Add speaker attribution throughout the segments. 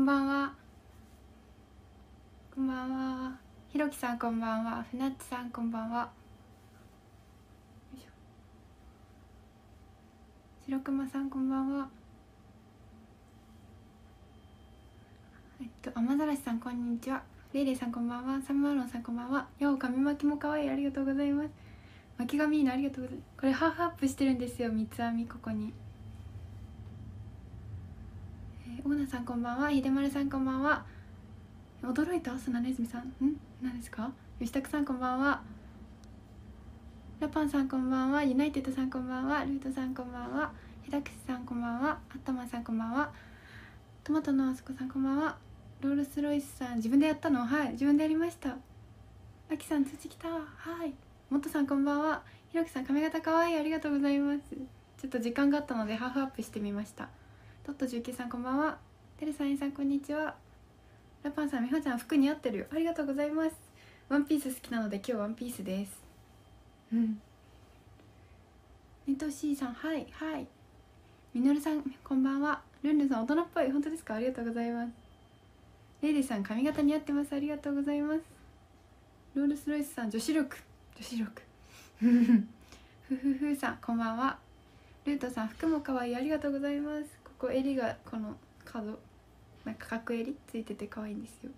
Speaker 1: んばんはこんばんはひろきさんこんばんはふなっちさんこんばんはしろくまさんこんばんはえっと雨ざらしさんこんにちはレイレイさんこんばんはサムマロンさんこんばんはよう髪巻きも可愛いありがとうございます巻き髪のありがとうございますこれハーフアップしてるんですよ三つ編みここにえー、オーナーさんこんばんは秀丸さんこんばんは驚いた砂ネズミさんうん何ですか吉拓さんこんばんはラパンさんこんばんはユナイテッドさんこんばんはルートさんこんばんはヘダクスさんこんばんはアットマンさんこんばんはトマトのあそこさんこんばんはロールスロイスさん自分でやったのはい自分でやりましたあきさん通知来たはいもっとさんこんばんはひろきさん髪型かわいいありがとうございますちょっと時間があったのでハーフアップしてみましたトット19さんこんばんはてるさんいさんこんにちはラパンさんみほちゃん服似合ってるよありがとうございますワンピース好きなので今日ワンピースですうんネトシーさんはいはいみのるさんこんばんはルンルさん大人っぽい本当ですかありがとうございますレイディさん髪型似合ってますありがとうございますロールスロイスさん女子力女子力ふふふさんこんばんはルートさん服も可愛いありがとうございますこう襟がこの角なんか角襟ついてて可愛いんですよ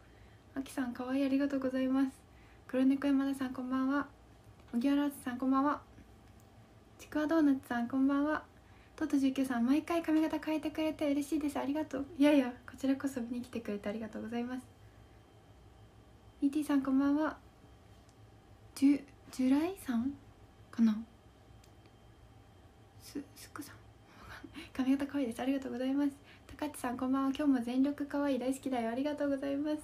Speaker 1: あきさん可愛いありがとうございます黒猫山田さんこんばんは荻原さんこんばんはちくわドーナツさんこんばんはトト19さん毎回髪型変えてくれて嬉しいですありがとういやいやこちらこそ見に来てくれてありがとうございます ET さんこんばんはジュジュライさんかなすすくさん 髪型可愛いですありがとうございます高知さんこんばんは今日も全力可愛い大好きだよありがとうございます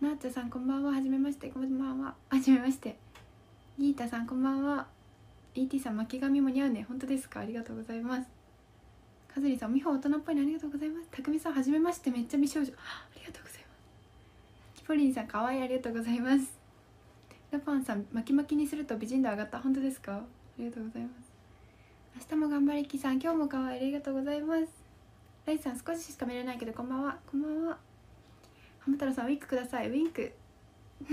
Speaker 1: なーちゃさんこんばんは初めましてこんばんは初めましてギータさんこんばんは ET さん巻き髪も似合うね本当ですかありがとうございますかずりさんみほ大人っぽいねありがとうございますたくみさん初めましてめっちゃ美少女 ありがとうございますきぽりんさんかわいいありがとうございますラパンさん巻き巻きにすると美人度上がった本当ですかありがとうございます明日も頑張れきさん今日も可愛いありがとうございますライさん少ししか見れないけどこんばんはこんばんはハム太郎さんウィンクくださいウィンク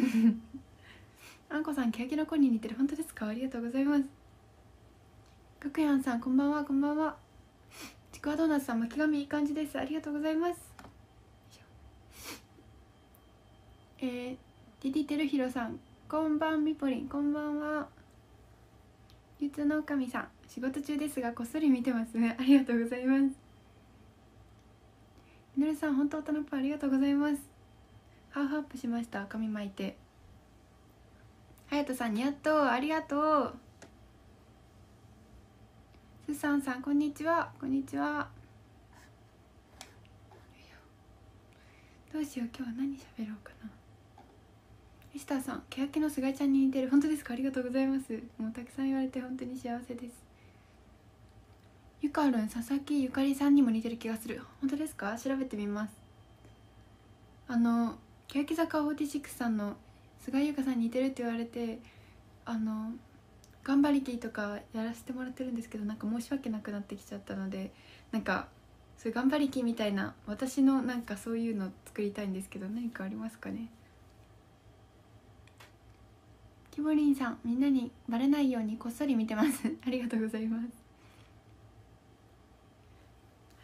Speaker 1: あんこさんケヤキの子に似てる本当ですかありがとうございますかくやんさんこんばんはこんばんはちくわドーナツさん巻き髪いい感じですありがとうございますえー、ディディテルヒロさんこんばんみぽりんこんばんはゆつのおかみさん仕事中ですがこっそり見てますねありがとうございますみのるさん本当大人っぽいありがとうございますハーフアップしました髪巻いてはやとさんにやっとありがとうすさんさんこんにちはこんにちはどうしよう今日は何喋ろうかな石田さん欅の菅ちゃんに似てる本当ですかありがとうございますもうたくさん言われて本当に幸せですゆかるん佐々木ゆかりさんにも似てる気がする本当ですか調べてみますあの欅坂46さんの菅井優香さんに似てるって言われてあの頑張りティとかやらせてもらってるんですけどなんか申し訳なくなってきちゃったのでなんかそういう頑張り気みたいな私のなんかそういうの作りたいんですけど何かありますかねきぼりんさんみんなにバレないようにこっそり見てますありがとうございます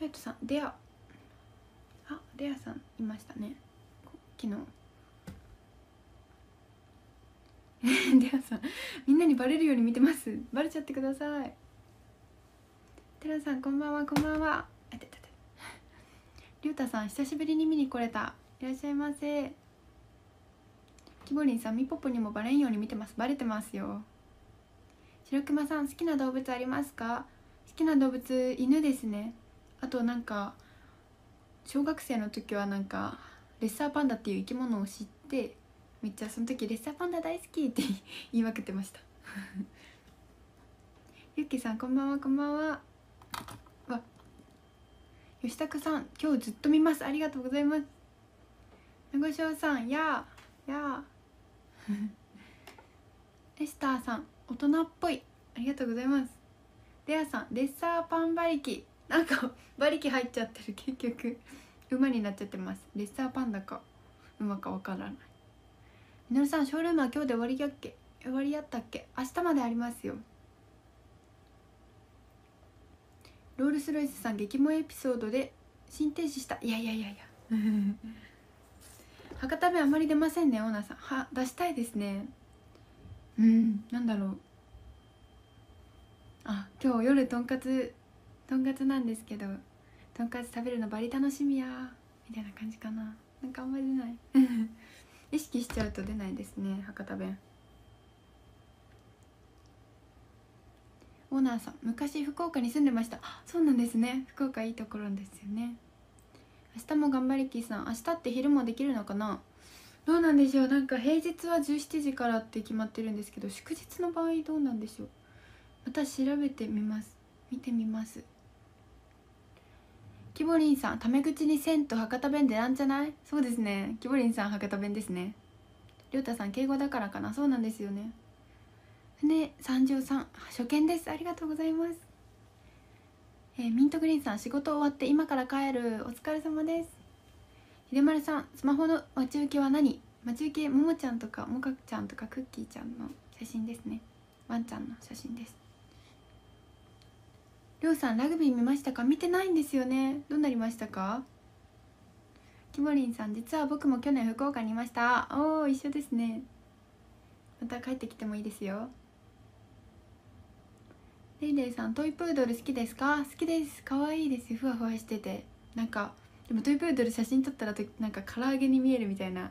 Speaker 1: ハヤトさんデアあレアさんいましたね昨日 デアさんみんなにバレるように見てますバレちゃってくださいテラさんこんばんはこんばんはあてたてりゅうたさん久しぶりに見に来れたいらっしゃいませキボリンさんみぽぽにもバレんように見てますバレてますよ白熊さん好きな動物ありますか好きな動物犬ですねあとなんか小学生の時はなんかレッサーパンダっていう生き物を知ってめっちゃその時レッサーパンダ大好きって 言いまくってましたゆっきさんこんばんはこんばんはわ吉高さん今日ずっと見ますありがとうございます名護さんやーやーエ スターさん大人っぽいありがとうございますレアさんレッサーパン馬力なんか馬力入っちゃってる結局馬になっちゃってますレッサーパンダか馬かわからないみのるさんショールームは今日で終わりやっけ終わりやったっけ明日までありますよロールスロイスさん激萌エピソードで心停止したいやいやいやいや 博多弁あまり出ませんねオーナーさんは出したいですねうんなんだろうあ今日夜とんかつとんかつなんですけどとんかつ食べるのバリ楽しみやみたいな感じかななんかあんまり出ない 意識しちゃうと出ないですね博多弁オーナーさん昔福岡に住んでましたそうなんですね福岡いいところですよね明日も頑張りきさん明日って昼もできるのかなどうなんでしょうなんか平日は17時からって決まってるんですけど祝日の場合どうなんでしょうまた調べてみます見てみますキボリンさんタメ口にせんと博多弁でなんじゃないそうですねキボリンさん博多弁ですねりょうたさん敬語だからかなそうなんですよね船三条さん初見ですありがとうございますえー、ミントグリーンさん仕事終わって今から帰るお疲れ様です秀丸さんスマホの待ち受けは何待ち受けももちゃんとかもかちゃんとかクッキーちゃんの写真ですねワンちゃんの写真ですりょうさんラグビー見ましたか見てないんですよねどうなりましたかきもりんさん実は僕も去年福岡にいましたおお一緒ですねまた帰ってきてもいいですよレイレイさんトイプードル好きですか好きです可愛いですふわふわしててなんかでもトイプードル写真撮ったらなんか唐揚げに見えるみたいな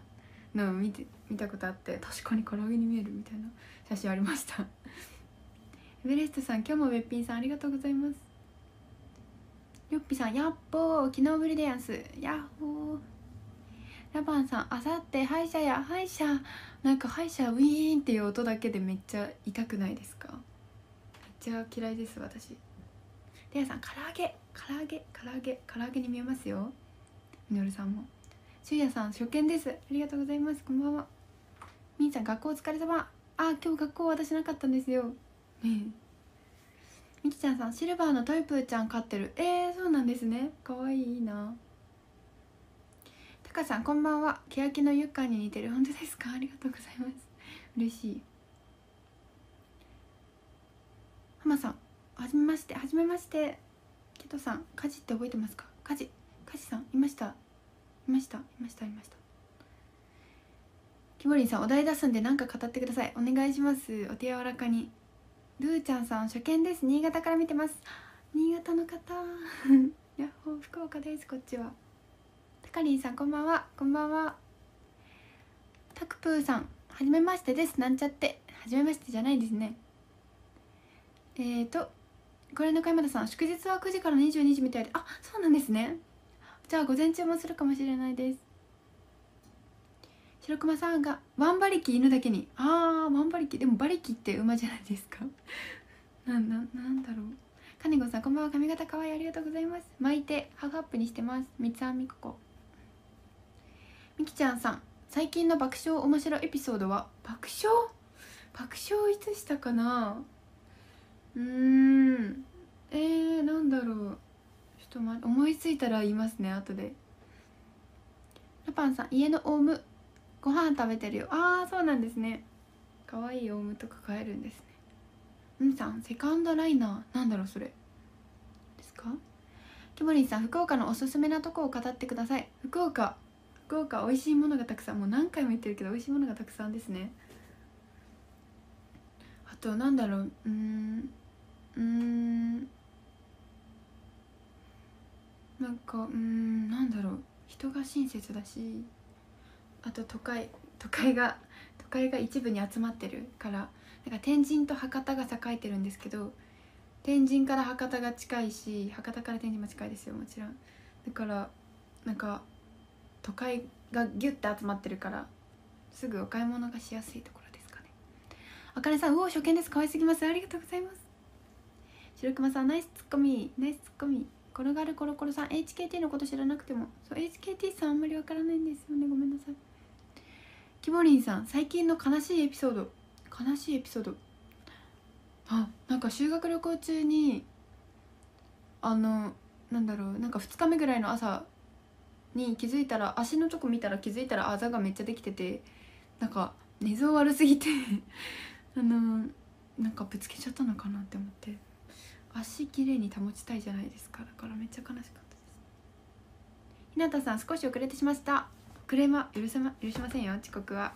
Speaker 1: のを見て見たことあって確かに唐揚げに見えるみたいな写真ありましたベレストさん今日もべっぴんさんありがとうございますよっぴさんやっほー昨日ぶりでやんすやっほーラバンさんあさって歯医者や歯医者なんか歯医者ウィーンっていう音だけでめっちゃ痛くないですかめっちゃ嫌いです私レアさん唐揚げ唐揚げ唐揚げ唐揚げに見えますよみのるさんもしゅうやさん初見ですありがとうございますこんばんはみーちゃん学校お疲れ様あ今日学校私なかったんですよねみきちゃんさんシルバーのトイプーちゃん飼ってるえー、そうなんですねかわいいなたかさんこんばんは欅のゆっかに似てる本当ですかありがとうございます嬉しいはまさんはじめましてはじめましてケトさん家事って覚えてますか家事家事さんいましたいましたいましたいましたきぼりんさんお題出すんで何か語ってくださいお願いしますお手柔らかにルーちゃんさん初見です新潟から見てます新潟の方やっほー福岡ですこっちはたかりんさんこんばんはこんばんはたくぷーさんはじめましてですなんちゃってはじめましてじゃないですねえっ、ー、とご覧の山田さん祝日は9時から22時みたいであそうなんですねじゃあ午前中もするかもしれないです白熊さんが「ワン馬力犬だけに」あーワン馬力でも馬力って馬じゃないですか なんななんだろうかねごさんこんばんは髪型かわいいありがとうございます巻いてハーフアップにしてます三つ編みここみきちゃんさん最近の爆笑面白エピソードは爆笑爆笑いつしたかなうーんえー、なんだろうちょっと思いついたら言いますね後でラパンさん家のオウムご飯食べてるよああそうなんですねかわいいオウムとか買えるんですねうんさんセカンドライナーなんだろうそれですかキボリンさん福岡のおすすめなとこを語ってください福岡福岡美味しいものがたくさんもう何回も言ってるけど美味しいものがたくさんですねあとなんだろううんうんなんかうんなんだろう人が親切だしあと都会都会が都会が一部に集まってるからなんか天神と博多が栄えてるんですけど天神から博多が近いし博多から天神も近いですよもちろんだからなんか都会がギュッて集まってるからすぐお買い物がしやすいところですかねあかねさんうお初見です可愛すぎますありがとうございます白熊さんナイスツッコミナイスツッコミ転がるコロコロさん HKT のこと知らなくてもそう HKT さんあんまりわからないんですよねごめんなさいぼりんさん最近の悲しいエピソード悲しいエピソードあなんか修学旅行中にあのなんだろうなんか2日目ぐらいの朝に気づいたら足のとこ見たら気づいたらあざがめっちゃできててなんか寝相悪すぎて あのなんかぶつけちゃったのかなって思って足きれいに保ちたいじゃないですかだからめっちゃ悲しかったです日向さん少し遅れてしましたクレーム許せ、ま、許しませんよ遅刻は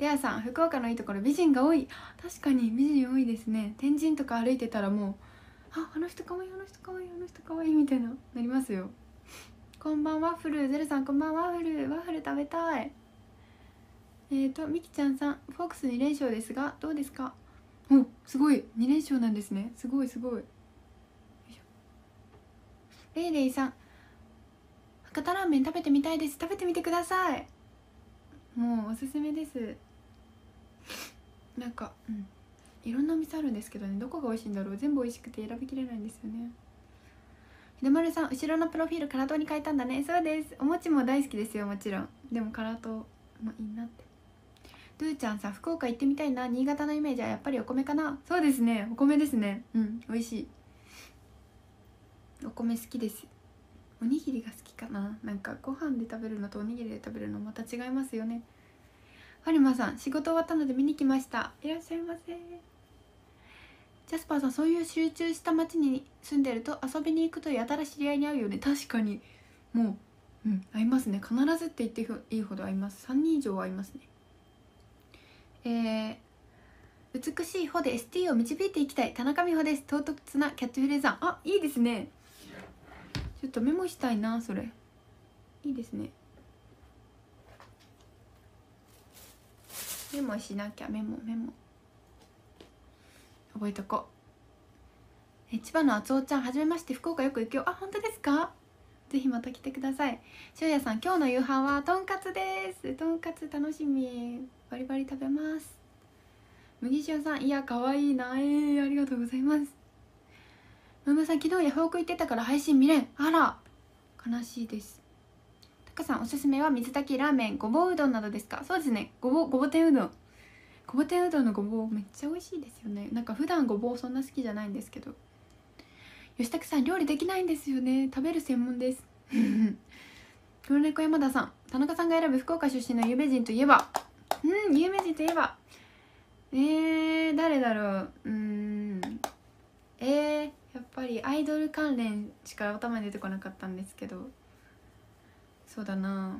Speaker 1: レアさん福岡のいいところ美人が多い確かに美人多いですね天神とか歩いてたらもうああの人かわいいあの人かわいいあの人かわいいみたいななりますよこんばんワッフルゼルさんこんばんワッフルワッフル食べたいえっ、ー、とみきちゃんさんフォックス2連勝ですがどうですかおすごい2連勝なんですねすごいすごいレイレイさん博多ラーメン食べてみたいです食べてみてくださいもうおすすめですなんかうんいろんなお店あるんですけどねどこが美味しいんだろう全部美味しくて選びきれないんですよね日のまるさん後ろのプロフィール辛党に変えたんだねそうですお餅も大好きですよもちろんでも辛党もいいなってドゥーちゃんさ福岡行ってみたいな新潟のイメージはやっぱりお米かなそうですねお米ですねうん美味しいお米好きですおにぎりが好きかななんかご飯で食べるのとおにぎりで食べるのまた違いますよねファリマさん仕事終わったので見に来ましたいらっしゃいませジャスパーさんそういう集中した街に住んでると遊びに行くとやたら知り合いに会うよね確かにもううん会いますね必ずって言っていいほど会います3人以上は会いますねえー、美しい方で ST を導いていきたい田中美穂です唐突なキャッチフレーザーあいいですねちょっとメモしたいなそれいいですねメモしなきゃメモメモ覚えとこうえ千葉のあつおちゃんはじめまして福岡よく行くよあ本当ですかぜひまた来てくださいしゅうやさん今日の夕飯はとんかつですとんかつ楽しみバリバリ食べます麦塩さんいや可愛いなえー、ありがとうございますムムさん昨日ヤフオク行ってたから配信見れんあら悲しいですタカさんおすすめは水炊きラーメンごぼううどんなどですかそうですねごぼうごぼ天うどんごぼ天うどんのごぼうめっちゃ美味しいですよねなんか普段ごぼうそんな好きじゃないんですけど吉拓さん料理できないんですよね食べる専門です 黒猫山田さん田中さんが選ぶ福岡出身の有名人といえばうん有名人といえばえー、誰だろううんえー、やっぱりアイドル関連しか頭に出てこなかったんですけどそうだな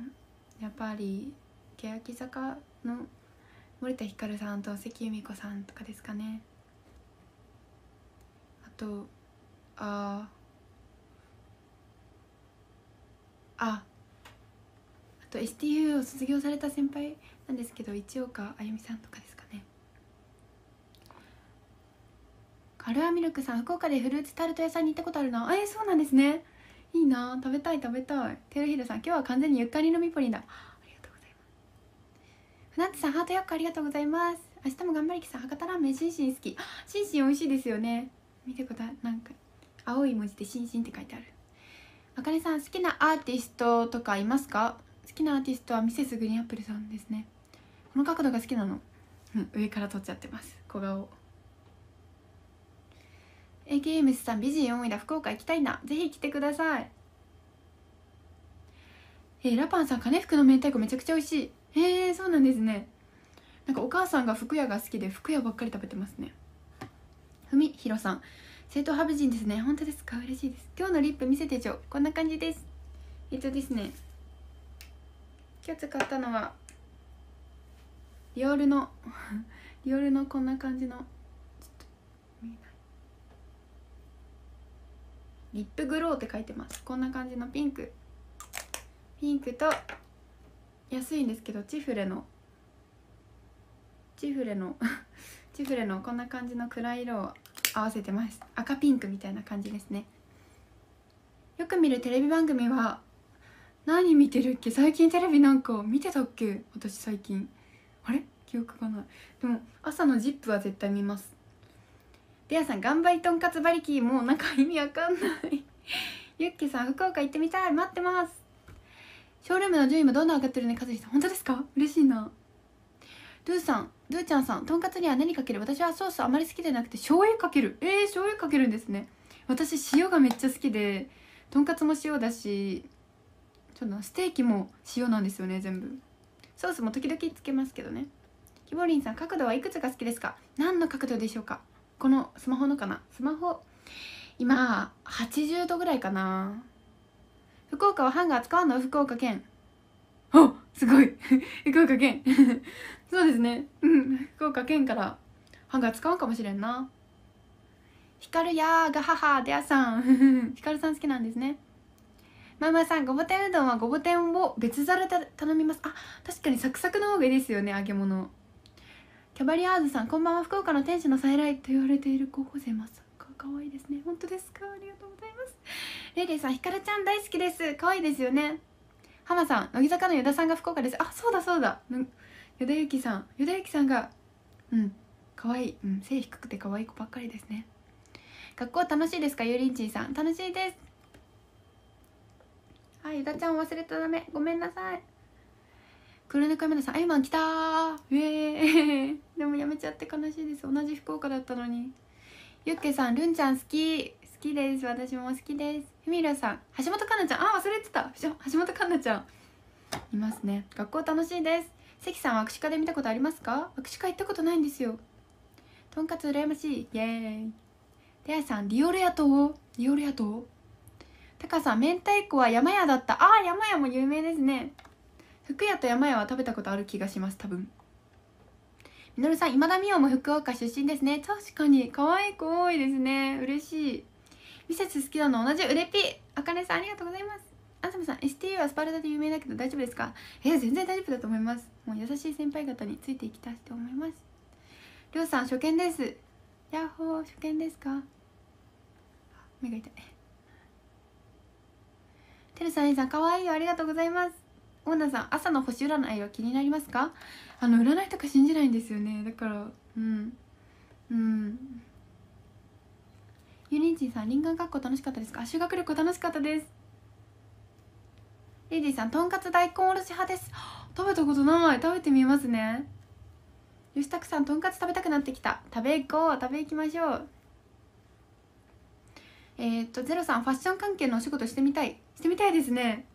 Speaker 1: やっぱり欅坂の森田ひかるさんと関由美子さんとかですかねあとあああと STU を卒業された先輩なんですけど一岡あゆみさんとかですカルアミルクさん福岡でフルーツタルト屋さんに行ったことあるなえー、そうなんですねいいな食べたい食べたいテルヒルさん今日は完全にゆっかりのみぽりんだありがとうございますふなさんハート1 0ありがとうございます明日も頑張りきさん博多ラーメンシンシン好きシンシン美味しいですよね見てくだなんか青い文字でシンシンって書いてあるあかねさん好きなアーティストとかいますか好きなアーティストはミセスグリーンアップルさんですねこの角度が好きなの、うん、上から撮っちゃってます小顔 AKM さん美人多いだ福岡行きたいなぜひ来てくださいえー、ラパンさん金福の明太子めちゃくちゃ美味しいへえそうなんですねなんかお母さんが福屋が好きで福屋ばっかり食べてますねふみひろさん正統派美人ですね本当ですか嬉しいです今日のリップ見せてちょこんな感じですえっとですね今日使ったのは夜オールの夜 オールのこんな感じのリップグローって書いてますこんな感じのピンクピンクと安いんですけどチフレのチフレの チフレのこんな感じの暗い色を合わせてます赤ピンクみたいな感じですねよく見るテレビ番組は何見てるっけ最近テレビなんか見てたっけ私最近あれ記憶がないでも朝の「ZIP!」は絶対見ますレアさん頑張りとんかつ馬力もうなんか意味わかんない ユッケさん福岡行ってみたい待ってますショールームの順位もどんどん上がってるね和彦さん本当ですか嬉しいなルーさんルーちゃんさんとんかつには何かける私はソースあまり好きでなくて醤油かけるえー、醤油かけるんですね私塩がめっちゃ好きでとんかつも塩だしちょっとステーキも塩なんですよね全部ソースも時々つけますけどねきぼりんさん角度はいくつが好きですか何の角度でしょうかこのスマホのかなスマホ今80度ぐらいかな福岡はハンガー使わんの福岡県おすごい 福岡県 そうですねうん福岡県からハンガー使わんかもしれんなひかるやーがははでやさんひか るさん好きなんですねまあまあさんごぼ天うどんはごぼ天を別皿で頼みますあ確かにサクサクの方がいいですよね揚げ物キャバリアーズさんこんばんは福岡の天使の再来と言われている候補生まさか可愛いですね本当ですかありがとうございますレイレイさんひかるちゃん大好きです可愛いですよねハマさん乃木坂の依田さんが福岡ですあそうだそうだ依田ゆきさん依田ゆきさんがうん可愛いうん背低くて可愛い子ばっかりですね学校楽しいですかゆりんちーさん楽しいですあゆだちゃん忘れたダメごめんなさい黒猫山田さんあゆまん来たーウェ でもやめちゃって悲しいです同じ福岡だったのにゆっけさんるんちゃん好き好きです私も好きですふみるさん橋本環奈ちゃんあ忘れてた橋本環奈ちゃんいますね学校楽しいです関さん握手会で見たことありますか握手会行ったことないんですよとんかつ羨ましいイェーイてやさんディオレア島ディオレア島タカさん明太子は山屋だったああ山屋も有名ですね福屋と山屋は食べたことある気がします多分みのるさん今田美桜も福岡出身ですね確かに可愛い子多いですね嬉しいミセス好きなの同じうれぴあかねさんありがとうございますあさみさん STU はスパルタで有名だけど大丈夫ですかえ全然大丈夫だと思いますもう優しい先輩方についていきたいと思いますりょうさん初見ですヤッホー初見ですか目が痛いてるさんえさんかわいいありがとうございますオーナーさん朝の星占いは気になりますかあの占いとか信じないんですよねだからうんうんユリンチンさん林間学校楽しかったですか修学旅行楽しかったですリリーさんとんかつ大根おろし派です食べたことない食べてみますね吉拓さんとんかつ食べたくなってきた食べ行こう食べ行きましょうえー、っとゼロさんファッション関係のお仕事してみたいしてみたいですね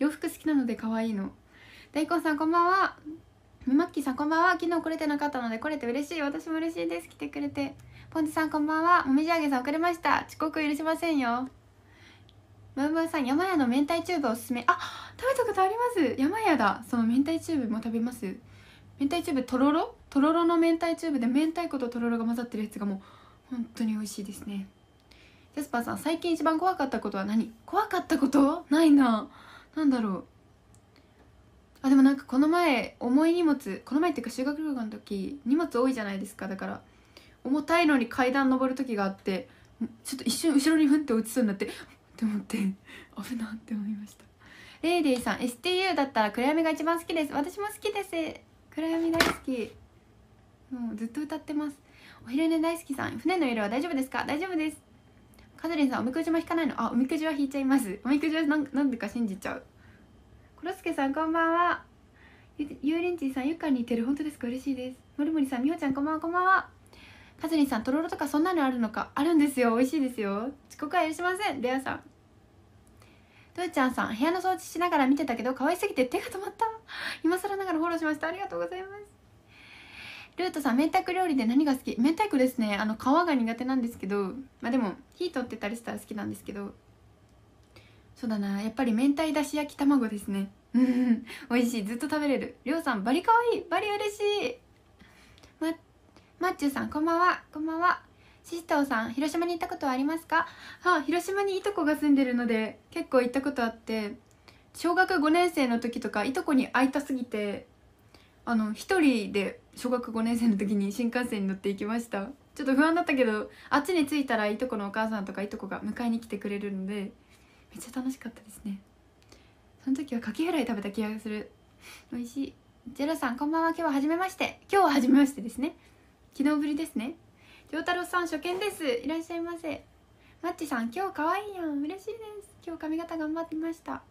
Speaker 1: 洋服好きなので可愛いの大根さんこんばんはみまキーさんこんばんは昨日来れてなかったので来れて嬉しい私も嬉しいです来てくれてポンチさんこんばんはもみじあげさん遅れました遅刻許しませんよムンムンさん山屋の明太チューブおすすめあ食べたことあります山屋だその明太チューブも食べます明太チューブとろろとろろの明太チューブで明太子ととろろが混ざってるやつがもう本当に美味しいですねジャスパーさん最近一番怖かったことは何怖かったことないななんだろうあでもなんかこの前重い荷物この前っていうか修学旅行の時荷物多いじゃないですかだから重たいのに階段登る時があってちょっと一瞬後ろにふんって落ちそうになってって思って危なって思いましたレイディーさん STU だったら暗闇が一番好きです私も好きです暗闇大好きもうずっと歌ってますお昼寝大好きさん船の色は大丈夫ですか大丈夫ですカズリンさんおみくじも引かないのあおみくじは引いちゃいますおみくじはんでか信じちゃうコロスケさんこんばんはゆうりんちさんゆかに似てる本当ですか嬉しいですもりもりさんみほちゃんこんばんはこんばんはカズリンさんとろろとかそんなのあるのかあるんですよ美味しいですよ遅刻は許しませんレアさんとーちゃんさん部屋の掃除しながら見てたけど可愛すぎて手が止まった今更ながらフォローしましたありがとうございますルートさん明太子料理で何が好き明太子ですねあの皮が苦手なんですけどまあでも火取ってたりしたら好きなんですけどそうだなやっぱり明太だし焼き卵ですねうん 美味しいずっと食べれるりょうさんバリかわいいバリ嬉しいままっちゅうさんこんばんはこんばんはシスターさん広島に行ったことはありますかはあ、広島にいとこが住んでるので結構行ったことあって小学5年生の時とかいとこに会いたすぎてあの一人で小学5年生の時に新幹線に乗って行きましたちょっと不安だったけどあっちに着いたらいとこのお母さんとかいとこが迎えに来てくれるのでめっちゃ楽しかったですねその時はカキフライ食べた気がする美味しいジェラさんこんばんは今日は初めまして今日は初めましてですね昨日ぶりですね亮太郎さん初見ですいらっしゃいませマッチさん今日可愛いやん嬉しいです今日髪型頑張ってました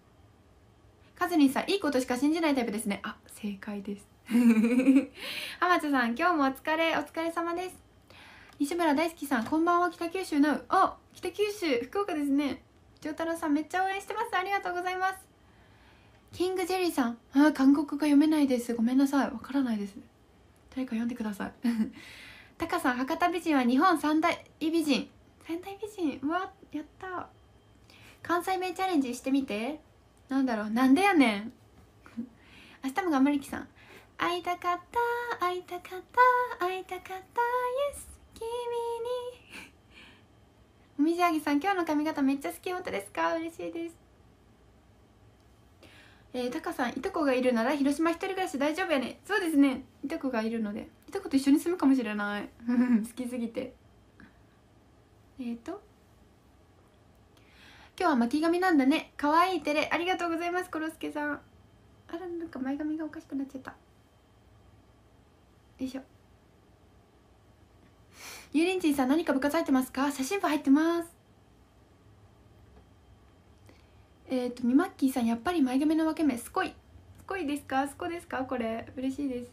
Speaker 1: カズリンさんいいことしか信じないタイプですねあ正解です 浜津さん今日もお疲れお疲れ様です西村大好きさんこんばんは北九州のあ北九州福岡ですね丈太郎さんめっちゃ応援してますありがとうございますキングジェリーさんあ韓国語読めないですごめんなさいわからないです誰か読んでくださいタカ さん博多美人は日本三大美人三大美人うわやった関西名チャレンジしてみてなんだろうなんでやねん 明日も頑張りきさん会いたかった会いたかった会いたかったイエス君にみじあぎさん今日の髪型めっちゃ好き本当ですか嬉しいですえー、タカさんいとこがいるなら広島一人暮らし大丈夫やねそうですねいとこがいるのでいとこと一緒に住むかもしれない 好きすぎてえっ、ー、と今日は巻き髪なんだね可愛いテレありがとうございますコロスケさんあらなんか前髪がおかしくなっちゃったよいしょゆりんちんさん何か部活入ってますか写真部入ってますえっ、ー、とみまっきーさんやっぱり前髪の分け目すこいすこいですかすこですかこれ嬉しいです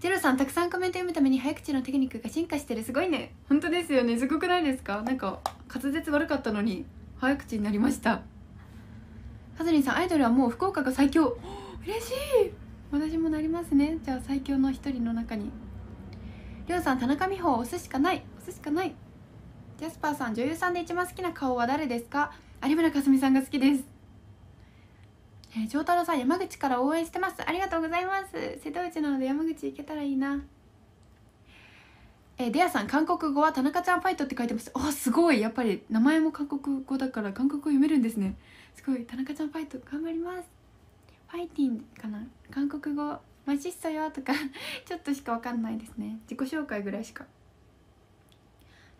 Speaker 1: ジェロさんたくさんコメント読むために早口のテクニックが進化してるすごいね本当ですよねすごくないですかなんか滑舌悪かったのに早口になりましたはずりんさんアイドルはもう福岡が最強嬉しい私もなりますねじゃあ最強の一人の中にりょうさん田中美穂押すしかない押すしかないジャスパーさん女優さんで一番好きな顔は誰ですか有村架純さんが好きですえー、太郎さん山口から応援してますありがとうございます瀬戸内なので山口行けたらいいなえー、デアさん韓国語は田中ちゃんファイトって書いてますあすごいやっぱり名前も韓国語だから韓国語読めるんですねすごい田中ちゃんファイト頑張りますファイティンかな韓国語マシっそよとか ちょっとしかわかんないですね自己紹介ぐらいしか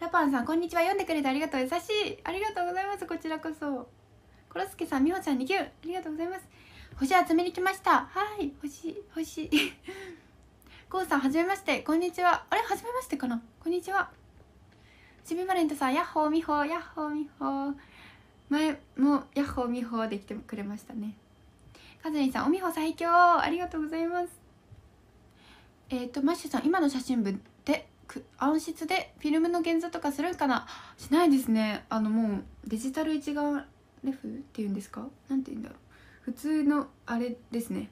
Speaker 1: ラパンさんこんにちは読んでくれてありがとう優しいありがとうございますこちらこそコロスケさんみほちゃんにぎゅありがとうございます星集めに来ましたはい星星こう さんはじめましてこんにちはあれはじめましてかなこんにちはちびバレントさんやっほーみほーやっほーみほー前もやっほーみほーできてくれましたねかずみさんおみほ最強ありがとうございますえっ、ー、とマッシュさん今の写真部で暗室でフィルムの現像とかするんかなしないですねあのもうデジタル一眼レフっていうんですか何て言うんだろう普通のあれですね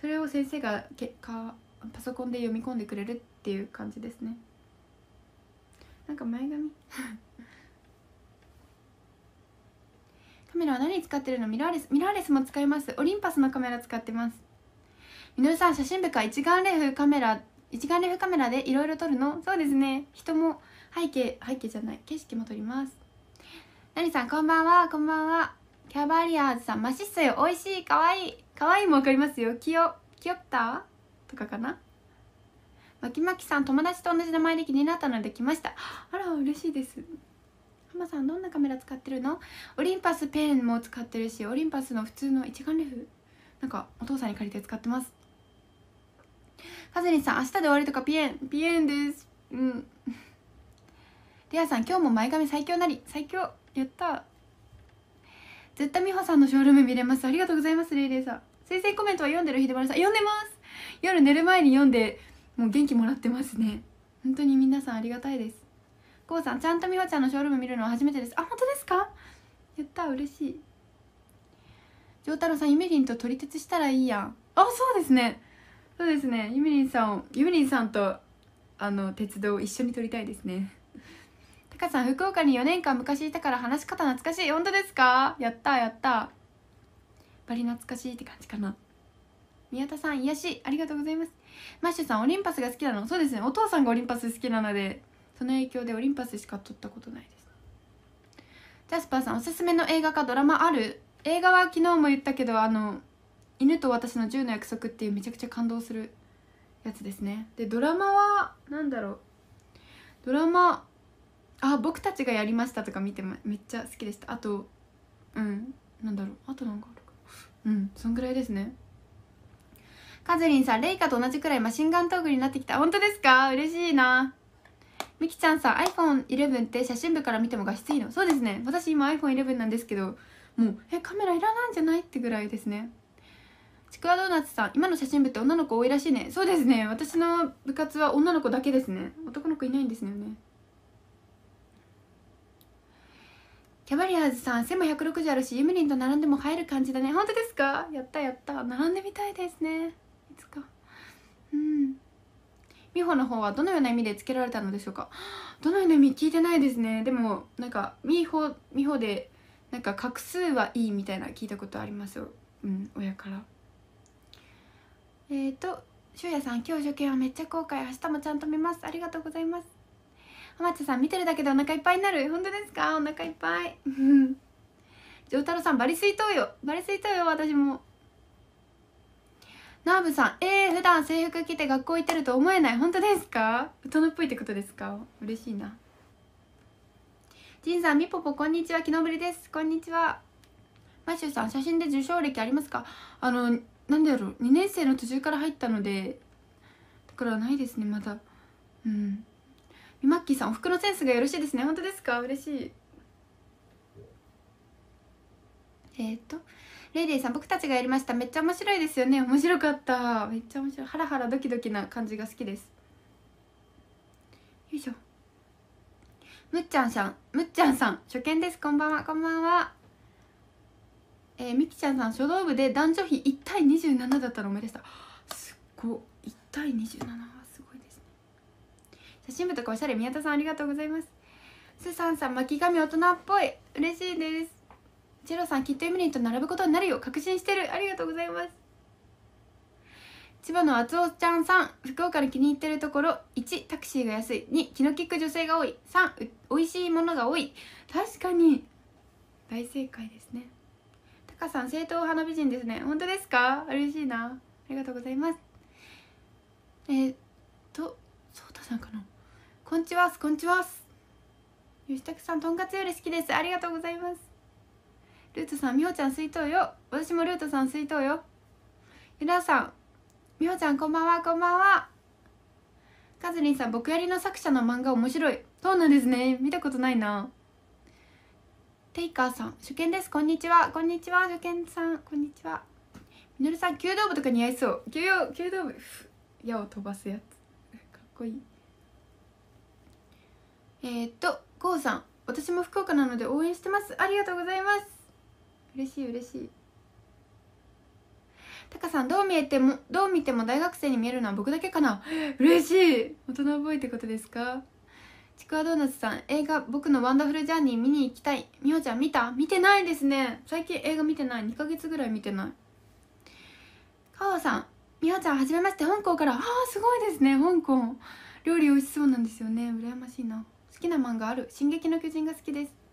Speaker 1: それを先生が結果、パソコンで読み込んでくれるっていう感じですねなんか前髪カメラは何使ってるのミラーレスミラーレスも使いますオリンパスのカメラ使ってますみのるさん写真部か一眼レフカメラ一眼レフカメラでいろいろ撮るのそうですね人も背景背景じゃない景色も撮りますなにさんこんばんはこんばんはキャバリアーズさんマシっすよ美味しいかわいいかわいいもわかりますよキヨキヨッタとかかなマキマキさん友達と同じ名前で気になったので来ましたあら嬉しいですさんどんなカメラ使ってるのオリンパスペンも使ってるしオリンパスの普通の一眼レフなんかお父さんに借りて使ってますカズリンさん明日で終わりとかピエンピエンですうんリアさん今日も前髪最強なり最強やったずっと美穂さんのショールーム見れますありがとうございますレイレイさん先生コメントは読んでる秀丸さん読んでます夜寝る前に読んでもう元気もらってますね本当に皆さんありがたいですこうさんちゃんと美穂ちゃんのショールーム見るのは初めてですあ本当ですかやった嬉しい丈太郎さんゆめりんと撮り鉄したらいいやんあそうですねそうですねゆめりんさんゆめりんさんとあの鉄道一緒に撮りたいですねタカさん福岡に4年間昔いたから話し方懐かしい本当ですかやったやったバリ懐かしいって感じかな宮田さん癒しありがとうございますマッシュさんオリンパスが好きなのそうですねお父さんがオリンパス好きなのでその影響でオリンパスしか撮ったことないですジャスパーさんおすすめの映画かドラマある映画は昨日も言ったけどあの「犬と私の銃の約束」っていうめちゃくちゃ感動するやつですねでドラマは何だろうドラマあ僕たちがやりましたとか見てめっちゃ好きでしたあとうんなんだろうあとなんかあるかうんそんぐらいですねカズリンさんレイカと同じくらいマシンガントークになってきた本当ですか嬉しいなみきちゃんさ iPhone11 って写真部から見ても画質いいのそうですね私今 iPhone11 なんですけどもうえカメラいらないんじゃないってぐらいですねちくわドーナツさん今の写真部って女の子多いらしいねそうですね私の部活は女の子だけですね男の子いないんですよねキャバリアーズさん背も160あるしイムリンと並んでも入る感じだね本当ですかやったやった並んでみたいですねいつかうん美穂の方はどのような意味でつけられたのでしょうかどのような意味聞いてないですねでもなんか美穂美穂でなんか画数はいいみたいな聞いたことありますようん親からえっ、ー、としゅうやさん今日受験はめっちゃ後悔明日もちゃんと見ますありがとうございます浜地さん見てるだけでお腹いっぱいになる本当ですかお腹いっぱい丈太郎さんバリスいとうよバリスいとうよ私もナーブさん、えー、普段制服着て学校行ってると思えない。本当ですか大人っぽいってことですか嬉しいな。ジンさん、みぽぽ、こんにちは。木のりです。こんにちは。マシュさん、写真で受賞歴ありますかあの、なんでやろう。2年生の途中から入ったので、だからないですね、まだ。うん。みまっきさん、お服のセンスがよろしいですね。本当ですか嬉しい。えっ、と。レイレイさん僕たちがやりましためっちゃ面白いですよね面白かっためっちゃ面白いハラハラドキドキな感じが好きですよいしょむっちゃんさんむっちゃんさん初見ですこんばんはこんばんはえー、みきちゃんさん書道部で男女比1対27だったの思い出したすっごい1対27はすごいですね写真部とかおしゃれ宮田さんありがとうございますすさんさん巻き髪大人っぽい嬉しいですジェロさんきっとエミリンと並ぶことになるよ確信してるありがとうございます千葉のあつおちゃんさん福岡の気に入ってるところ1タクシーが安い2気の利く女性が多い3おいしいものが多い確かに大正解ですねタカさん正統派の美人ですね本当ですか嬉しいなありがとうございますえー、っとそうたさんかなこんちはすこんちはす吉拓さんとんかつより好きですありがとうございますルートさんみほちゃん水筒よ私もルートさん水筒よゆさんみほちゃんこんばんはこんばんはカズリンさん僕やりの作者の漫画面白いそうなんですね見たことないなテイカーさん初見ですこんにちはこんにちは初見さんこんにちはみのるさん弓道部とか似合いそう弓弓道部矢を飛ばすやつかっこいいえー、っとゴーさん私も福岡なので応援してますありがとうございます嬉しい嬉しいタカさんどう見えてもどう見ても大学生に見えるのは僕だけかな 嬉しい大人っぽいってことですかちくわドーナツさん映画「僕のワンダフルジャーニー」見に行きたいみほちゃん見た見てないですね最近映画見てない2ヶ月ぐらい見てないかおさんみほちゃんはじめまして香港からああすごいですね香港料理美味しそうなんですよね羨ましいな好きな漫画ある「進撃の巨人」が好きです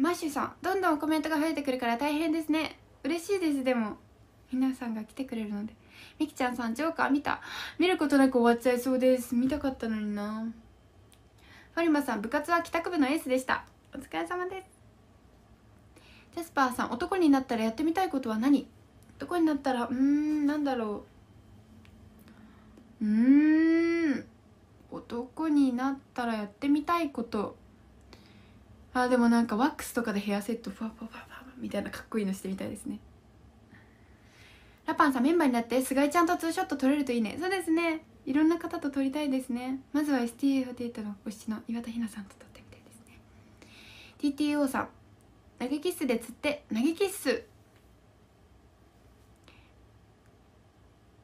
Speaker 1: マッシュさんどんどんコメントが増えてくるから大変ですね嬉しいですでも皆さんが来てくれるのでみきちゃんさんジョーカー見た見ることなく終わっちゃいそうです見たかったのになファリマさん部活は帰宅部のエースでしたお疲れ様ですジャスパーさん男になったらやってみたいことは何男になったらうんなんだろううん男になったらやってみたいことあでもなんかワックスとかでヘアセットファファファファみたいなかっこいいのしてみたいですねラパンさんメンバーになって菅井ちゃんとツーショット撮れるといいねそうですねいろんな方と撮りたいですねまずは STF48 の推しの岩田ひなさんと撮ってみたいですね TTO さん投げキッスで釣って投げキッス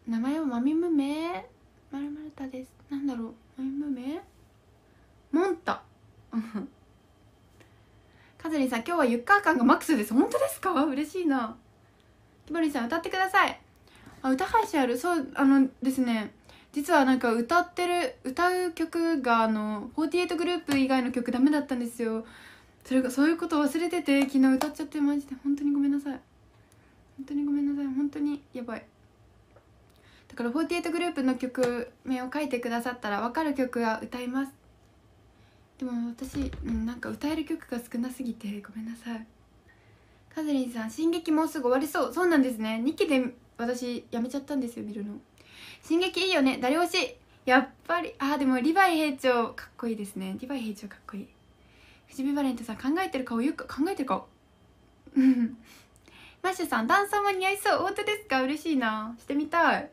Speaker 1: 名前はマミムメまるまるたですなんだろうマミムメモンタカズリンさん今日はゆっかー感がマックスです本当ですか嬉しいなキボリンさん歌ってくださいあ歌配信あるそうあのですね実はなんか歌ってる歌う曲があの48グループ以外の曲ダメだったんですよそれがそういうこと忘れてて昨日歌っちゃってマジで本当にごめんなさい本当にごめんなさい本当にやばいだから48グループの曲名を書いてくださったらわかる曲は歌いますでも私、うん、なんか歌える曲が少なすぎてごめんなさいカズリンさん「進撃もうすぐ終わりそう」そうなんですね2期で私やめちゃったんですよ見るの進撃いいよね誰推しやっぱりあでもリヴァイ兵長かっこいいですねリヴァイ兵長かっこいい藤見バレントさん考えてる顔ようか考えてる顔うん マッシュさんダンサーも似合いそう本当ですか嬉しいなしてみたい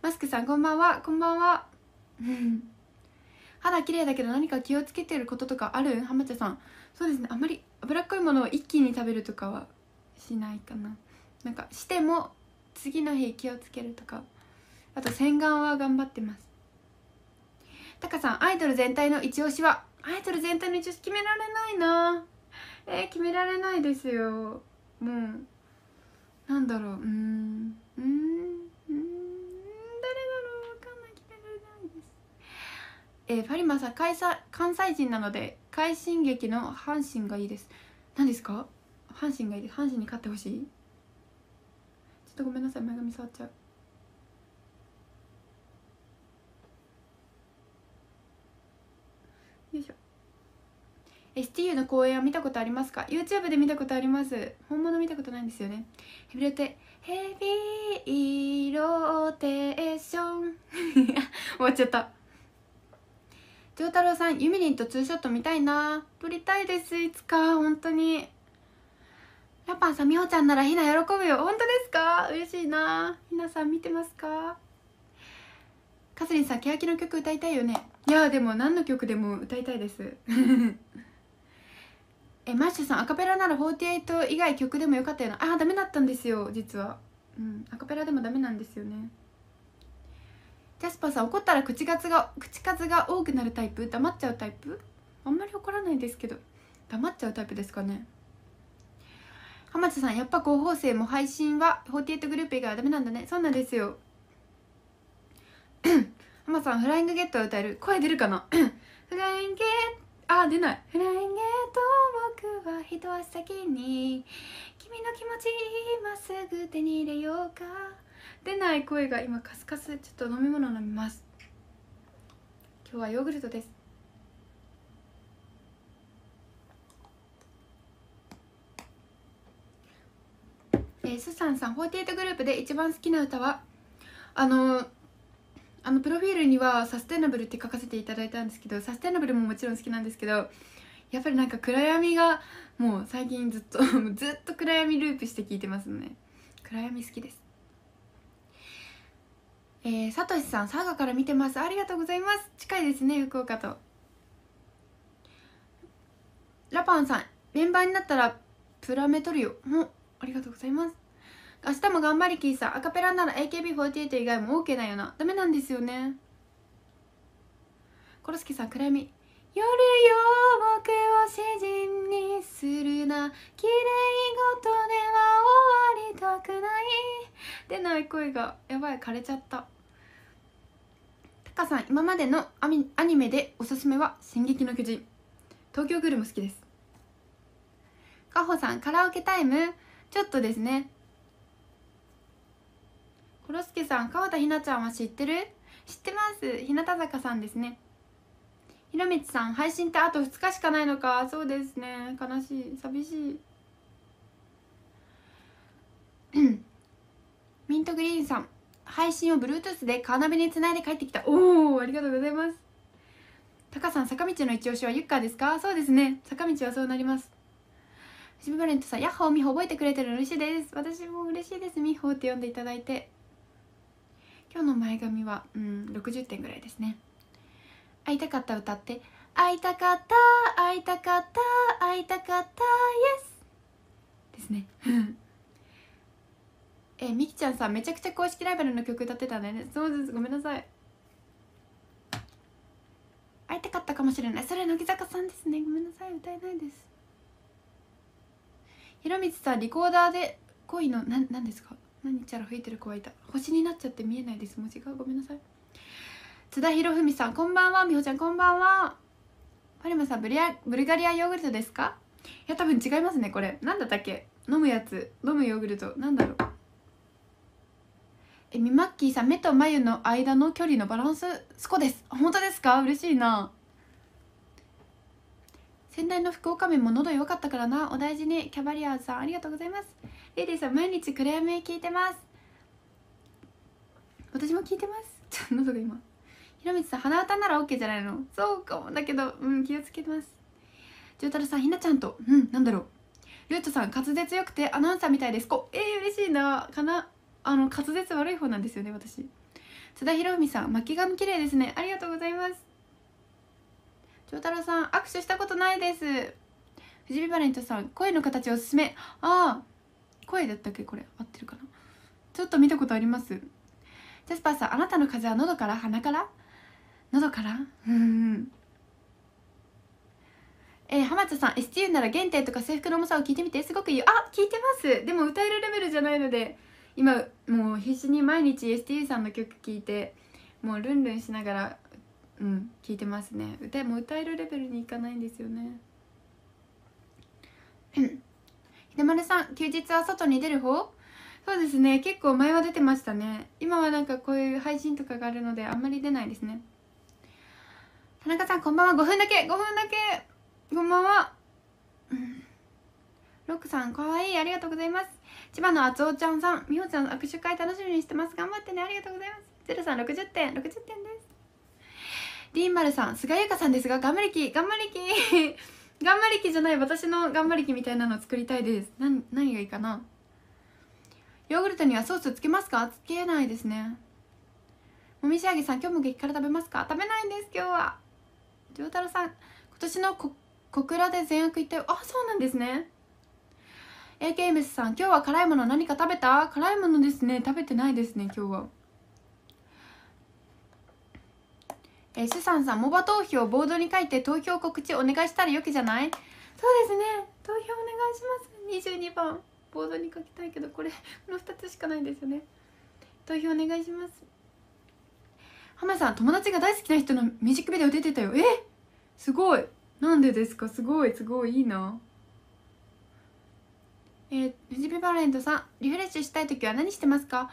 Speaker 1: マスクさんこんばんはこんばんはうん肌綺麗だけど何か気をつけてることとかある浜茶さんそうですねあんまり脂っこいものを一気に食べるとかはしないかななんかしても次の日気をつけるとかあと洗顔は頑張ってますタカさんアイドル全体の一押しはアイドル全体の一押し決められないなえー、決められないですよもうなんだろううんうんえー、ファリマさん関西人なので快進撃の阪神がいいです何ですか阪神がいい阪神に勝ってほしいちょっとごめんなさい前髪触っちゃうよいしょ STU の公演は見たことありますか ?YouTube で見たことあります本物見たことないんですよねヘビロテヘビーローテーション 終わっちゃった丈太郎さんゆみりんとツーショット見たいな撮りたいですいつか本当にラパンさんみほちゃんならひな喜ぶよ本当ですか嬉しいなひなさん見てますかカズリンさん欅の曲歌いたいよねいやでも何の曲でも歌いたいです えマッシュさんアカペラなら48以外曲でもよかったよなあダメだったんですよ実はうんアカペラでもダメなんですよねジャスパーさん怒ったら口数が口数が多くなるタイプ黙っちゃうタイプあんまり怒らないですけど黙っちゃうタイプですかね浜田さんやっぱ高校生も配信は48グループ以外はダメなんだねそうなんですよ 浜さんフライングゲットを歌える声出るかな フラインゲットあ出ないフラインゲット僕は一足先に君の気持ち今すぐ手に入れようか出ない声が今カスカスちょっと飲み物飲みます今日はヨーグルトですえー、スサンさん48グループで一番好きな歌はあのあのプロフィールには「サステナブル」って書かせていただいたんですけどサステナブルももちろん好きなんですけどやっぱりなんか暗闇がもう最近ずっと ずっと暗闇ループして聞いてますね暗闇好きですえー、さとしさん佐賀から見てますありがとうございます近いですね福岡とラパンさんメンバーになったらプラメトるよもありがとうございます明日も頑張りキーさんアカペラなら AKB48 以外も OK だよなダメなんですよねコロスケさん暗闇夜よ僕を詩人にするな綺麗事では終わりたくないでない声がやばい枯れちゃったかさん今までのアアニメでおすすめは「進撃の巨人」東京グルも好きですかほさんカラオケタイムちょっとですねコロスケさん川田ひなちゃんは知ってる知ってます日向坂さんですねひろみつさん配信ってあと2日しかないのかそうですね悲しい寂しい ミントグリーンさん配信を Bluetooth でカーナビにつないで帰ってきたおおありがとうございますタカさん坂道の一押しはユッカーですかそうですね坂道はそうなりますシブバレントさんヤッホーミホ覚えてくれてるの嬉しいです私も嬉しいですミホって呼んでいただいて今日の前髪はうん60点ぐらいですね会いたかった歌って会いたかった会いたかった会いたかったイエスですね えみきちゃんさめちゃくちゃ公式ライバルの曲歌ってたんだよねそうですごめんなさい会いたかったかもしれないそれ乃木坂さんですねごめんなさい歌えないですひろみつさんリコーダーで恋のななんですか何ちゃら吹いてる子はいた星になっちゃって見えないです文字がごめんなさい津田博文さんこんばんはみほちゃんこんばんはパリマさんブリアブルガリアヨーグルトですかいや多分違いますねこれ何だったっけ飲むやつ飲むヨーグルト何だろうえみまっきーさん目と眉の間の距離のバランスそこです本当ですか嬉しいな仙台の福岡麺も喉弱かったからなお大事にキャバリアーさんありがとうございますレディさん毎日暗闇聞いてます私も聞いてますちょ喉が今ひろみつさん鼻歌なら OK じゃないのそうかもだけどうん気をつけてますじゅうたろさんひなちゃんとうんなんだろうルートさん滑舌よくてアナウンサーみたいですこえー、嬉しいなかなあの滑舌悪い方なんですよね私津田博文さん巻き髪綺麗ですねありがとうございます長太郎さん握手したことないです藤ビバレントさん声の形おすすめああ声だったっけこれ合ってるかなちょっと見たことありますジャスパーさんあなたの風邪は喉から鼻から喉からうんえー、浜田さん STU なら限定とか制服の重さを聞いてみてすごくいいあ聞いてますでも歌えるレベルじゃないので今もう必死に毎日 STE さんの曲聴いてもうルンルンしながらうん聴いてますね歌もう歌えるレベルにいかないんですよねひでまるさん休日は外に出る方そうですね結構前は出てましたね今はなんかこういう配信とかがあるのであんまり出ないですね田中さんこんばんは5分だけ5分だけこんばんは、うん、ロックさんかわいいありがとうございます千葉のあつおちゃんさん、みほちゃん握手会楽しみにしてます。頑張ってね。ありがとうございます。ゼルさん60点、60点です。りんまるさん、菅優香さんですが、頑張りき、頑張りき。頑張りきじゃない、私の頑張りきみたいなのを作りたいです。な何がいいかな。ヨーグルトにはソースつけますかつけないですね。もみしあげさん、今日も激辛食べますか食べないんです、今日は。りょうさん、今年のこ小倉で善悪行ったあ、そうなんですね。AK m s さん今日は辛いもの何か食べた辛いものですね食べてないですね今日はえー、シュさんさんモバ投票ボードに書いて投票告知お願いしたらよけじゃないそうですね投票お願いします22番ボードに書きたいけどこれ この2つしかないですよね投票お願いします浜さん友達が大好きな人のミュージックビデオ出てたよえすごいなんでですかすごいすごいいいなえー、フジピバレントさんリフレッシュしたい時は何してますか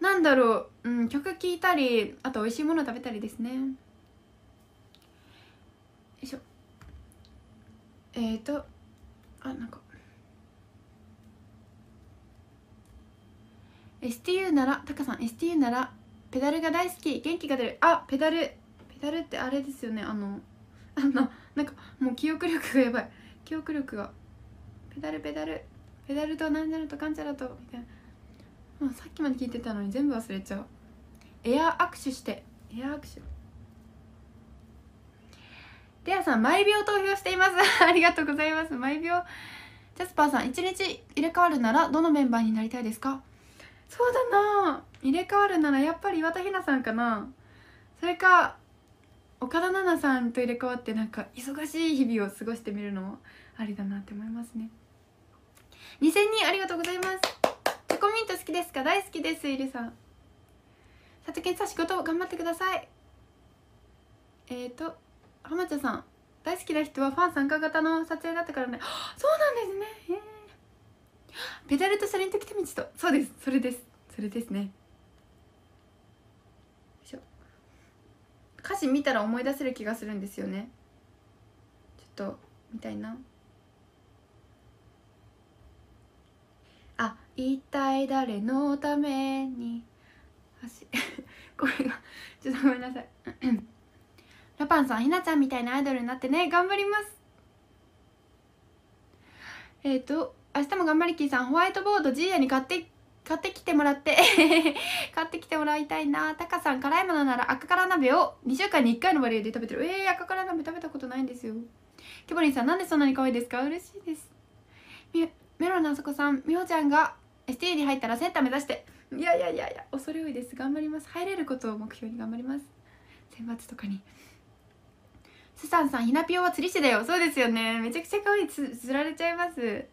Speaker 1: なんだろう、うん、曲聴いたりあと美味しいもの食べたりですねよいしょえっ、ー、とあなんか STU ならタカさん STU ならペダルが大好き元気が出るあペダルペダルってあれですよねあのあのなんかもう記憶力がやばい記憶力がペダルペダルペダルとなんじゃらとかんじゃらとみたいなもうさっきまで聞いてたのに全部忘れちゃうエア握手してエア握手レアさん毎秒投票しています ありがとうございます毎秒ジャスパーさん一日入れ替わるならどのメンバーになりたいですかそうだな入れ替わるならやっぱり岩田ひなさんかなそれか岡田奈々さんと入れ替わってなんか忙しい日々を過ごしてみるのもありだなって思いますね2000人ありがとうございますチョコミント好きですか大好きですイルさんさとけんさん仕事頑張ってくださいえっ、ー、と浜茶さん大好きな人はファン参加型の撮影だったからねそうなんですね、えペダルと車輪と来た道とそうですそれですそれですね歌詞見たら思い出せる気がするんですよねちょっと見たいな一体誰のために走こ がちょっとごめんなさい ラパンさんひなちゃんみたいなアイドルになってね頑張りますえっ、ー、と明日も頑張りきーさんホワイトボードジーヤに買って買ってきてもらって 買ってきてもらいたいなタカさん辛いものなら赤から鍋を2週間に1回の割合で食べてるえー、赤から鍋食べたことないんですよキョボリンさんなんでそんなに可愛いですか嬉しいですメロンのあそこさんみほちゃんが ST に入ったらセンター目指していやいやいやいや恐れ多いです頑張ります入れることを目標に頑張ります選抜とかにスサンさんひなぴょは釣り師だよそうですよねめちゃくちゃ可愛いつ釣られちゃいます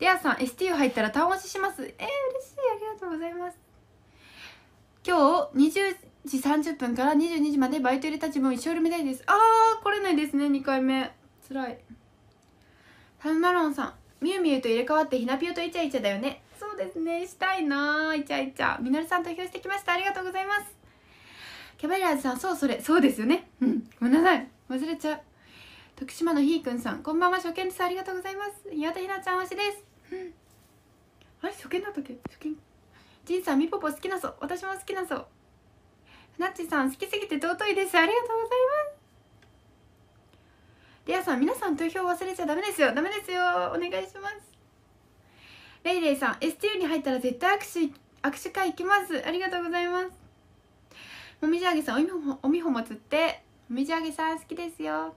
Speaker 1: レアさん ST を入ったら単押ししますえー、嬉しいありがとうございます今日20時30分から22時までバイト入れた自分を一生埋めたいですああ、来れないですね2回目つらいサムマロンさんみゆみゆと入れ替わってひなぴよとイチャイチャだよねですねしたいなイチャイチャみのりさん投票してきましたありがとうございますキャバリアーズさんそうそれそうですよねうんごめんなさい忘れちゃう徳島のひーくんさんこんばんは初見ですありがとうございます岩田ひなちゃん推しですうんあれ初見だったっけ初見じんさんみぽぽ好きなそう私も好きなそうふなっちさん好きすぎて尊いですありがとうございますレアさん皆さん投票忘れちゃダメですよダメですよお願いしますレイレイさん STU に入ったら絶対握手握手会行きますありがとうございますもみじあげさんおみほおみほもつってもみじあげさん好きですよ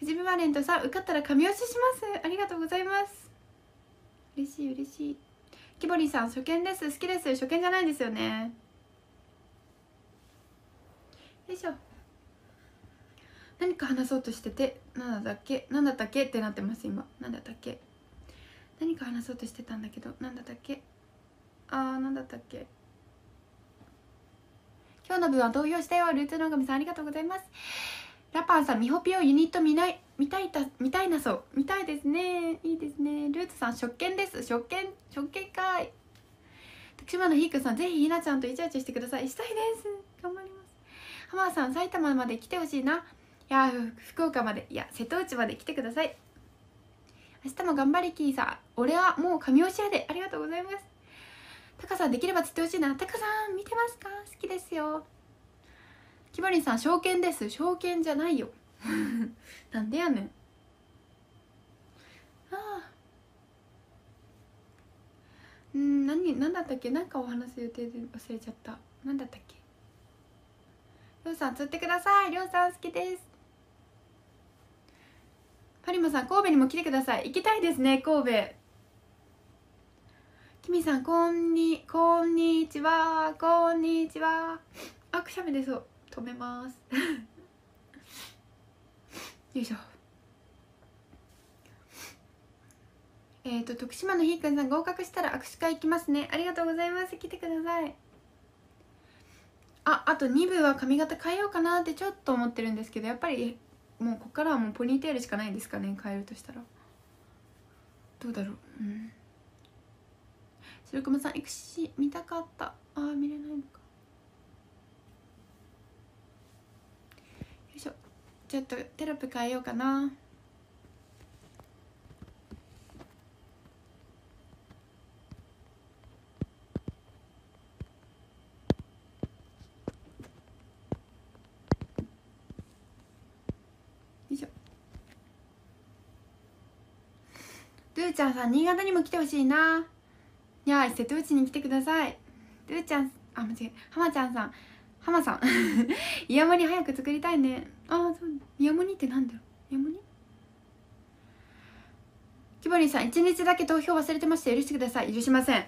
Speaker 1: 藤見バレントさん受かったら神押ししますありがとうございます嬉しい嬉しいキボリさん初見です好きです初見じゃないですよねよいしょ何か話そうとしてて何だっけ何だったっけってなってます今何だったっけ何か話そうとしてたんだけど何だったっけあー何だったっけ今日の分は動揺したよルーツの神さんありがとうございますラパーさんみほぴをユニット見ない見たいた見たいなそう見たいですねいいですねルーツさん食券です食券食券かい徳島のひーくさんぜひひなちゃんとイチャイチャしてくださいしたいです頑張ります浜田さん埼玉まで来てほしいないや福岡までいや瀬戸内まで来てください明日も頑張れキーさ俺はもう神押し屋でありがとうございますタカさんできればつってほしいなタカさん見てますか好きですよキバリンさん証券です証券じゃないよ なんでやねんああうん何何だったっけ何かお話す予定で忘れちゃった何だったっけりょうさん釣ってくださいりょうさん好きですパリマさん神戸にも来てください行きたいですね神戸キミさんこんにこんにちはこんにちはあくしゃみ出そう止めます よいしょえっ、ー、と徳島のひーくんさん合格したら握手会行きますねありがとうございます来てくださいああと2部は髪型変えようかなってちょっと思ってるんですけどやっぱりもうここからはもうポニーテールしかないですかね変えるとしたらどうだろううん白熊さんエくし、見たかったああ見れないのかよいしょちょっとテロップ変えようかなルーちゃんさん新潟にも来てほしいなにゃー瀬戸内に来てくださいルーちゃんあ間違えはまちゃんさん浜さん イヤモニ早く作りたいねああそうイヤモニってなんだろうイヤモニキボリンさん一日だけ投票忘れてまして許してください許しませんあ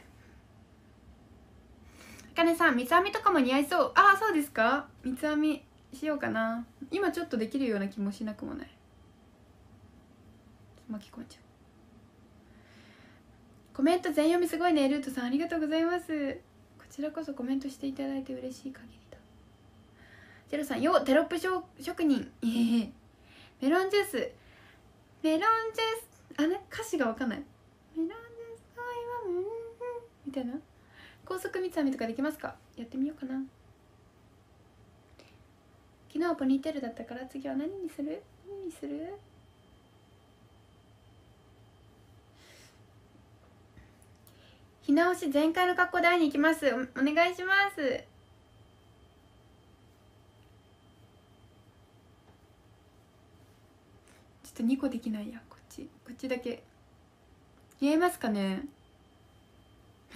Speaker 1: かねさん三つ編みとかも似合いそうああそうですか三つ編みしようかな今ちょっとできるような気もしなくもない巻き込んじゃうコメント全読みすごいねルートさんありがとうございますこちらこそコメントしていただいて嬉しい限りだジロさんよテロップ職人 メロンジュースメロンジュースあれ歌詞がわかんないメロンジュース愛はうんみたいな高速三つ編みとかできますかやってみようかな昨日はポニーテールだったから次は何にする何にする日直し全開の格好で会いに行きますおお願いしますちょっと2個できないやこっちこっちだけ見えますかね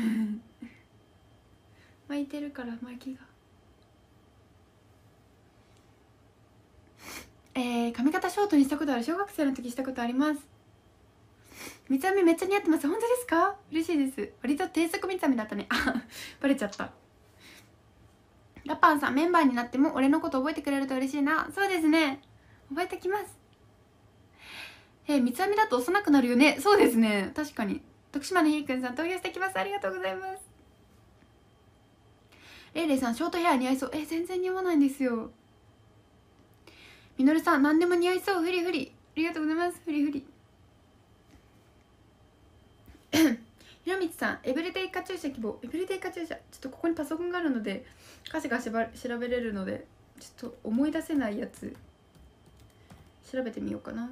Speaker 1: 巻いてるから巻きが えー、髪型ショートにしたことある小学生の時したことあります三つ編みめっちゃ似合ってます本当ですか嬉しいです割と低速つ編みだったねあバレちゃったラパンさんメンバーになっても俺のこと覚えてくれると嬉しいなそうですね覚えてきますえー、三つ編みだと幼くなるよねそうですね確かに徳島のひいくんさん投票してきますありがとうございますレイレイさんショートヘア似合いそうえー、全然似合わないんですよみのるさん何でも似合いそうフリフリありがとうございますフリフリひろみつさん、エブリデイカチューシャ希望。エブリデイカチューシャ。ちょっとここにパソコンがあるので、歌詞がしば調べれるので、ちょっと思い出せないやつ、調べてみようかな。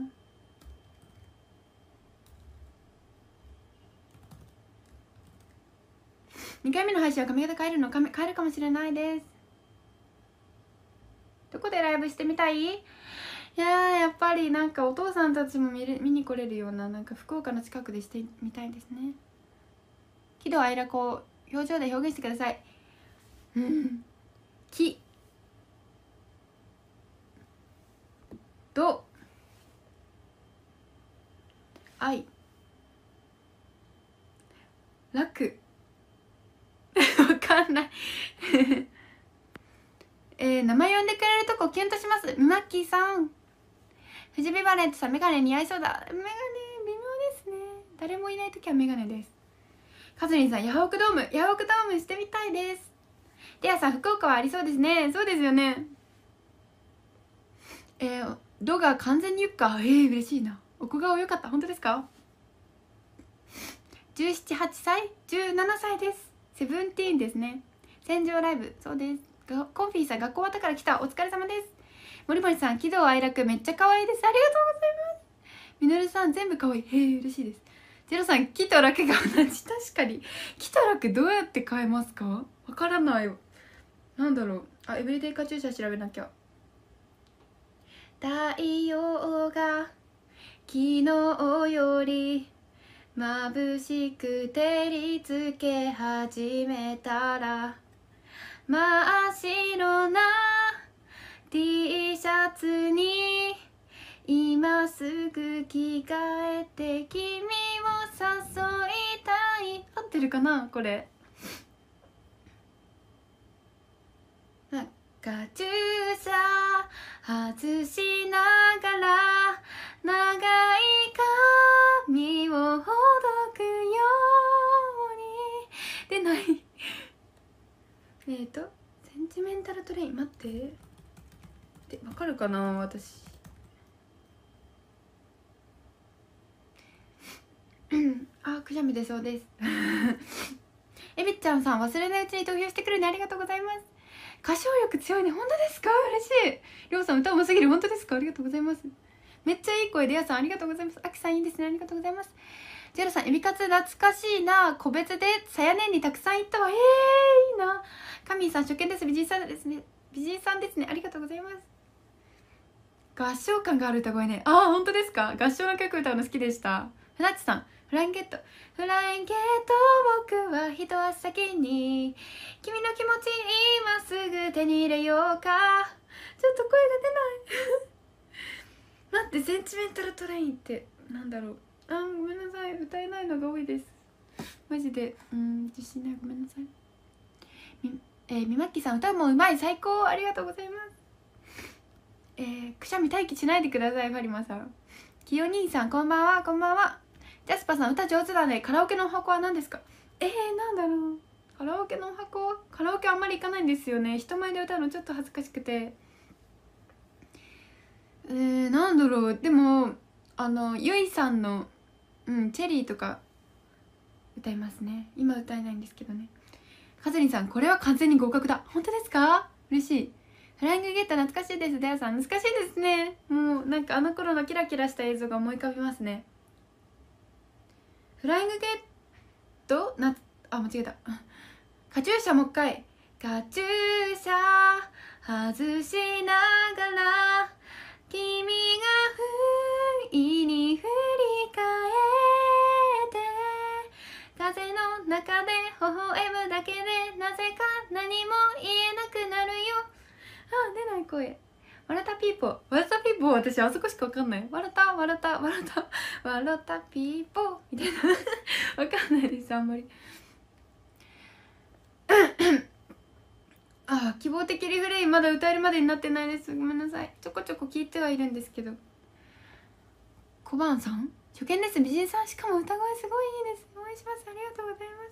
Speaker 1: 2回目の配信は髪型変えるの変えるかもしれないです。どこでライブしてみたいいややっぱりなんかお父さんたちも見る見に来れるようななんか福岡の近くでしてみたいですね喜怒哀楽を表情で表現してくださいうん喜怒愛楽 わかんない えー、名前呼んでくれるとこキュンとしますみまきさん富士ビバレントさんメガネ似合いそうだメガネ微妙ですね誰もいない時はメガネですカズリンさんヤフオクドームヤフオクドームしてみたいですレアさん福岡はありそうですねそうですよねえー、ドが完全にゆっかえー、嬉しいなお小顔良かった本当ですか178歳17歳ですセブンティーンですね戦場ライブそうですコンフィーさん学校終わったから来たお疲れ様です森森さん喜怒哀楽めっちゃ可愛いですありがとうございますみのるさん全部可愛いへえ嬉しいですゼロさん喜と楽が同じ確かに喜と楽どうやって変えますかわからないなんだろうあエブリデイカチューシャ調べなきゃ太陽が昨日より眩しく照りつけ始めたら真っ白な T シャツに今すぐ着替えて君を誘いたい合ってるかなこれカチューシャ外しながら長い髪をほどくようにでないえっとセンチメンタルトレイン待ってってわかるかな私あくしゃみ出そうですえび ちゃんさん忘れないうちに投票してくるねありがとうございます歌唱力強いね本当ですか嬉しいりょうさん歌うますぎる本当ですかありがとうございますめっちゃいい声でやさんありがとうございますあきさんいいですねありがとうございますジェロさん、エビカツ懐かしいな。個別で、さやねんにたくさん行ったわ。えー、いいな。カミンさん、初見です。美人さんですね。美人さんですね。ありがとうございます。合唱感がある歌声ねああ本当ですか合唱の曲歌うの好きでしたふなっちさんフラインゲットフラインゲット僕は一足先に君の気持ち今すぐ手に入れようかちょっと声が出ない 待ってセンチメンタルトレインってなんだろうあごめんなさい歌えないのが多いですマジでうん自信ないごめんなさいみえー、みまっきさん歌もうまい最高ありがとうございますえー、くしゃみ待機しないでくださいファリマさんきよ兄さんこんばんはこんばんはジャスパさん歌上手だねカラオケのお箱は何ですかえー、なんだろうカラオケのお箱カラオケあんまり行かないんですよね人前で歌うのちょっと恥ずかしくてえー、なんだろうでもあのゆいさんの「うんチェリー」とか歌いますね今歌えないんですけどねかずりんさんこれは完全に合格だ本当ですか嬉しいフライングゲット懐かしいですダヤさん難しいですねもうなんかあの頃のキラキラした映像が思い浮かびますねフライングゲットなあ間違えたカチューシャもう一回カチューシャ外しながら君が不意に振り返って風の中で微笑むだけでなぜか何も言えなくなるよ出ない声わらたピーポーわらたピーポー私あそこしか分かんないわらたわらたわらたわらたピーポーみたいな分 かんないですあんまり ああ希望的リフレインまだ歌えるまでになってないですごめんなさいちょこちょこ聞いてはいるんですけど小判さん初見です美人さんしかも歌声すごいいいです応援しますありがとうございます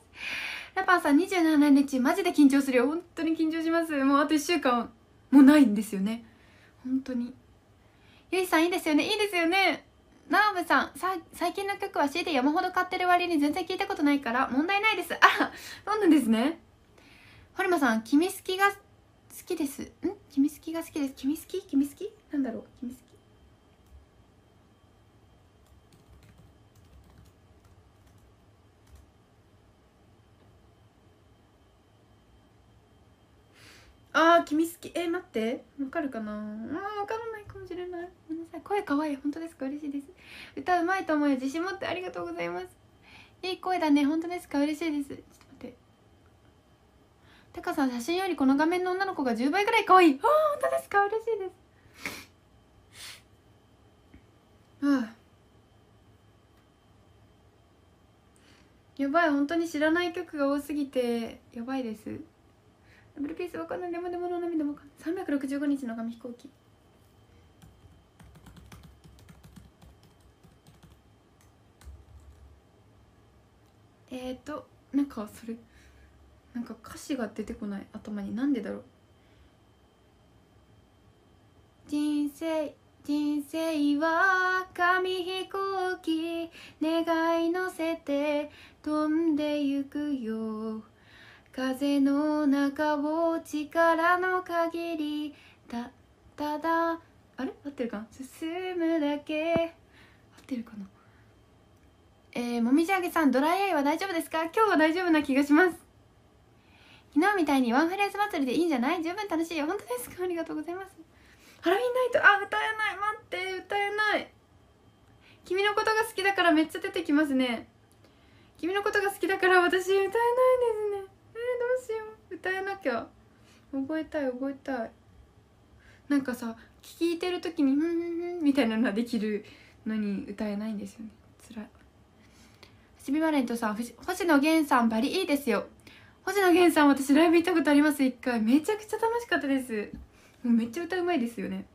Speaker 1: ラパーさん27日マジで緊張するよ本当に緊張しますもうあと1週間もないんですよね本当にゆいさんいいですよねいいですよねナーブさん最近の曲は CD 山ほど買ってる割に全然聞いたことないから問題ないですあらそうなんですねホルマさん「君好きが好きです」ん「君好きが好きです」「君好き君好き」なんだろう「君好き」ああ君好きえー、待ってわかるかなあわからないかもしれないごめんなさい声かわいい本当ですか嬉しいです歌うまいと思うよ自信持ってありがとうございますいい声だね本当ですか嬉しいですちょっと待ってタカさん写真よりこの画面の女の子が10倍ぐらい可愛いあ本当ですか嬉しいですああやばい本当に知らない曲が多すぎてやばいですダブルピースわかんないでもでもの涙もかんない365日の紙飛行機えっ、ー、となんかそれなんか歌詞が出てこない頭になんでだろう人生人生は紙飛行機願い乗せて飛んでゆくよ風の中を力の限りたただあれ合ってるか進むだけ合ってるかなえー、もみじあげさんドライアイは大丈夫ですか今日は大丈夫な気がします昨日みたいにワンフレーズ祭りでいいんじゃない十分楽しいよ本当ですかありがとうございますハロウィンナイトあ歌えない待って歌えない君のことが好きだからめっちゃ出てきますね君のことが好きだから私歌えないですねうしよう歌えなきゃ覚えたい覚えたいなんかさ聴いてる時に「ふんうんうん」みたいなのはできるのに歌えないんですよねつらいシビマレントさん星野源さんバリいいですよ星野源さん私ライブ行ったことあります一回めちゃくちゃ楽しかったですめっちゃ歌うまいですよね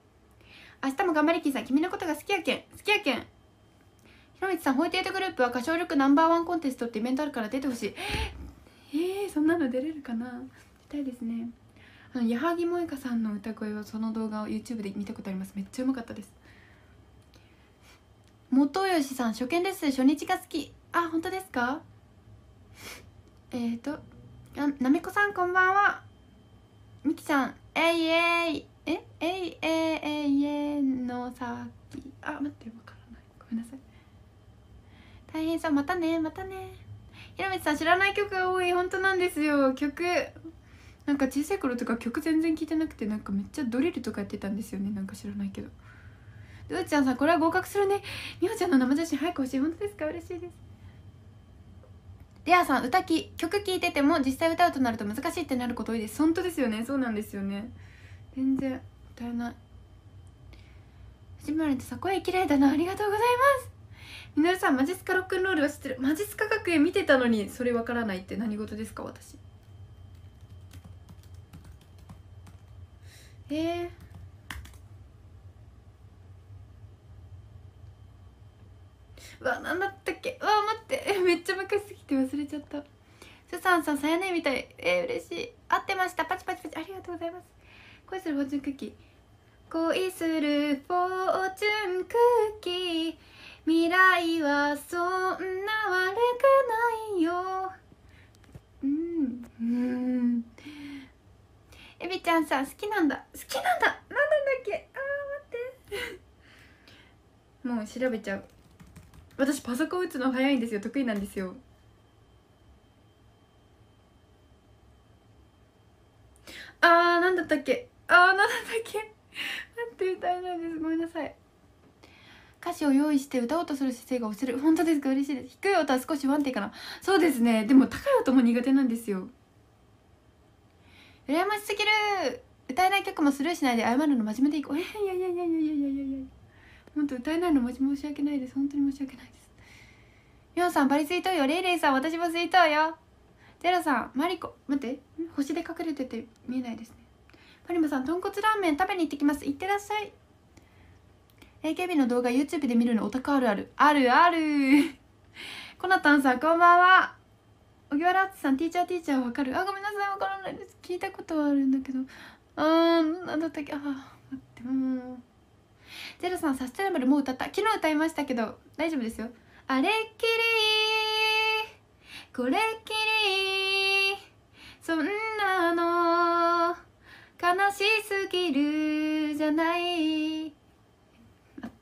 Speaker 1: 明日も頑張りきんさん君のことが好きやけん好きやけんひろみつさんホイテイトグループは歌唱力ナンバーワンコンテストってイベントあるから出てほしいえー、そんなの出れるかな出たいですねあの矢作萌香さんの歌声はその動画を YouTube で見たことありますめっちゃうまかったです元吉さん初見です初日が好きあ本当ですかえっ、ー、とあなめこさんこんばんはみきゃんえいえいええいえいえいえのさきあ待ってわからないごめんなさい大変さまたねまたね稲道さん知らない曲が多い本当なんですよ曲なんか小さい頃とか曲全然聴いてなくてなんかめっちゃドリルとかやってたんですよねなんか知らないけどうーちゃんさんこれは合格するねみほちゃんの生写真早く欲しい本当ですか嬉しいですレアさん歌き曲聴いてても実際歌うとなると難しいってなること多いです本当ですよねそうなんですよね全然歌えない藤村ってさ声綺麗だなありがとうございますみのるさんマジスカロックンロールは知ってるマジスカ学園見てたのにそれわからないって何事ですか私えー、うわ何だったっけうわ待って めっちゃ昔すぎて忘れちゃったすさんさんさやねみたいえー、嬉しい合ってましたパチパチパチありがとうございます恋するフォーチュンクッキー恋するフォーチュンクッキー未来はそんな悪くないようんうんエビちゃんさ好きなんだ好きなんだなんだっけああ、待ってもう調べちゃう私パソコン打つの早いんですよ得意なんですよああ、なんだったっけああ、なんだったっけなんて歌えないですごめんなさい歌詞を用意して歌おうとする姿勢が落せる本当ですか嬉しいです低い音は少し不安定かなそうですねでも高い音も苦手なんですよ羨ましすぎる歌えない曲もスルーしないで謝るの真面目でいこういやいやいやいやいやいやいやいや本当歌えないのマジ申し訳ないです本当に申し訳ないですみょんさんパリスイートよレイレイさん私もスイートよゼロさんマリコ待って星で隠れてて見えないですねパリマさん豚骨ラーメン食べに行ってきます行ってらっしゃい AKB の動画 YouTube で見るのオタクあるあるあるあるコナタンさんこんばんは荻原敦さんティーチャーティーチャーわかるあごめんなさいわからないです聞いたことはあるんだけどうんなんだったっけあ待ってうんゼロさんサステナブルもう歌った昨日歌いましたけど大丈夫ですよあれっきりこれっきりそんなの悲しすぎるじゃない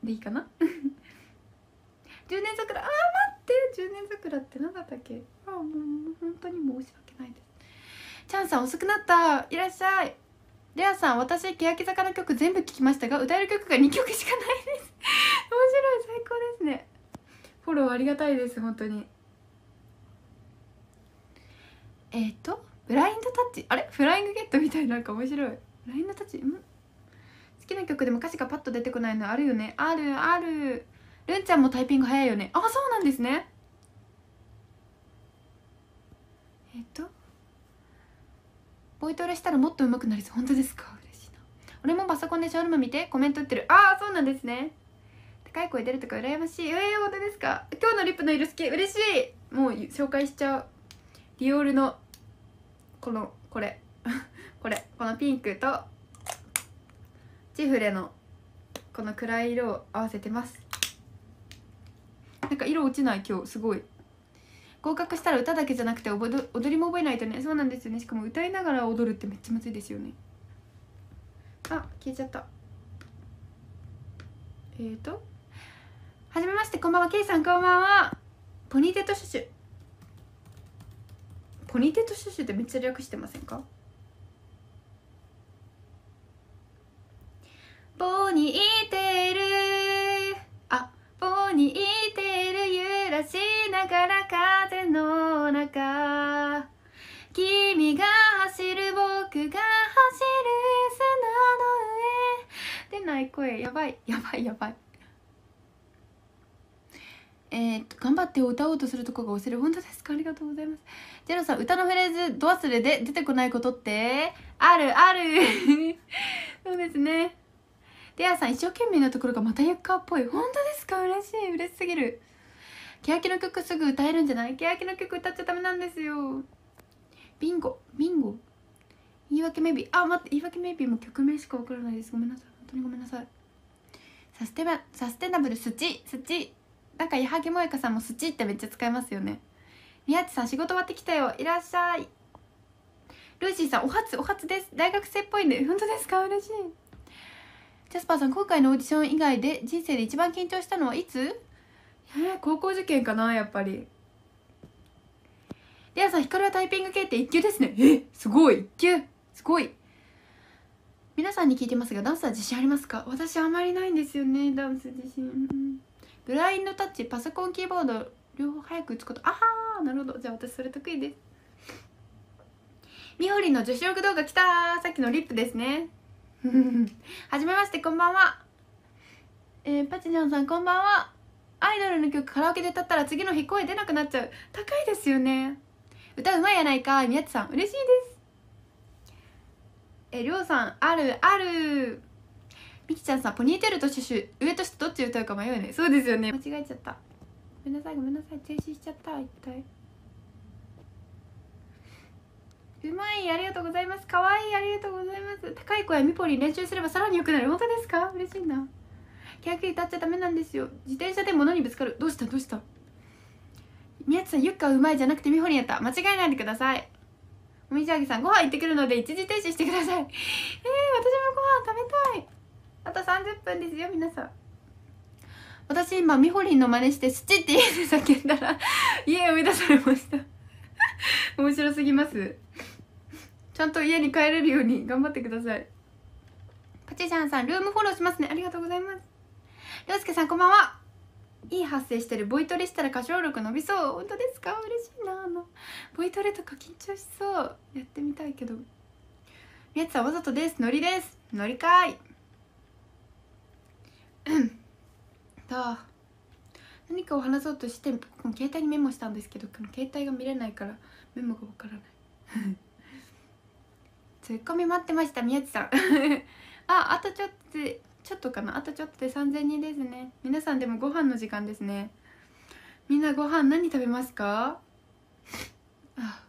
Speaker 1: でいいかな 十年桜あー待って十年桜って何だったっけあもう本当に申し訳ないですチャンさん遅くなったいらっしゃいレアさん私欅坂の曲全部聴きましたが歌える曲が2曲しかないです 面白い最高ですねフォローありがたいです本当にえっ、ー、とブラインドタッチあれフライングゲットみたいなんか面白いブラインドタッチんきな曲でも歌詞がパッと出てこないのあるよねあるあるるんちゃんもタイピング早いよねあそうなんですねえっとボイトレしたらもっと上手くなりそう本当ですか嬉しいな俺もパソコンでショールーム見てコメント打ってるああそうなんですね高い声出るとか羨ましいええー、本当ですか今日のリップの色好き嬉しいもう紹介しちゃうディオールのこのこれ これこのピンクとチフレのこの暗い色を合わせてますなんか色落ちない今日すごい合格したら歌だけじゃなくて踊りも覚えないとねそうなんですよねしかも歌いながら踊るってめっちゃむずいですよねあ消えちゃったえーとはじめましてこんばんはケイさんこんばんはポニーテッドシュシュポニーテッドシュシュってめっちゃ略してませんかポにいてるあポにいている揺らしながら風の中君が走る僕が走る砂の上出ない声やばいやばいやばいえー、っと頑張って歌おうとするとこが押せる本当ですかありがとうございますジェロさん歌のフレーズど忘れで出てこないことってあるある そうですねレアさん一生懸命なところがまたゆかっぽい本当ですか嬉しい嬉しすぎる欅の曲すぐ歌えるんじゃない欅の曲歌っちゃダメなんですよビンゴビンゴ言い訳メイビーあ待って言い訳メイビーも曲名しか分からないですごめんなさい本当にごめんなさいサステナサステナブルスチスチなんか矢作萌香さんもスチってめっちゃ使いますよね宮地さん仕事終わってきたよいらっしゃいルーシーさんお初お初です大学生っぽいんで本当ですか嬉しいジャスパーさん今回のオーディション以外で人生で一番緊張したのはいつえー、高校受験かなやっぱりレアさん光はタイピング系って1級ですねえすごい1級すごい皆さんに聞いてますがダンスは自信ありますか私あまりないんですよねダンス自信、うん、ブラインドタッチパソコンキーボード両方早く打つことああなるほどじゃあ私それ得意ですみほりんの女子力動画来たさっきのリップですねはじめましてこんばんはえー、パチニョンさんこんばんはアイドルの曲カラオケで歌ったら次の日声出なくなっちゃう高いですよね歌うまいやないか宮地さん嬉しいですえりょうさんあるあるみきちゃんさんポニーテールとシュシュ上と下どっち歌うか迷うねそうですよね間違えちゃったごめんなさいごめんなさい停止しちゃった一体うまいありがとうございますかわいいありがとうございます高い声みぽり練習すればさらに良くなる本当ですか嬉しいな逆に立っちゃダメなんですよ自転車で物にぶつかるどうしたどうした宮地さんゆっかうまいじゃなくてみほりんやった間違えないでくださいおみじあげさんご飯行ってくるので一時停止してください えー、私もご飯食べたいあと30分ですよ皆さん私今みほりんの真似して「スチ」って家で叫んだら家を生み出されました 面白すぎますちゃんと家に帰れるように頑張ってくださいパチちゃんさんルームフォローしますねありがとうございますりょうすけさんこんばんはいい発声してるボイトレしたら歌唱力伸びそう本当ですか嬉しいなあのボイトレとか緊張しそうやってみたいけどみやつさんわざとですノリですノリかいうんと何かを話そうとして携帯にメモしたんですけど携帯が見れないからメモがわからない ツッコミ待ってました宮地さん ああとちょっとちょっとかなあとちょっとで3000人ですね皆さんでもご飯の時間ですねみんなご飯何食べますか あ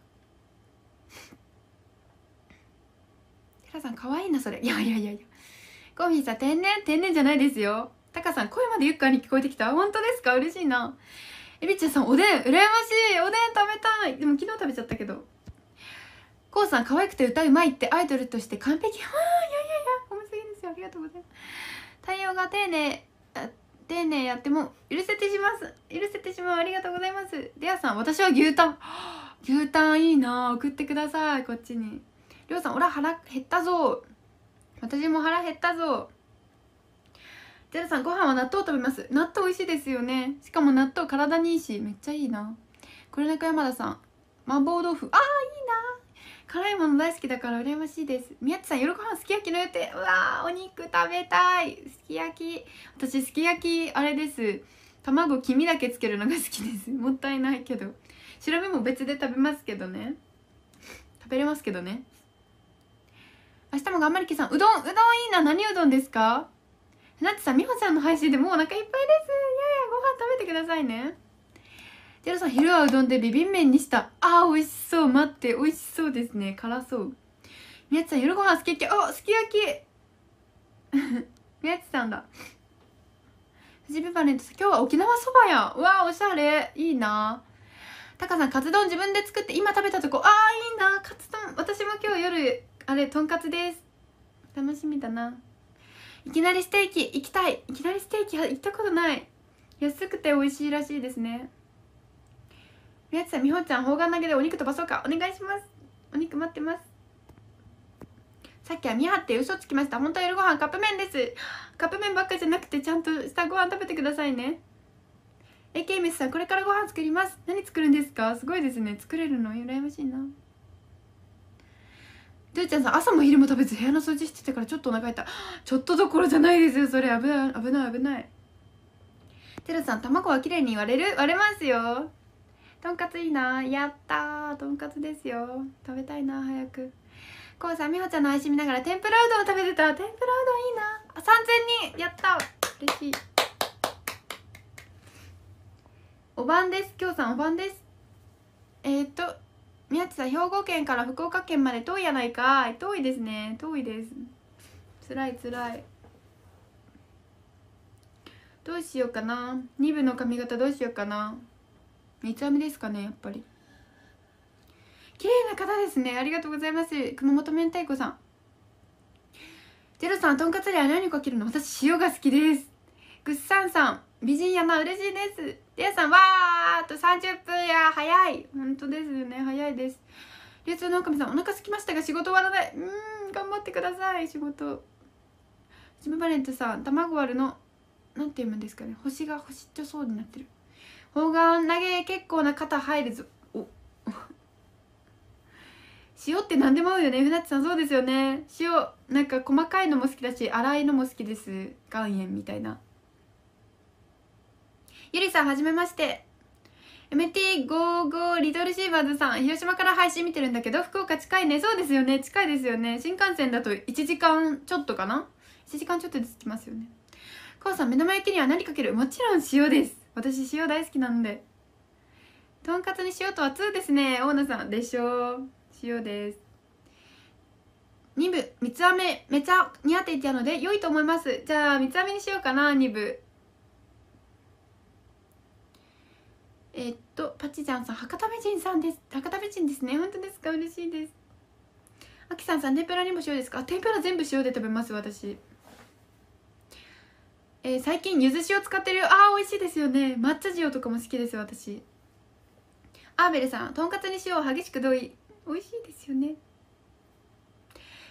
Speaker 1: テラさん可愛いなそれいやいやいやいやコーヒーさん天然天然じゃないですよタカさん、声までゆっかに聞こえてきた。本当ですか嬉しいな。えりちゃんさん、おでん、羨ましい。おでん食べたい。でも昨日食べちゃったけど。こうさん、可愛くて歌うまいってアイドルとして完璧。あ。いやいやいや、褒めすぎですよ。ありがとうございます。対応が丁寧、丁寧やっても許せてします。許せてしまう。ありがとうございます。でアさん、私は牛タン。牛タンいいな送ってください。こっちに。りょうさん、おら腹減ったぞ。私も腹減ったぞ。ゼロさんご飯は納豆食べます納豆美味しいですよねしかも納豆体にいいしめっちゃいいな黒猫山田さん麻婆豆腐ああいいな辛いもの大好きだから羨ましいです宮地さん夜ご飯すき焼きの予定うわーお肉食べたいすき焼き私すき焼きあれです卵黄身だけつけるのが好きです もったいないけど白身も別で食べますけどね食べれますけどね明日も頑張りきさんうどんうどんいいな何うどんですかだってさ美穂ちゃんの配信でもうお腹いっぱいですいやいやご飯食べてくださいねェロさん昼はうどんでビビン麺にしたあー美味しそう待って美味しそうですね辛そう宮地さん夜ご飯すき焼きおすき焼き宮地さんだフジビバレントさん今日は沖縄そばやわあおしゃれいいなタカさんカツ丼自分で作って今食べたとこああいいなカツ丼私も今日夜あれとんかつです楽しみだないきなりステーキ行きたいいきなりステーキ行ったことない安くて美味しいらしいですね宮地さんみほちゃん砲丸投げでお肉飛ばそうかお願いしますお肉待ってますさっきは見張って嘘つきました本当は夜ご飯カップ麺ですカップ麺ばっかじゃなくてちゃんとしたご飯食べてくださいね AK ミスさんこれからご飯作ります何作るんですかすごいですね作れるの羨ましいなちゃんさん朝も昼も食べず部屋の掃除してたからちょっとお腹痛ちょっとどころじゃないですよそれ危ない危ない危ないてるさん卵は綺麗に割れる割れますよとんかついいなやったとんかつですよ食べたいな早くこうさん美穂ちゃんの愛し見ながら天ぷらうどん食べてた天ぷらうどんいいなあ3000人やった嬉しいおばんですきょうさんおばんですえー、っと宮地さん兵庫県から福岡県まで遠いやないかい遠いですね遠いですつらいつらいどうしようかな2部の髪型どうしようかな三つ編みですかねやっぱり綺麗な方ですねありがとうございます熊本明太子さんェロさんとんかつ料理は何かけるの私塩が好きですぐっさんさん美人やな嬉しいですりゅうさんわーあと30分や早い本当ですよね早いです流通の狼さんお腹すきましたが仕事終わらないうん頑張ってください仕事ジムバレントさん卵割るのなんて読むんですかね星が星っちょそうになってる砲丸投げ結構な肩入るぞお 塩って何でも合うよね船津さんそうですよね塩なんか細かいのも好きだし粗いのも好きです岩塩みたいなゆりさんはじめまして MT55 リトルシーバーズさん広島から配信見てるんだけど福岡近いねそうですよね近いですよね新幹線だと1時間ちょっとかな1時間ちょっとで着きますよね母さん目の前焼きには何かけるもちろん塩です私塩大好きなんでとんかつに塩とは2ですね大野さんでしょう塩です2部三つ編めめちゃ似合っていたので良いと思いますじゃあ三つ編めにしようかな2部えー、っとパチジャンさん博多美人さんです博多美人ですね本当ですか嬉しいですあきさんさん天ぷらにも塩ですか天ぷら全部塩で食べます私えー、最近ゆず塩使ってるよあー美味しいですよね抹茶塩とかも好きです私アーベルさんとんかつに塩を激しく同意美味しいですよね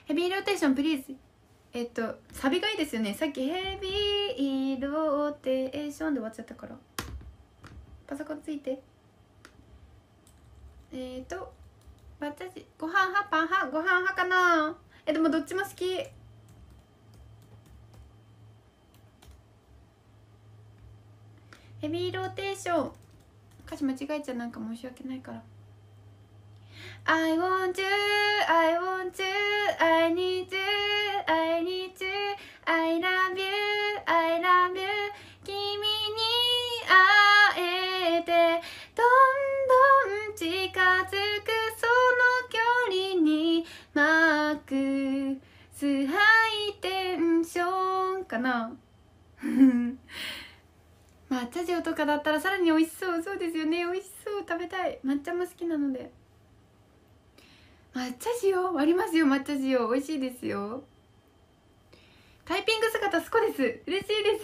Speaker 1: ヘビーローテーションプリーズえっとサビがいいですよねさっきヘビーローテーションで終わっちゃったからパソコンついてえっ、ー、と私ご飯派パン派ご飯派かなえでもどっちも好きヘビーローテーション歌詞間違えちゃなんか申し訳ないから I want you, I want you, I need you, I need you, I love you, I love you くハイテンションかな抹茶塩とかだったらさらに美味しそうそうですよね美味しそう食べたい抹茶も好きなので抹茶塩ありますよ抹茶塩美味しいですよタイピング姿スコです嬉しいで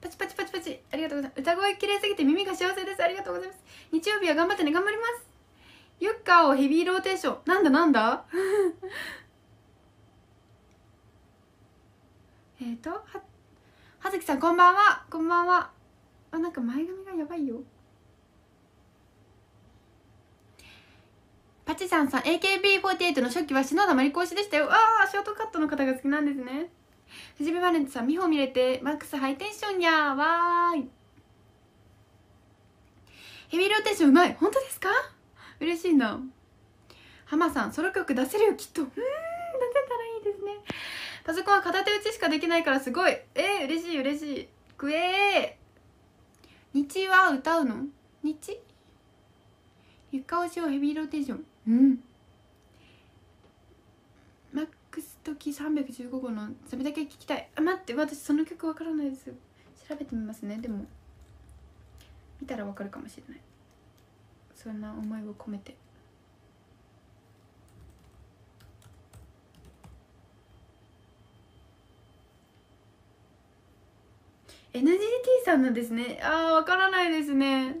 Speaker 1: すパチパチパチパチありがとうございます歌声綺麗すぎて耳が幸せですありがとうございます日曜日は頑張ってね頑張りますユッカをヘビーローテーションなんだなんだ えっとは葉月さんこんばんはこんばんはあなんか前髪がやばいよパチさんさん AKB48 の初期は篠田まりこ講しでしたよああショートカットの方が好きなんですね藤部バレンさん美穂見れてマックスハイテンションやわーいヘビーローテーションうまい本当ですか嬉しいな浜さんソロ曲出せるよきっとうん出せたらいいですねパソコンは片手打ちしかできないからすごいえー、嬉しい嬉しいくえー日は歌うの日床押しをヘビーローテーションうんマックス時315号のそれだけ聞きたいあ待って私その曲わからないです調べてみますねでも見たらわかるかもしれないそんな思いを込めて「NGT さんなんですねあーわからないですね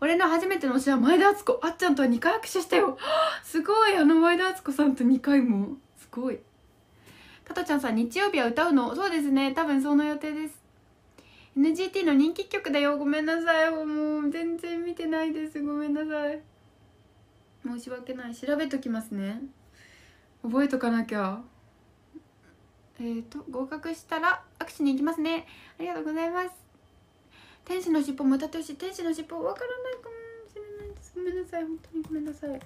Speaker 1: 俺の初めての推しは前田敦子あっちゃんとは2回握手したよ すごいあの前田敦子さんと2回もすごい加トちゃんさん日曜日は歌うのそうですね多分その予定です NGT の人気曲だよごめんなさいもう全然見てないですごめんなさい申し訳ない調べときますね覚えとかなきゃえっ、ー、と合格したら握手に行きますねありがとうございます天使の尻尾も歌ってほしい天使の尻尾わからないかもしれないですごめんなさい本当にごめんなさい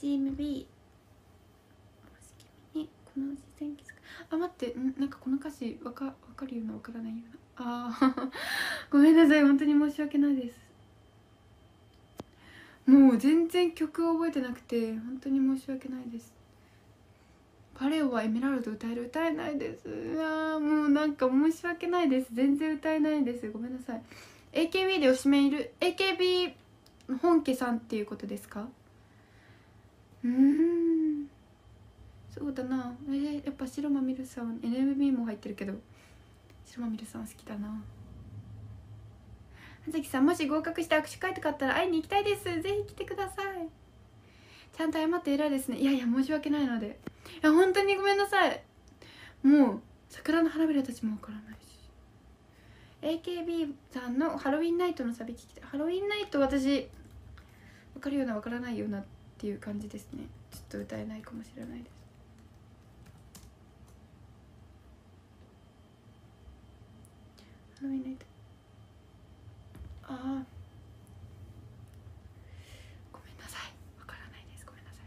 Speaker 1: チーム B にこの視線気づあ待ってんなんかこの歌詞わかわかるようなわからないようなあ ごめんなさい本当に申し訳ないですもう全然曲を覚えてなくて本当に申し訳ないですパレオはエメラルド歌える歌えないですやもうなんか申し訳ないです全然歌えないですごめんなさい AKB でおしめいる AKB 本家さんっていうことですかうんそうだなえー、やっぱ白間みるさん NMB も入ってるけど白間みるさん好きだな葉月さんもし合格して握手会とかあったら会いに行きたいですぜひ来てくださいちゃんと謝って偉いですねいやいや申し訳ないのでいや本当にごめんなさいもう桜の花びらたちもわからないし AKB さんのハロウィンナイトのサビ聞きたいハロウィンナイト私分かるような分からないようなっていう感じですねちょっと歌えないかもしれないですああごめんなさいわからないですごめんなさい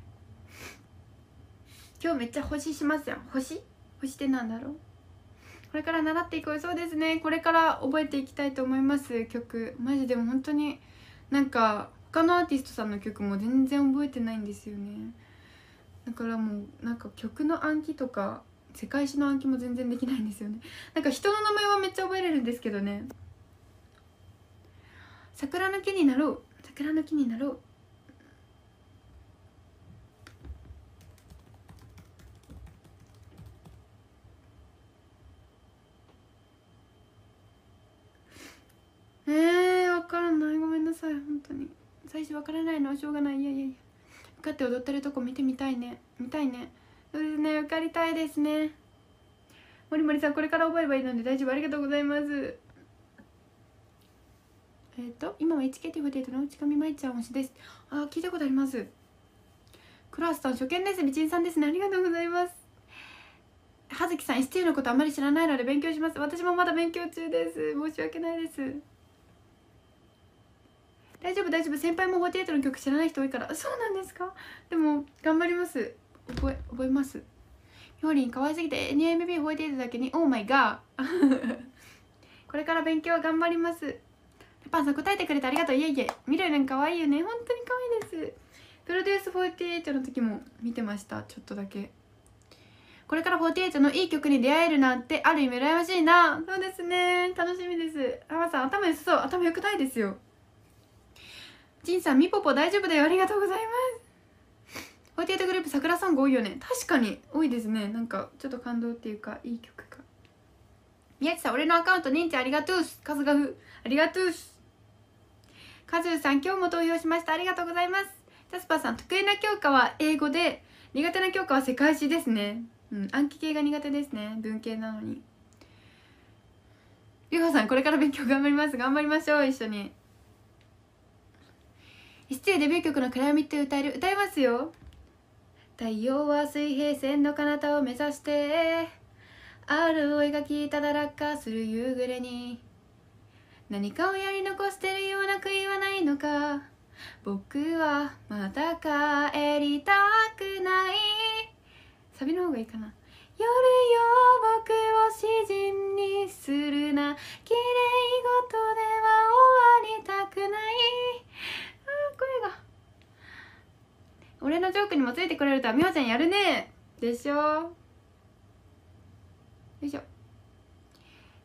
Speaker 1: 今日めっちゃ星しますやん星星ってなんだろうこれから習っていこうそうですねこれから覚えていきたいと思います曲マジでも本当になんか他のアーティストさんの曲も全然覚えてないんですよねだからもうなんか曲の暗記とか世界史の暗記も全然できないんですよねなんか人の名前はめっちゃ覚えれるんですけどね桜の木になろう桜の木になろうえー、分からないごめんなさい本当に最初分からないのはしょうがないいやいやいや受かって踊ってるとこ見てみたいね見たいねそうですね受かりたいですね森森さんこれから覚えればいいので大丈夫ありがとうございますえっ、ー、と今は HKT48 の内上舞ちゃん推しですあ聞いたことありますクラスさん初見ですみちんさんですねありがとうございます葉月さん ST のことあまり知らないので勉強します私もまだ勉強中です申し訳ないです大丈夫大丈夫先輩も48の曲知らない人多いからそうなんですかでも頑張ります覚え覚えますひょうりん可愛すぎて NMB 覚えていただけにオーマイガーこれから勉強頑張りますパンさん答えてくれてありがとういえいえ未来なん可愛いよね本当に可愛いですプロデュース48の時も見てましたちょっとだけこれから48のいい曲に出会えるなんてある意味羨ましいなそうですね楽しみですあまさん頭良さそう頭良くないですよジンさんみぽぽ大丈夫だよありがとうございます48グループ桜さんが多いよね確かに多いですねなんかちょっと感動っていうかいい曲か宮地さん俺のアカウント認知ありがとうす春日風ありがとうすカズさん今日も投票しましたありがとうございますジャスパーさん得意な教科は英語で苦手な教科は世界史ですねうん暗記系が苦手ですね文系なのにゆはさんこれから勉強頑張ります頑張りましょう一緒に失礼デビュー曲の「暗闇」って歌える歌いますよ太陽は水平線の彼方を目指してあるを描きただ落下する夕暮れに何かをやり残してるような悔いはないのか僕はまた帰りたくないサビの方がいいかな夜よ僕を詩人にするな綺麗事では終わりたくないあ声が俺のジョークにもついてくれるとはみほちゃんやるねでしょよいしょ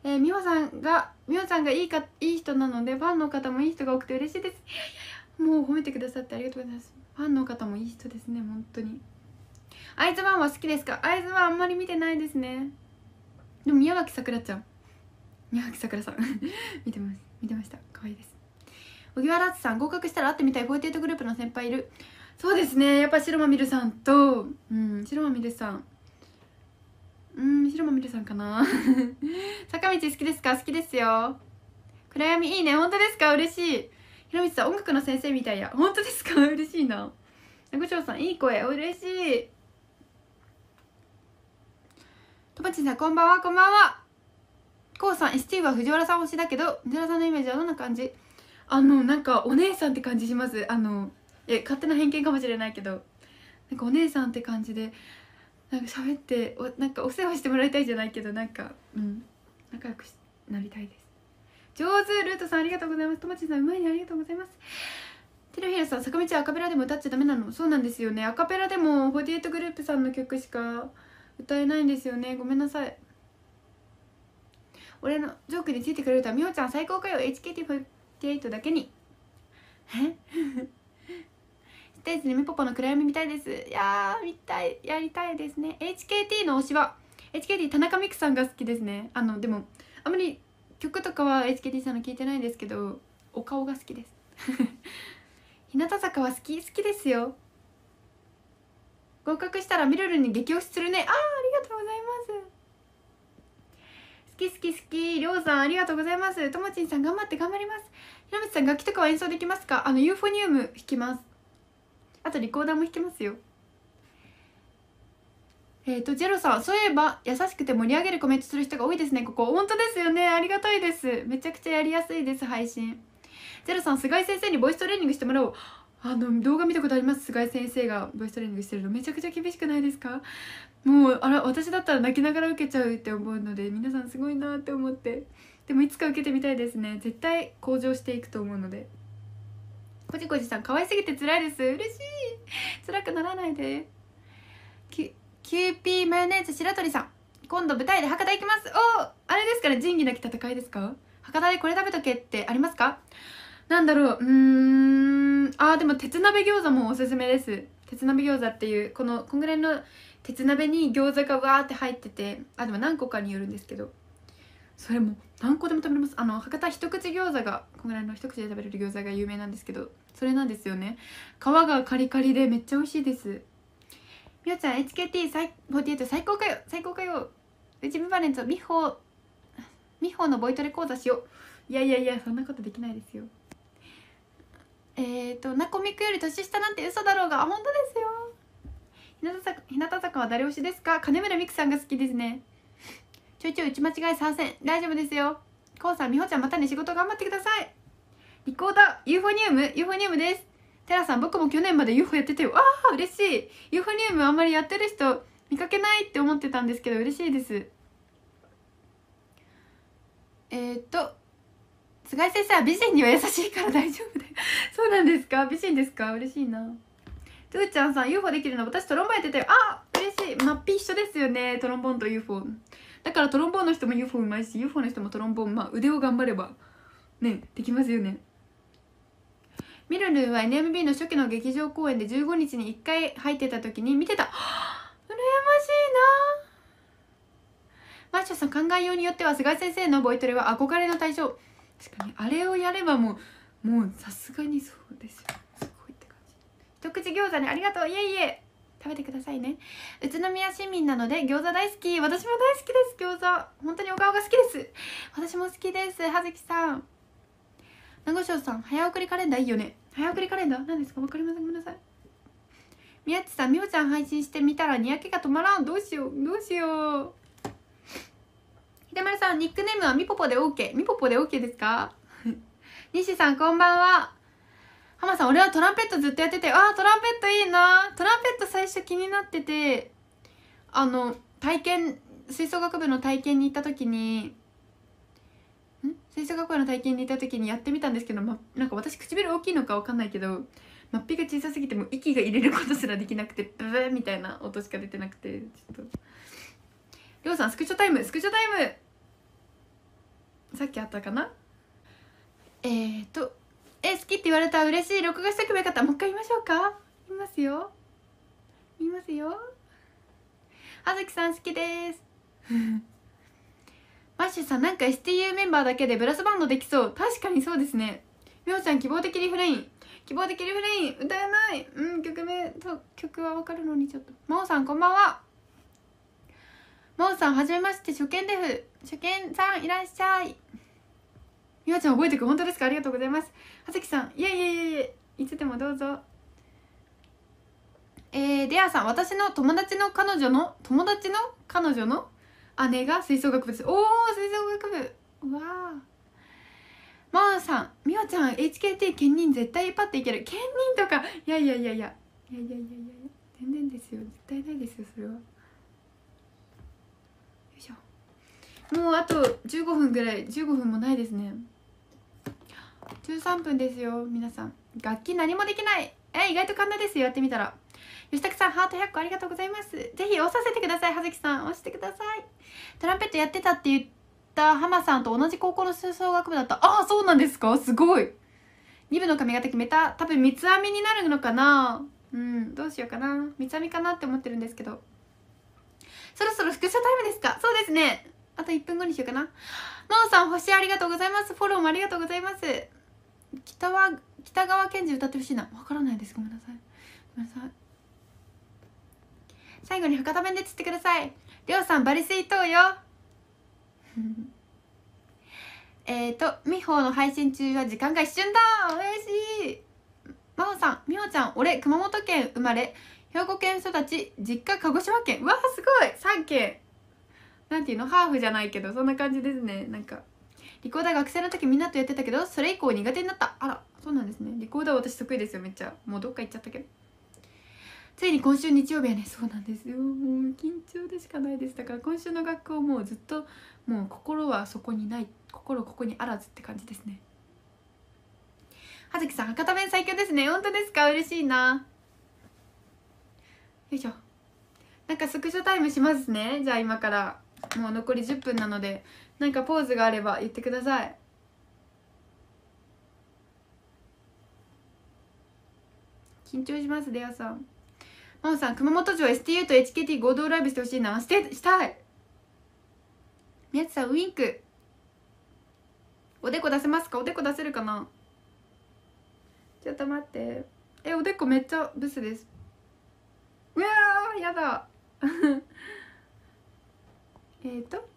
Speaker 1: えー、ほさんがみほちゃんがいいかいい人なのでファンの方もいい人が多くて嬉しいですいやいやもう褒めてくださってありがとうございますファンの方もいい人ですね本当に会津ワンは好きですか会津ワンあんまり見てないですねでも宮脇さくらちゃん宮脇さくらさん 見てます見てました可愛いです荻原さん合格したら会ってみたい48グループの先輩いるそうですねやっぱ白間みるさんと、うん、白間みるさんうん白間みるさんかな 坂道好きですか好きですよ暗闇いいね本当ですか嬉しいひろみさん音楽の先生みたいや本当ですか 嬉しいな中条さんいい声嬉しいとばちさんこんばんはこんばんはこうさん s ティは藤原さん推しだけど藤原さんのイメージはどんな感じあのなんかお姉さんって感じしますあのえ勝手な偏見かもしれないけどなんかお姉さんって感じでなんか喋っておなんかお世話してもらいたいじゃないけどなんかうん仲良くなりたいです上手ルートさんありがとうございますとまちさんうまいねありがとうございますてのひらさん坂道アカペラでも歌っちゃダメなのそうなんですよねアカペラでも48グループさんの曲しか歌えないんですよねごめんなさい俺のジョークについてくれるとはみほちゃん最高かよ HKT48 だけにえたいですねみぽぽの暗闇みたいですいやー見たいやりたいですね HKT の推しは HKT 田中美久さんが好きですねあのでもあんまり曲とかは HKT さんの聞いてないんですけどお顔が好きです 日向坂は好き好きですよ合格したらみるるに激推しするねあーありがとうございます好き好き好きりょうさんありがとうございますともちんさん頑張って頑張りますひろみさん楽器とかは演奏できますかあのユーフォニウム弾きますあとリコーダーも弾けますよえっ、ー、と、ジェロさん、そういえば、優しくて盛り上げるコメントする人が多いですね、ここ。本当ですよね。ありがたいです。めちゃくちゃやりやすいです、配信。ジェロさん、菅井先生にボイストレーニングしてもらおう。あの、動画見たことあります。菅井先生がボイストレーニングしてるの。めちゃくちゃ厳しくないですかもう、あら、私だったら泣きながら受けちゃうって思うので、皆さんすごいなって思って。でも、いつか受けてみたいですね。絶対向上していくと思うので。こじこじさん可愛すぎて辛いです嬉しい辛くならないでキューピーマヨネーズ白鳥さん今度舞台で博多行きますおあれですから仁義なき戦いですか博多でこれ食べとけってありますかなんだろううんあーでも鉄鍋餃子もおすすめです鉄鍋餃子っていうこのこんぐらいの鉄鍋に餃子がわーって入っててあでも何個かによるんですけどそれも何個でも食べれますあの博多一口餃子がこのぐらいの一口で食べれる餃子が有名なんですけどそれなんですよね皮がカリカリでめっちゃ美味しいですみおちゃん HKT48 最高かよ最高かよウちブバレンツみほみほのボイトレ講座しよういやいやいやそんなことできないですよえっ、ー、となこみくより年下なんて嘘だろうが本当ですよ日向坂は誰推しですか金村美空さんが好きですねちょいちょい打ち間違い参戦大丈夫ですよこうさんみほちゃんまたね仕事頑張ってくださいリコーダーユーフォニウムユーフォニウムですテラさん僕も去年まで UFO やっててわあ嬉しいユーフォニウムあんまりやってる人見かけないって思ってたんですけど嬉しいですえー、っと菅井先生は美人には優しいから大丈夫で そうなんですか美人ですか嬉しいなトゥーちゃんさん UFO できるの私トロンボンやってたよあ嬉しいマッピ一緒ですよねトロンボンと UFO だからトロンボーンの人も UFO うまいし UFO の人もトロンボーンまあ腕を頑張ればねできますよねミルルは NMB の初期の劇場公演で15日に1回入ってた時に見てた羨ましいなマッシュさん考えようによっては菅井先生のボイトレは憧れの対象確かにあれをやればもうもうさすがにそうですよすごいって感じ一口餃子にありがとういえいえ食べてくださいね宇都宮市民なので餃子大好き私も大好きです餃子本当にお顔が好きです私も好きです葉月さん名護翔さん早送りカレンダーいいよね早送りカレンダー何ですか分かりませんごめんなさい宮地さん美穂ちゃん配信してみたらにやけが止まらんどうしようどうしよう秀丸さんニックネームはみぽぽで OK みぽぽで OK ですか西 さんこんばんはハマさん、俺はトランペットずっとやってて、ああ、トランペットいいなトランペット最初気になってて、あの、体験、吹奏楽部の体験に行った時に、ん吹奏楽部の体験に行った時にやってみたんですけど、ま、なんか私唇大きいのかわかんないけど、まっぴが小さすぎても息が入れることすらできなくて、ブーみたいな音しか出てなくて、ちょっと。りょうさん、スクショタイム、スクショタイムさっきあったかなえーと、え好きって言われた嬉しい録画しとけばよかったもう一回言いましょうか言いますよ言いますよ葉月さん好きです マッシュさんなんか STU メンバーだけでブラスバンドできそう確かにそうですねみおちゃん希望的リフレイン希望的リフレイン歌えないうん曲名と曲は分かるのにちょっと真央さんこんばんは真央さんはじめまして初見デフ初見さんいらっしゃいみわちゃん覚えてく本当ですかありがとうございますは葉きさんいえいえいえいつでもどうぞえー、デアさん私の友達の彼女の友達の彼女の姉が吹奏楽部ですおお吹奏楽部わあまーさんみわちゃん HKT 兼任絶対パッていける兼任とかいやいやいやいやいやいやいやいや全然ですよ絶対ないですよそれはよいしょもうあと15分ぐらい15分もないですね13分ですよ皆さん楽器何もできないえ意外と簡単ですよやってみたら吉拓さんハート100個ありがとうございますぜひ押させてください葉月さん押してくださいトランペットやってたって言ったハマさんと同じ高校の吹奏楽部だったああそうなんですかすごい2部の髪型決めた多分三つ編みになるのかなうんどうしようかな三つ編みかなって思ってるんですけどそろそろ副写タイムですかそうですねあと1分後にしようかなのんさん星ありがとうございますフォローもありがとうございます北は北川賢治歌ってほしいなわからないですごめんなさいごめんなさい最後に博多弁で釣ってくださいりょうさんバリスイ等よ えっとみほの配信中は時間が一瞬だ嬉しいまほさんみほちゃん俺熊本県生まれ兵庫県育ち実家鹿児島県うわすごい3県なんていうのハーフじゃないけどそんな感じですねなんかリコーダー学生の時みんなとやってたけどそれ以降苦手になったあらそうなんですねリコーダー私得意ですよめっちゃもうどっか行っちゃったけどついに今週日曜日はねそうなんですよもう緊張でしかないですだから今週の学校もうずっともう心はそこにない心ここにあらずって感じですね葉月さん博多弁最強ですね本当ですか嬉しいなよいしょなんかスクショタイムしますねじゃあ今からもう残り10分なのでなんかポーズがあれば言ってください緊張しますレアさんマ央さん熊本城 STU と HKT 合同ライブしてほしいなしてしたい宮地さんウィンクおでこ出せますかおでこ出せるかなちょっと待ってえおでこめっちゃブスですうわーやだ えっと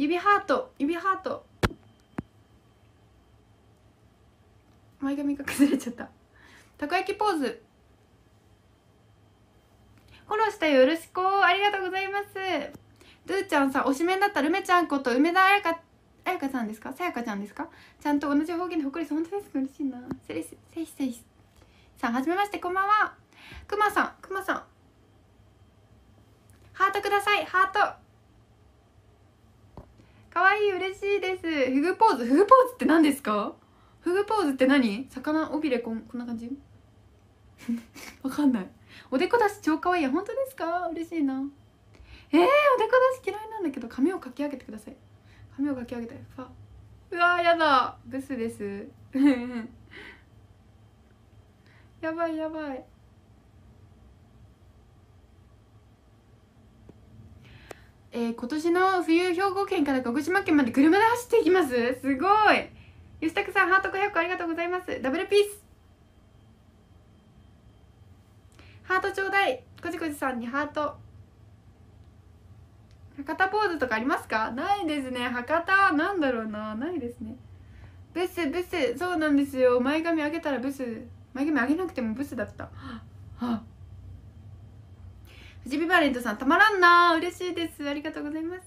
Speaker 1: 指ハート指ハート前髪が崩れちゃったたこ焼きポーズフォローしたよろしくありがとうございますドゥーちゃんさ推しメンだったルメちゃんこと梅田彩香彩香さんですかさやかちゃんですかちゃんと同じ方言でほっこりす本当ですか嬉しいなセリスセイセイさんはじめましてこんばんはくまさんくまさんハートくださいハート可愛い嬉しいですフグポーズフグポーズって何ですかフグポーズって何魚尾びれこんこんな感じ わかんないおでこ出し超可愛い本当ですか嬉しいなえー、おでこ出し嫌いなんだけど髪をかき上げてください髪をかき上げてファうわやだブスです やばいやばいえー、今年の冬兵庫県から鹿児島県まで車で走っていきますすごい吉拓さんハート500個ありがとうございますダブルピースハートちょうだいこじこじさんにハート博多ポーズとかありますかないですね博多なんだろうなないですねブスブスそうなんですよ前髪上げたらブス前髪上げなくてもブスだったはっジビバレントさんたまらんな嬉しいですありがとうございます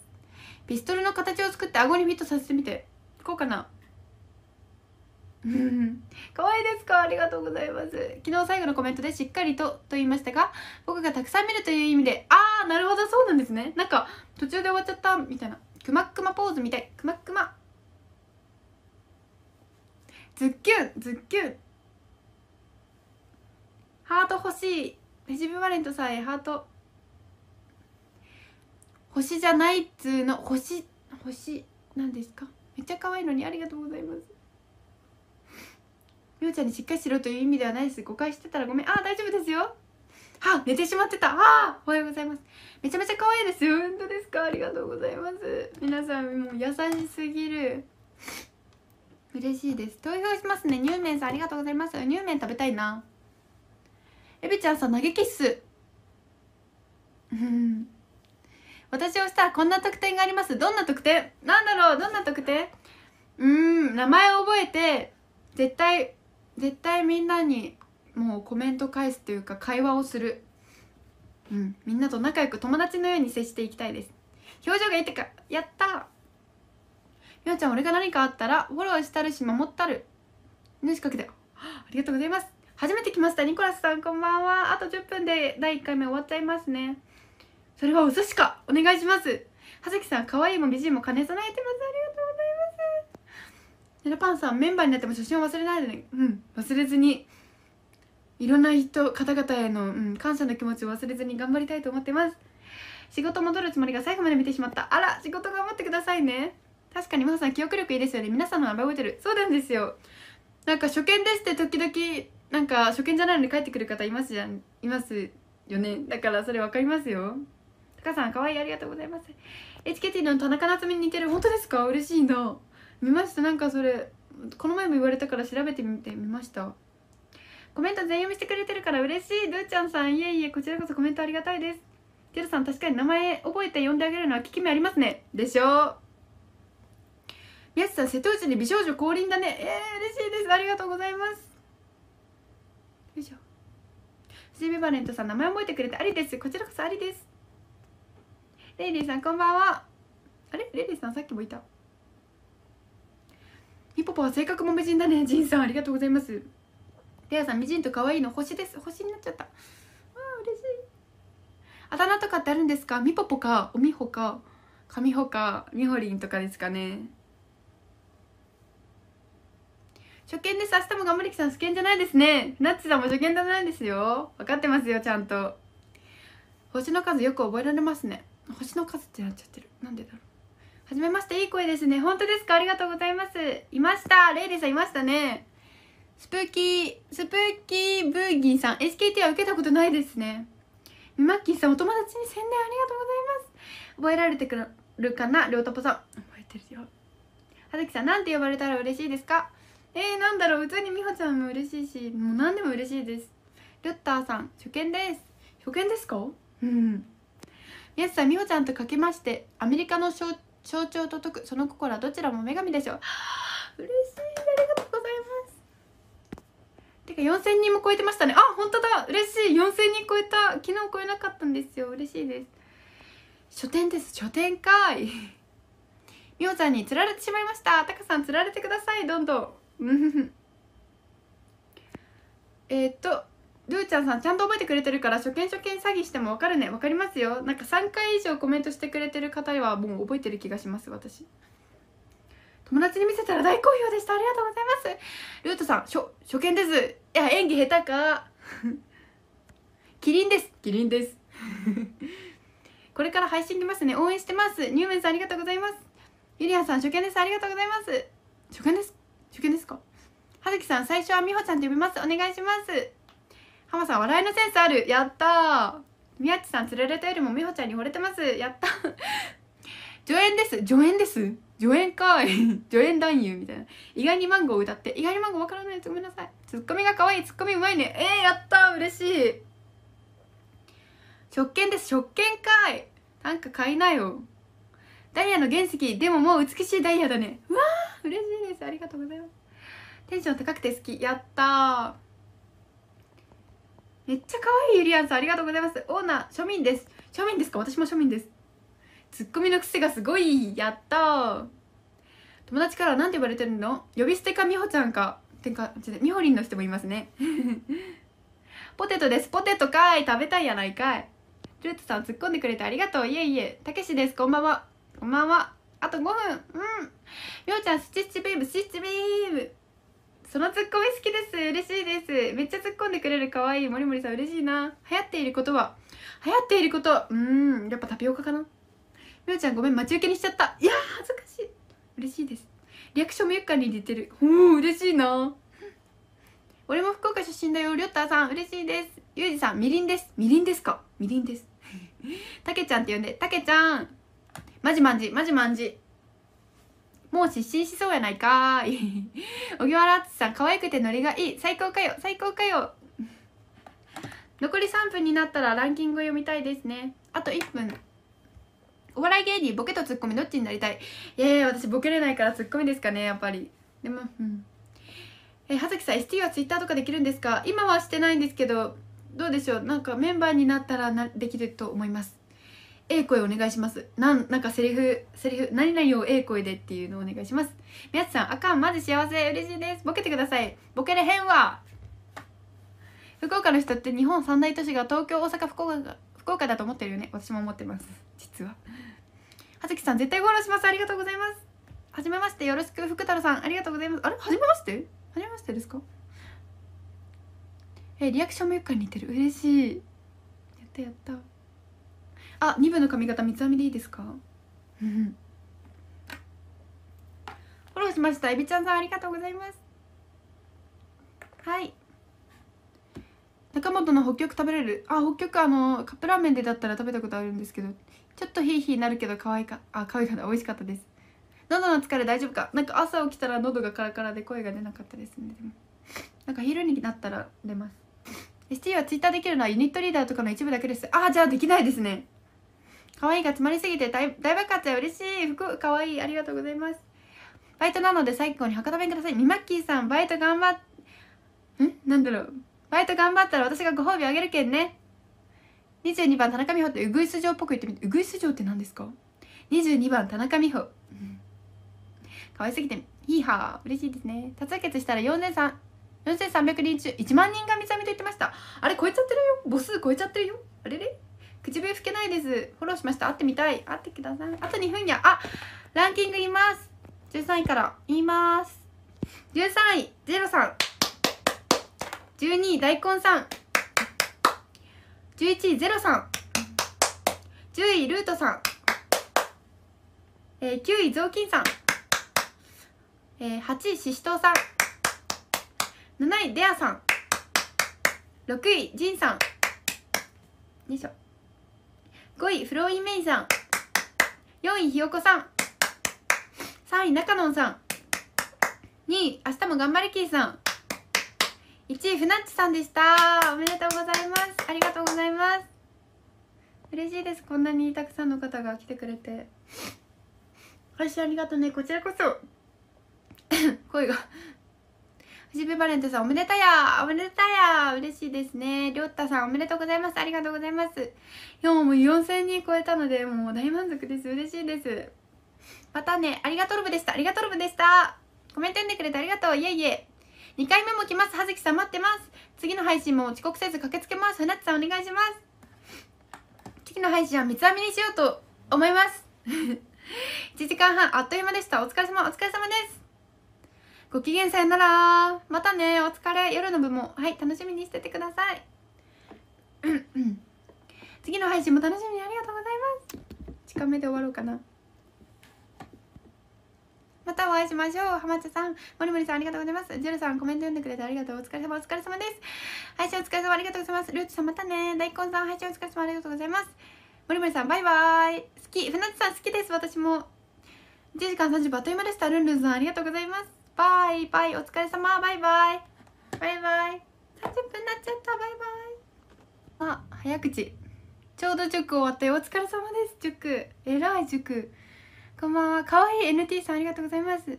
Speaker 1: ピストルの形を作って顎にフィットさせてみてこうかな可愛いですかありがとうございます昨日最後のコメントでしっかりとと言いましたが僕がたくさん見るという意味でああなるほどそうなんですねなんか途中で終わっちゃったみたいなくまくまポーズみたいくまくまズッキュンズッキュンハート欲しいレジブ・バレントさんへハート星じゃないっつうの星星なんですかめっちゃ可愛いのにありがとうございますみおちゃんにしっかりしろという意味ではないです誤解してたらごめんあ大丈夫ですよあ寝てしまってたあおはようございますめちゃめちゃ可愛いですよ本当ですかありがとうございます皆さんもう優しすぎる嬉しいです投票しますねニューメンさんありがとうございますニューメン食べたいなエビちゃんさん投げキッスうん私をしたこんな特典がありますどんな特典なんだろうどんな特典うーん名前を覚えて絶対絶対みんなにもうコメント返すというか会話をするうんみんなと仲良く友達のように接していきたいです表情がいいってかやったみおちゃん俺が何かあったらフォローしたるし守ったるしかけてありがとうございます初めて来ましたニコラスさんこんばんはあと10分で第1回目終わっちゃいますねそれは嘘しかお願いします葉月さん可愛いも美人も兼ね備えてますありがとうございますネラパンさんメンバーになっても写真を忘れないでねうん忘れずにいろんな人方々への、うん、感謝の気持ちを忘れずに頑張りたいと思ってます仕事戻るつもりが最後まで見てしまったあら仕事頑張ってくださいね確かにマホさん記憶力いいですよね皆さんの名前覚えてるそうなんですよなんか初見ですって時々なんか初見じゃないのに帰ってくる方いますじゃんいますよねだからそれ分かりますよかさん可愛いありがとうございます HKT の田中夏実に似てる本当ですか嬉しいな見ましたなんかそれこの前も言われたから調べてみてみましたコメント全読みしてくれてるから嬉しいどーちゃんさんいえいえこちらこそコメントありがたいですてるさん確かに名前覚えて呼んであげるのは効き目ありますねでしょう宮地さん瀬戸内に美少女降臨だねえー、嬉しいですありがとうございますよいしょ藤井ビバレントさん名前覚えてくれてありですこちらこそありですレイリーさんこんばんはあれレイリーさんさっきもいたみぽぽは性格も美人だねジンさんありがとうございますレアさん美人と可愛いの星です星になっちゃったあ嬉しいあだ名とかってあるんですかみぽぽかおみほかかみほかみほりんとかですかね初見です明日も頑張りきさん初見じゃないですねナッツさんも初見じゃないですよ分かってますよちゃんと星の数よく覚えられますね星の数ってなっちゃってるなんでだろうはめましていい声ですね本当ですかありがとうございますいましたレイリさんいましたねスプーキースプーキーブーギーさん SKT は受けたことないですねマッキーさんお友達に宣伝ありがとうございます覚えられてくるかなりょうたぽさん覚えてるよはずきさんなんて呼ばれたら嬉しいですかえー、なんだろう普通にみほちゃんも嬉しいしもう何でも嬉しいですルッターさん初見です初見ですかうん宮地さん美穂ちゃんとかけましてアメリカの象徴と解くその心はどちらも女神でしょう 嬉しいありがとうございますてか4000人も超えてましたねあ本当だ嬉しい4000人超えた昨日超えなかったんですよ嬉しいです書店です書店かい 美穂ちゃんに釣られてしまいましたタカさん釣られてくださいどんどん えっとりょうちゃんさんちゃんと覚えてくれてるから初見初見詐欺しても分かるね分かりますよなんか3回以上コメントしてくれてる方はもう覚えてる気がします私友達に見せたら大好評でしたありがとうございますルートさん初初見ですいや演技下手か キリンですキリンです これから配信来ますね応援してますニューメンさんありがとうございますゆりやさん初見ですありがとうございます初見です初見ですかはずきさん最初はみほちゃんと呼びますお願いしますハマさん笑いのセンスあるやった宮地さん釣られたよりも美穂ちゃんに惚れてますやった 助演です助演です助演かい 助演男優みたいな意外にマンゴー歌って意外にマンゴーわからないごめんなさいツッコミが可愛いツッコミうまいねえー、やった嬉しい食券です食券かいなんか買いなよダイヤの原石でももう美しいダイヤだねうわー嬉しいですありがとうございますテンション高くて好きやっためっちゃ可愛いゆりやんさんありがとうございますオーナー庶民です庶民ですか私も庶民ですツッコミの癖がすごいやった友達から何て呼ばれてるの呼び捨てかみほちゃんかてかみほりんの人もいますね ポテトですポテトかい食べたいやないかいルーツさん突っ込んでくれてありがとういえいえたけしですこんばんはこんばんはあと5分うんみほちゃんスチッチビームスチッチビームそのツッコミ好きです嬉しいですめっちゃ突っ込んでくれる可愛いいもりもりさん嬉しいな流行っていることは流行っていることうんやっぱタピオカかなみおちゃんごめん待ち受けにしちゃったいや恥ずかしい嬉しいですリアクションもゆっかに似てるうん嬉しいな俺も福岡出身だよりょったさん嬉しいですゆうじさんみりんですみりんですかみりんです たけちゃんって呼んでたけちゃんまじまんじまじまんじもう失神しそうやないかい小木原さん可愛くてノリがいい最高かよ最高かよ残り3分になったらランキング読みたいですねあと1分お笑い芸人ボケとツッコミどっちになりたいえー、私ボケれないからツッコミですかねやっぱりでもうんえ葉月さん ST は Twitter とかできるんですか今はしてないんですけどどうでしょうなんかメンバーになったらできると思いますええ声お願いしますなんなんかセリフセリフ何々をええ声でっていうのをお願いします宮地さんあかんマジ幸せ嬉しいですボケてくださいボケれへんわ福岡の人って日本三大都市が東京大阪福岡が、福岡だと思ってるよね私も思ってます実は葉月さん絶対フォローしますありがとうございますはじめましてよろしく福太郎さんありがとうございますあれはじめましてはじめましてですかえリアクションもよく似てる嬉しいやったやったあ二部の髪型三つ編みでいいですか フォローしましたえびちゃんさんありがとうございますはい中本の北極食べれるあ北極あのカップラーメンでだったら食べたことあるんですけどちょっとヒーヒーなるけど可愛かあ可愛かった美味しかったです喉の疲れ大丈夫かなんか朝起きたら喉がカラカラで声が出なかったですねでもなんか昼になったら出ます ST はツイッターできるのはユニットリーダーとかの一部だけですああじゃあできないですね可愛いが詰まりすぎて大大爆発や嬉しい服可愛いありがとうございますバイトなので最後に博多弁くださいみまっきーさんバイト頑張っんなんだろうバイト頑張ったら私がご褒美あげるけんね22番田中美穂ってうぐいす嬢っぽく言ってみてうぐいす嬢って何ですか22番田中美穂可愛すぎてヒーハー嬉しいですね多数決したら43 4300人中1万人が見ざみと言ってましたあれ超えちゃってるよ母数超えちゃってるよあれれ口笛吹けないです。フォローしました。会ってみたい。会ってください。あと2分や。あランキングいます。13位からいます。13位、ゼロさん。12位、大根さん。11位、ゼロさん。10位、ルートさん。えー、9位、雑巾さん。えー、8位、ししとうさん。7位、デアさん。6位、ジンさん。よいしょ。5位フローインメイさん4位ひよこさん3位中野さん2位明日も頑張れキーさん1位ふなっちさんでしたおめでとうございますありがとうございます嬉しいですこんなにたくさんの方が来てくれて配信ありがとうねこちらこそ 声が藤部バレンタさんおめでたやおめでたや嬉しいですね。りょうたさんおめでとうございます。ありがとうございます。今日も4000人超えたので、もう大満足です。嬉しいです。またね、ありがとうぶでした。ありがとうぶでした。コメント読んでくれてありがとう。いえいえ。2回目も来ます。はずきさん待ってます。次の配信も遅刻せず駆けつけます。はなっちさんお願いします。次の配信は三つ編みにしようと思います。1 時間半あっという間でした。お疲れ様、お疲れ様です。ご機嫌さよならまたねお疲れ夜の部もはい楽しみにしててくださいうんうん次の配信も楽しみにありがとうございます近めで終わろうかなまたお会いしましょう浜ゃさんもりもりさんありがとうございますジェルさんコメント読んでくれてありがとうお疲れ様お疲れ様です配信お疲れ様ありがとうございますルーチさんまたね大根さん配信お疲れ様ありがとうございますもりもりさんバイバイ好き船津さん好きです私も1時間30分あっという間でしたルンルンさんありがとうございますバイバイお疲れ様バイバイバイバイ30分なっちゃったバイバイあ早口ちょうど塾終わってお疲れ様です塾えらい塾こんばんはかわいい NT さんありがとうございます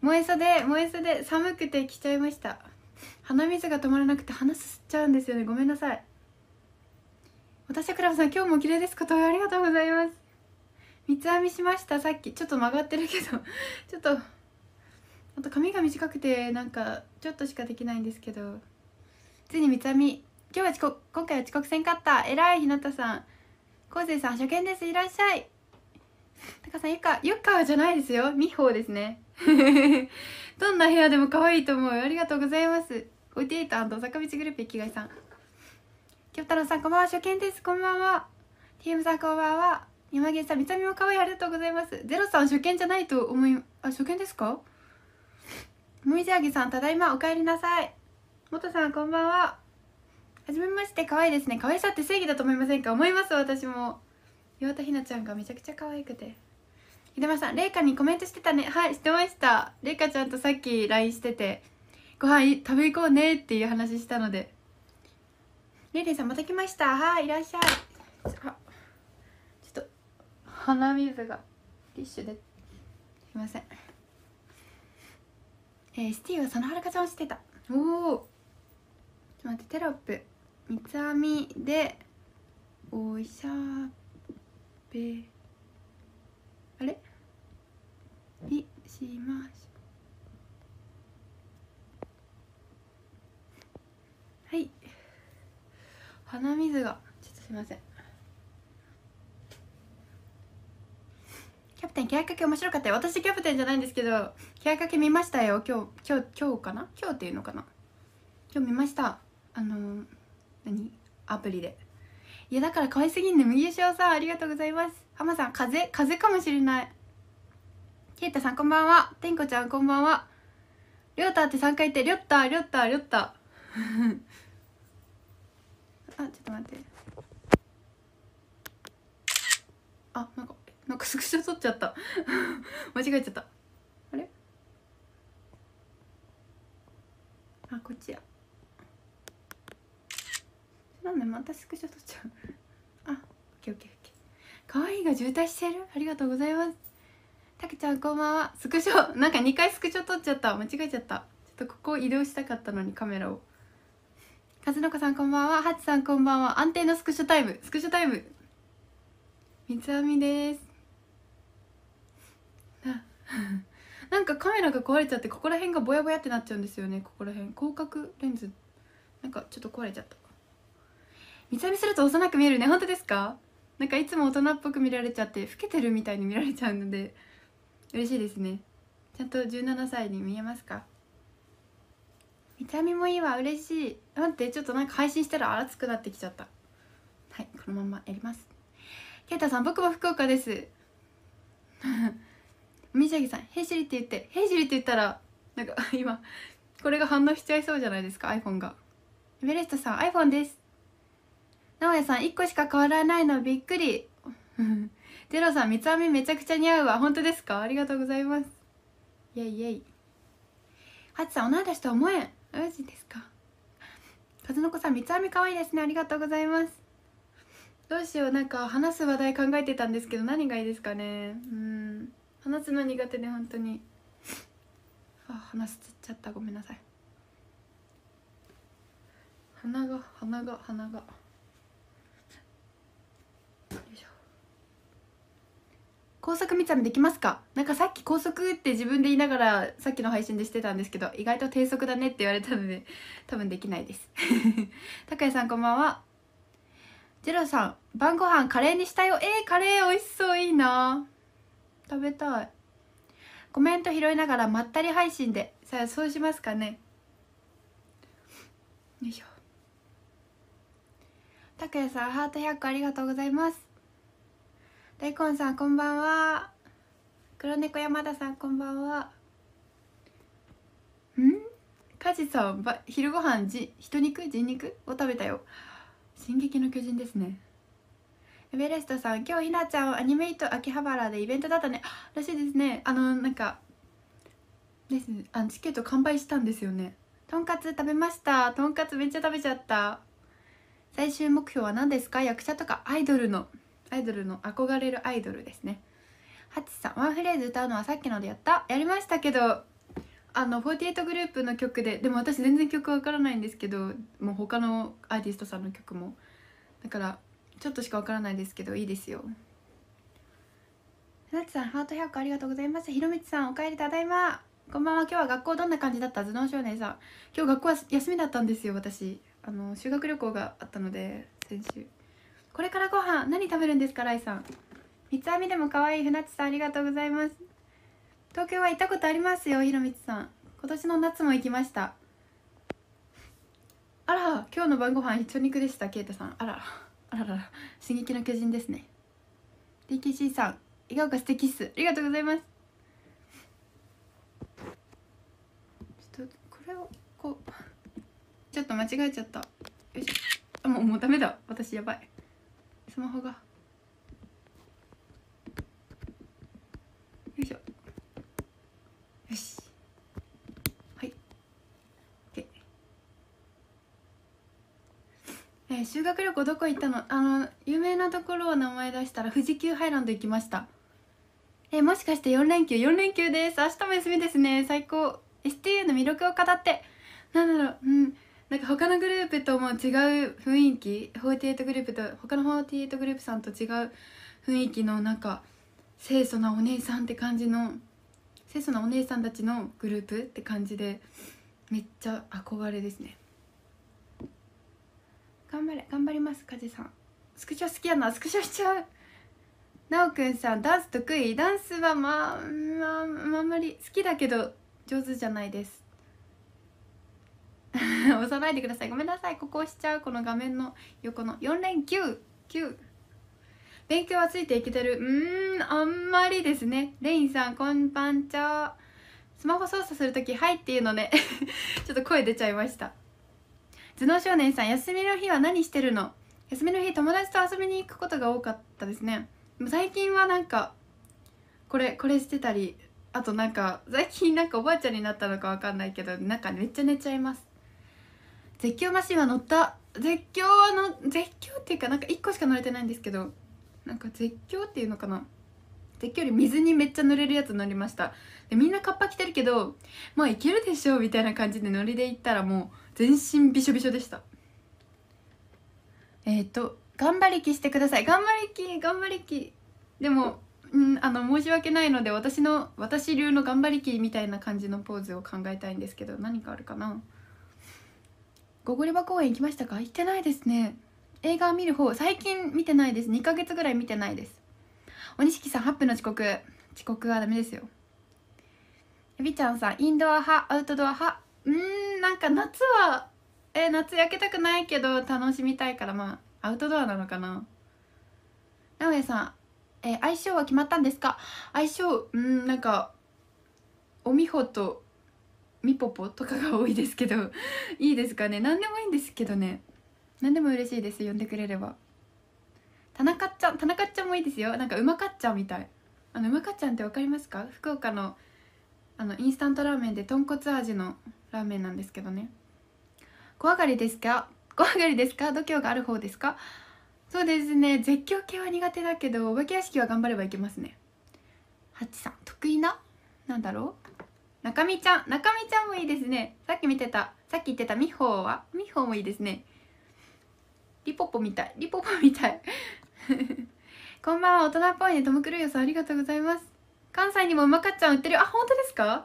Speaker 1: 燃え袖燃え袖寒くて来ちゃいました鼻水が止まらなくて鼻すっちゃうんですよねごめんなさい私はクラブさん今日も綺麗ですことありがとうございます三つ編みしましたさっきちょっと曲がってるけどちょっとあと髪が短くてなんかちょっとしかできないんですけどついに三つ編み今日は遅刻今回は遅刻せんかった偉い日向さん昴生さん初見ですいらっしゃいカさんゆかゆかじゃないですよみほですね どんな部屋でも可愛いと思うありがとうございます48坂道グループ生きがいさん京太郎さんこんばんは初見ですこんばんは TM さんこんばんは山源さん三つ編みも可愛いありがとうございますゼロさん初見じゃないと思いあ初見ですかもみじあげさんただいまお帰りなさいもとさんこんばんははじめまして可愛いですね可愛さって正義だと思いませんか思います私も岩田ひなちゃんがめちゃくちゃ可愛くて秀間さん、れいかにコメントしてたね。はい、してました。れいかちゃんとさっき LINE してて、ご飯食べ行こうねっていう話したので。れいれいさん、また来ました。はい、いらっしゃい。あ、ちょっと、鼻水が、ティッシュで。すいません。えー、シティはそのはるかちゃんを知ってたおおちょっと待ってテロップ三つ編みでおしゃべあれりしましはい鼻水がちょっとすいませんャプテンケアかけ面白かったよ私キャプテンじゃないんですけどケアかけ見ましたよ今日今日今日かな今日っていうのかな今日見ましたあのー、何アプリでいやだから可愛すぎんね右潮さんありがとうございます浜さん風風かもしれないケイタさんこんばんはてんこちゃんこんばんはりょうたって3回言ってりょったりょったりょった あちょっと待ってあなんかなんかスクショ撮っちゃった 間違えちゃったあれあこっちやなんでまたスクショ撮っちゃうあオッケーオッケーオッケーかわいいが渋滞してるありがとうございますたけちゃんこんばんはスクショなんか2回スクショ撮っちゃった間違えちゃったちょっとここ移動したかったのにカメラをかずのこさんこんばんははちさんこんばんは安定のスクショタイムスクショタイム三つ編みです なんかカメラが壊れちゃってここら辺がボヤボヤってなっちゃうんですよねここら辺広角レンズなんかちょっと壊れちゃった見た目すると幼く見えるね本当ですかなんかいつも大人っぽく見られちゃって老けてるみたいに見られちゃうので嬉しいですねちゃんと17歳に見えますか見た目もいいわ嬉しい待ってちょっとなんか配信したら熱くなってきちゃったはいこのままやりますケイタさん僕も福岡ですみしゃぎさん「へいシり」って言って「へいシり」って言ったらなんか 今これが反応しちゃいそうじゃないですか iPhone がエベレストさん iPhone です直哉さん1個しか変わらないのびっくりゼ ロさん三つ編みめちゃくちゃ似合うわ本当ですかありがとうございますイェイイェイハチさん同い年とは思えんマジですか数の子さん三つ編み可愛いですねありがとうございますどうしようなんか話す話題考えてたんですけど何がいいですかねうん話すの苦手で本当に あ話しちゃったごめんなさい鼻が鼻が鼻がよいしょ高速三つ編みできますかなんかさっき高速って自分で言いながらさっきの配信でしてたんですけど意外と低速だねって言われたので 多分できないです 高谷さんこんばんはジェロさん晩ご飯カレーにしたよえー、カレー美味しそういいな食べたいコメント拾いながらまったり配信でさあそうしますかねよいしょたくやさんハート100個ありがとうございます大根さんこんばんは黒猫山田さんこんばんはんカジさんば昼ごはんじ人肉人肉を食べたよ進撃の巨人ですねエベレストさん今日ひなちゃんアニメイト秋葉原でイベントだったねらしいですねあのなんかですねあのチケット完売したんですよねとんかつ食べましたとんかつめっちゃ食べちゃった最終目標は何ですか役者とかアイドルのアイドルの憧れるアイドルですねハチさんワンフレーズ歌うのはさっきのでやったやりましたけどあの48グループの曲ででも私全然曲わからないんですけどもう他のアーティストさんの曲もだからちょっとしかわからないですけどいいですよふなさんハート100個ありがとうございますひろみつさんおかえりただいまこんばんは今日は学校どんな感じだった頭脳少年さん今日学校は休みだったんですよ私あの修学旅行があったので先週これからご飯何食べるんですかライさん三つ編みでも可愛い船津さんありがとうございます東京は行ったことありますよひろみつさん今年の夏も行きましたあら今日の晩ご飯一緒肉でしたケイタさんあらあらら進撃の巨人ですね DKC さん笑顔が素敵っすありがとうございますちょっとこれをこうちょっと間違えちゃったよしあもうもうダメだ私やばいスマホがよいしょえー、修学旅行どこ行ったのあの有名なところを名前出したら富士急ハイランド行きましたえー、もしかして4連休4連休です明日も休みですね最高 STU の魅力を語ってなんだろううんなんか他のグループとも違う雰囲気48グループと他の48グループさんと違う雰囲気のなんか清楚なお姉さんって感じの清楚なお姉さんたちのグループって感じでめっちゃ憧れですね頑張れ頑張りますかじさんスクショ好きやなスクショしちゃうなおくんさんダンス得意ダンスはまあまあ、まあんまり好きだけど上手じゃないです 押さないでくださいごめんなさいここ押しちゃうこの画面の横の4連休9勉強はついていけてるうんあんまりですねレインさんこんばんちゃスマホ操作するとき「はい」っていうのね ちょっと声出ちゃいました頭脳少年さん休みの日は何してるの休みの日友達と遊びに行くことが多かったですね最近はなんかこれこれしてたりあとなんか最近なんかおばあちゃんになったのかわかんないけどなんかめっちゃ寝ちゃいます絶叫マシンは乗った絶叫はの絶叫っていうかなんか1個しか乗れてないんですけどなんか絶叫っていうのかな絶叫より水にめっちゃ乗れるやつ乗りましたでみんなカッパ着てるけどまあいけるでしょうみたいな感じでノリで行ったらもう全身びしょびしょでしたえっ、ー、と頑張りきしてください頑張りき頑張りきでもんあの申し訳ないので私の私流の頑張りきみたいな感じのポーズを考えたいんですけど何かあるかなゴゴリバ公園行きましたか行ってないですね映画見る方最近見てないです2ヶ月ぐらい見てないですお錦さん8分の遅刻遅刻はダメですよびちゃんさんインドア派アウトドア派うんなんか夏はえ夏焼けたくないけど楽しみたいからまあアウトドアなのかな直江さんえ相性は決まったんですか相性うんなんかおみほとみぽぽとかが多いですけど いいですかね何でもいいんですけどね何でも嬉しいです呼んでくれれば田中ちゃん田中ちゃんもいいですよなんかうまかっちゃんみたいあのうまかっちゃんって分かりますか福岡のあのインスタントラーメンで豚骨味のラーメンなんですけどね怖がりですか怖がりですか度胸がある方ですかそうですね絶叫系は苦手だけどお化け屋敷は頑張ればいけますねハチさん得意ななんだろう中身ちゃん中身ちゃんもいいですねさっき見てたさっき言ってたみほはみほもいいですねリポポみたいリポポみたい こんばんは大人っぽいねトム・クルーヨさんありがとうございます関西にもうまかっちゃん売ってるあ本当ですか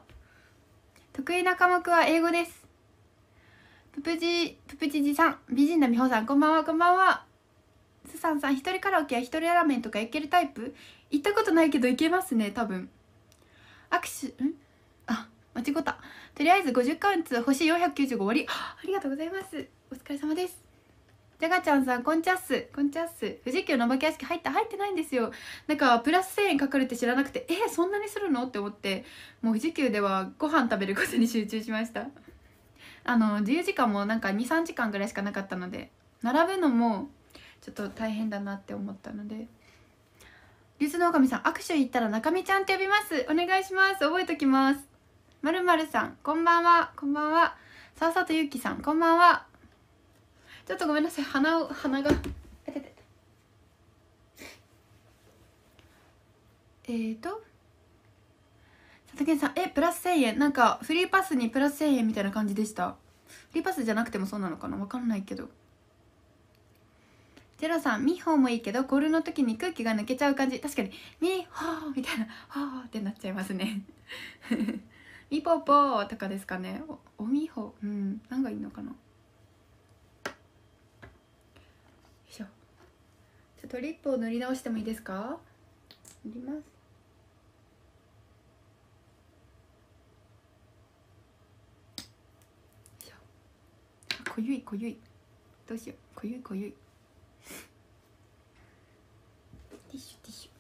Speaker 1: 得意な科目は英語ですププジププチジさん美人な美穂さんこんばんはこんばんはすさんさん一人カラオケや一人ラーメンとか行けるタイプ行ったことないけど行けますね多分握手んあ間違ったとりあえず50カウント星495終わりありがとうございますお疲れ様ですジャガちゃんさん、こんちゃっす。こんちゃっす。富士急のお化け屋敷入った入ってないんですよ。なんか、プラス1000円かかるって知らなくて、えー、そんなにするのって思って、もう富士急ではご飯食べることに集中しました。あの、自由時間もなんか2、3時間ぐらいしかなかったので、並ぶのもちょっと大変だなって思ったので。リスの狼さん、握手行ったら中身ちゃんって呼びます。お願いします。覚えときます。まるまるさん、こんばんは。こんばんは。さっさとゆきさん、こんばんは。ちょっとごめんなさい鼻を鼻がえーと佐藤健さんえプラス1000円なんかフリーパスにプラス1000円みたいな感じでしたフリーパスじゃなくてもそうなのかな分かんないけどジェロさん、ミホもいいけど、コールの時に空気が抜けちゃう感じ。確かに、ミホーみたいな、はーってなっちゃいますね。ミポポーとかですかね。お、おみほ。うん、何がいいのかな。ちょっとリップを塗り直してもいいですか塗ります濃ゆい濃ゆいどうしよう濃ゆい濃ゆいティッシュティッシュ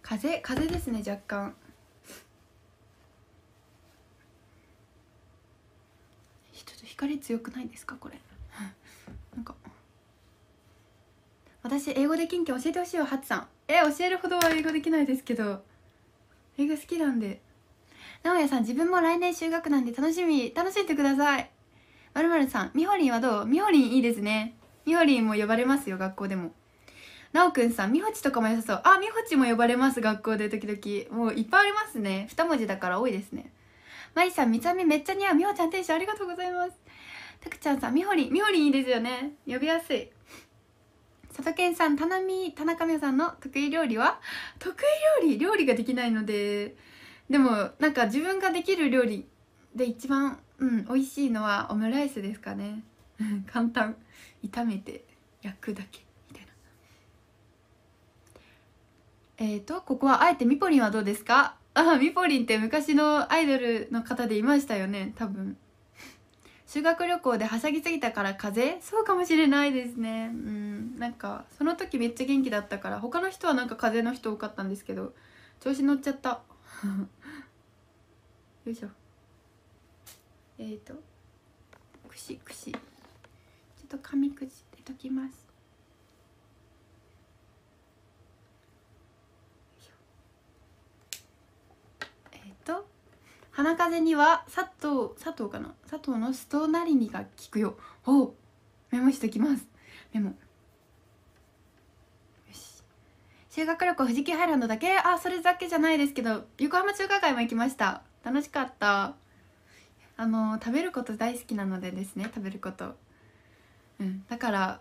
Speaker 1: 風風ですね若干ちょっと光強くないですかこれ私英語で近況教えてほしいよハツさんえ教えるほどは英語できないですけど英語好きなんで直哉さん自分も来年修学なんで楽しみ楽しんでくださいまるまるさんみほりんはどうみほりんいいですねみほりんも呼ばれますよ学校でもなおくんさんみほちとかも良さそうあみほちも呼ばれます学校で時々もういっぱいありますね2文字だから多いですねまいさんみつみめっちゃ似合うみほちゃん天使ありがとうございますたくちゃんさんみほりんみほりんいいですよね呼びやすい佐藤健さん田波田中美さんの得意料理は得意料理料理ができないのででもなんか自分ができる料理で一番、うん、美味しいのはオムライスですかね 簡単炒めて焼くだけみたいなえっ、ー、とここはあえてみぽりんはどうですかあみぽりんって昔のアイドルの方でいましたよね多分修学旅行ではしゃぎすぎたから風邪そうかもしれないですねうんなんかその時めっちゃ元気だったから他の人はなんか風邪の人多かったんですけど調子乗っちゃった よいしょえっ、ー、とくしくしちょっと紙くじでときます花風には佐藤佐藤かな佐藤のストナリニが効くよおうメモしときますメモよし修学旅行藤木ハイランドだけあそれだけじゃないですけど横浜中華街も行きました楽しかったあの食べること大好きなのでですね食べることうんだから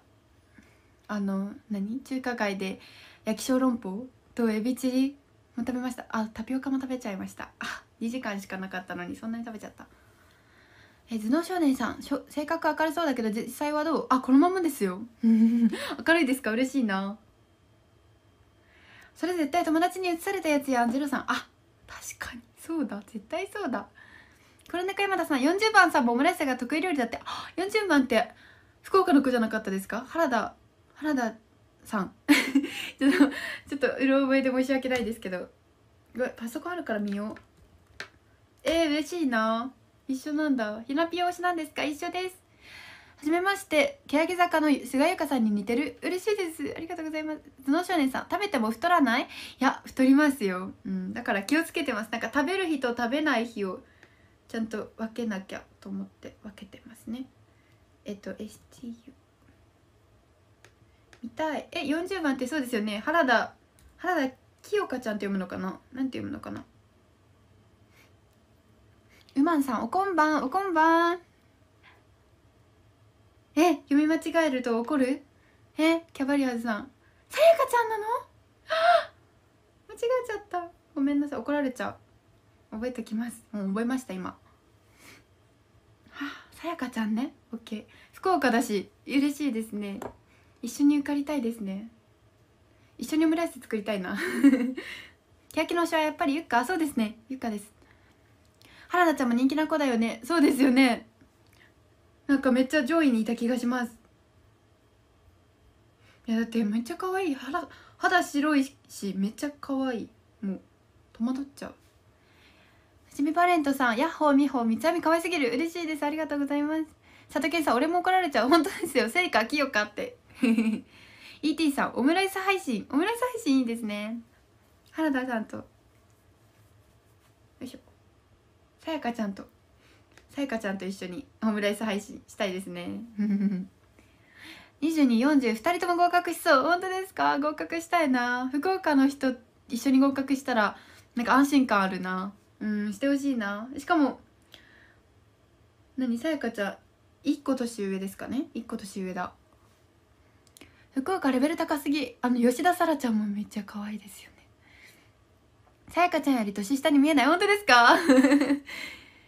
Speaker 1: あの何中華街で焼き小籠包とエビチリも食べましたあタピオカも食べちゃいましたあ2時間しかなかったのにそんなに食べちゃったえ頭脳少年さん性格明るそうだけど実際はどうあこのままですよ 明るいですか嬉しいなそれ絶対友達に移されたやつやんゼロさんあ確かにそうだ絶対そうだ黒猫山田さん40番さんもオムライスが得意料理だってあ40番って福岡の子じゃなかったですか原田原田さん ちょっとちょっとうろ覚えで申し訳ないですけどパソコンあるから見ようえー、嬉しいな一緒なんだひなぴよ推しなんですか一緒ですはじめまして欅坂の菅優香さんに似てる嬉しいですありがとうございます頭脳少年さん食べても太らないいや太りますよ、うん、だから気をつけてますなんか食べる日と食べない日をちゃんと分けなきゃと思って分けてますねえっと STU 見たいえ40番ってそうですよね原田原田清香ちゃんって読むのかななんて読むのかなウマンさんおこんばんおこんばんえ読み間違えると怒るえキャバリアーズさんさやかちゃんなの 間違えちゃったごめんなさい怒られちゃう覚えときますもう覚えました今さやかちゃんね OK 福岡だし嬉しいですね一緒に受かりたいですね一緒にオムライス作りたいな 欅のおしはやっぱりゆっかそうですねゆっかです原田ちゃんも人気な子だよねそうですよねなんかめっちゃ上位にいた気がしますいやだってめっちゃ可愛い肌肌白いしめっちゃ可愛いもう戸惑っちゃうはじめパレントさんヤッホーみほー三つ編み可愛すぎる嬉しいですありがとうございます佐藤健さん俺も怒られちゃう本当ですよせいかきよかって ET さんオムライス配信オムライス配信いいですね原田さんとさやかちゃんとさやかちゃんと一緒にオムライス配信したいですね2240 2 人とも合格しそう本当ですか合格したいな福岡の人一緒に合格したらなんか安心感あるなうんしてほしいなしかも何さやかちゃん1個年上ですかね1個年上だ福岡レベル高すぎあの吉田沙羅ちゃんもめっちゃ可愛いですよさやかちゃんより年下に見えない本当ですか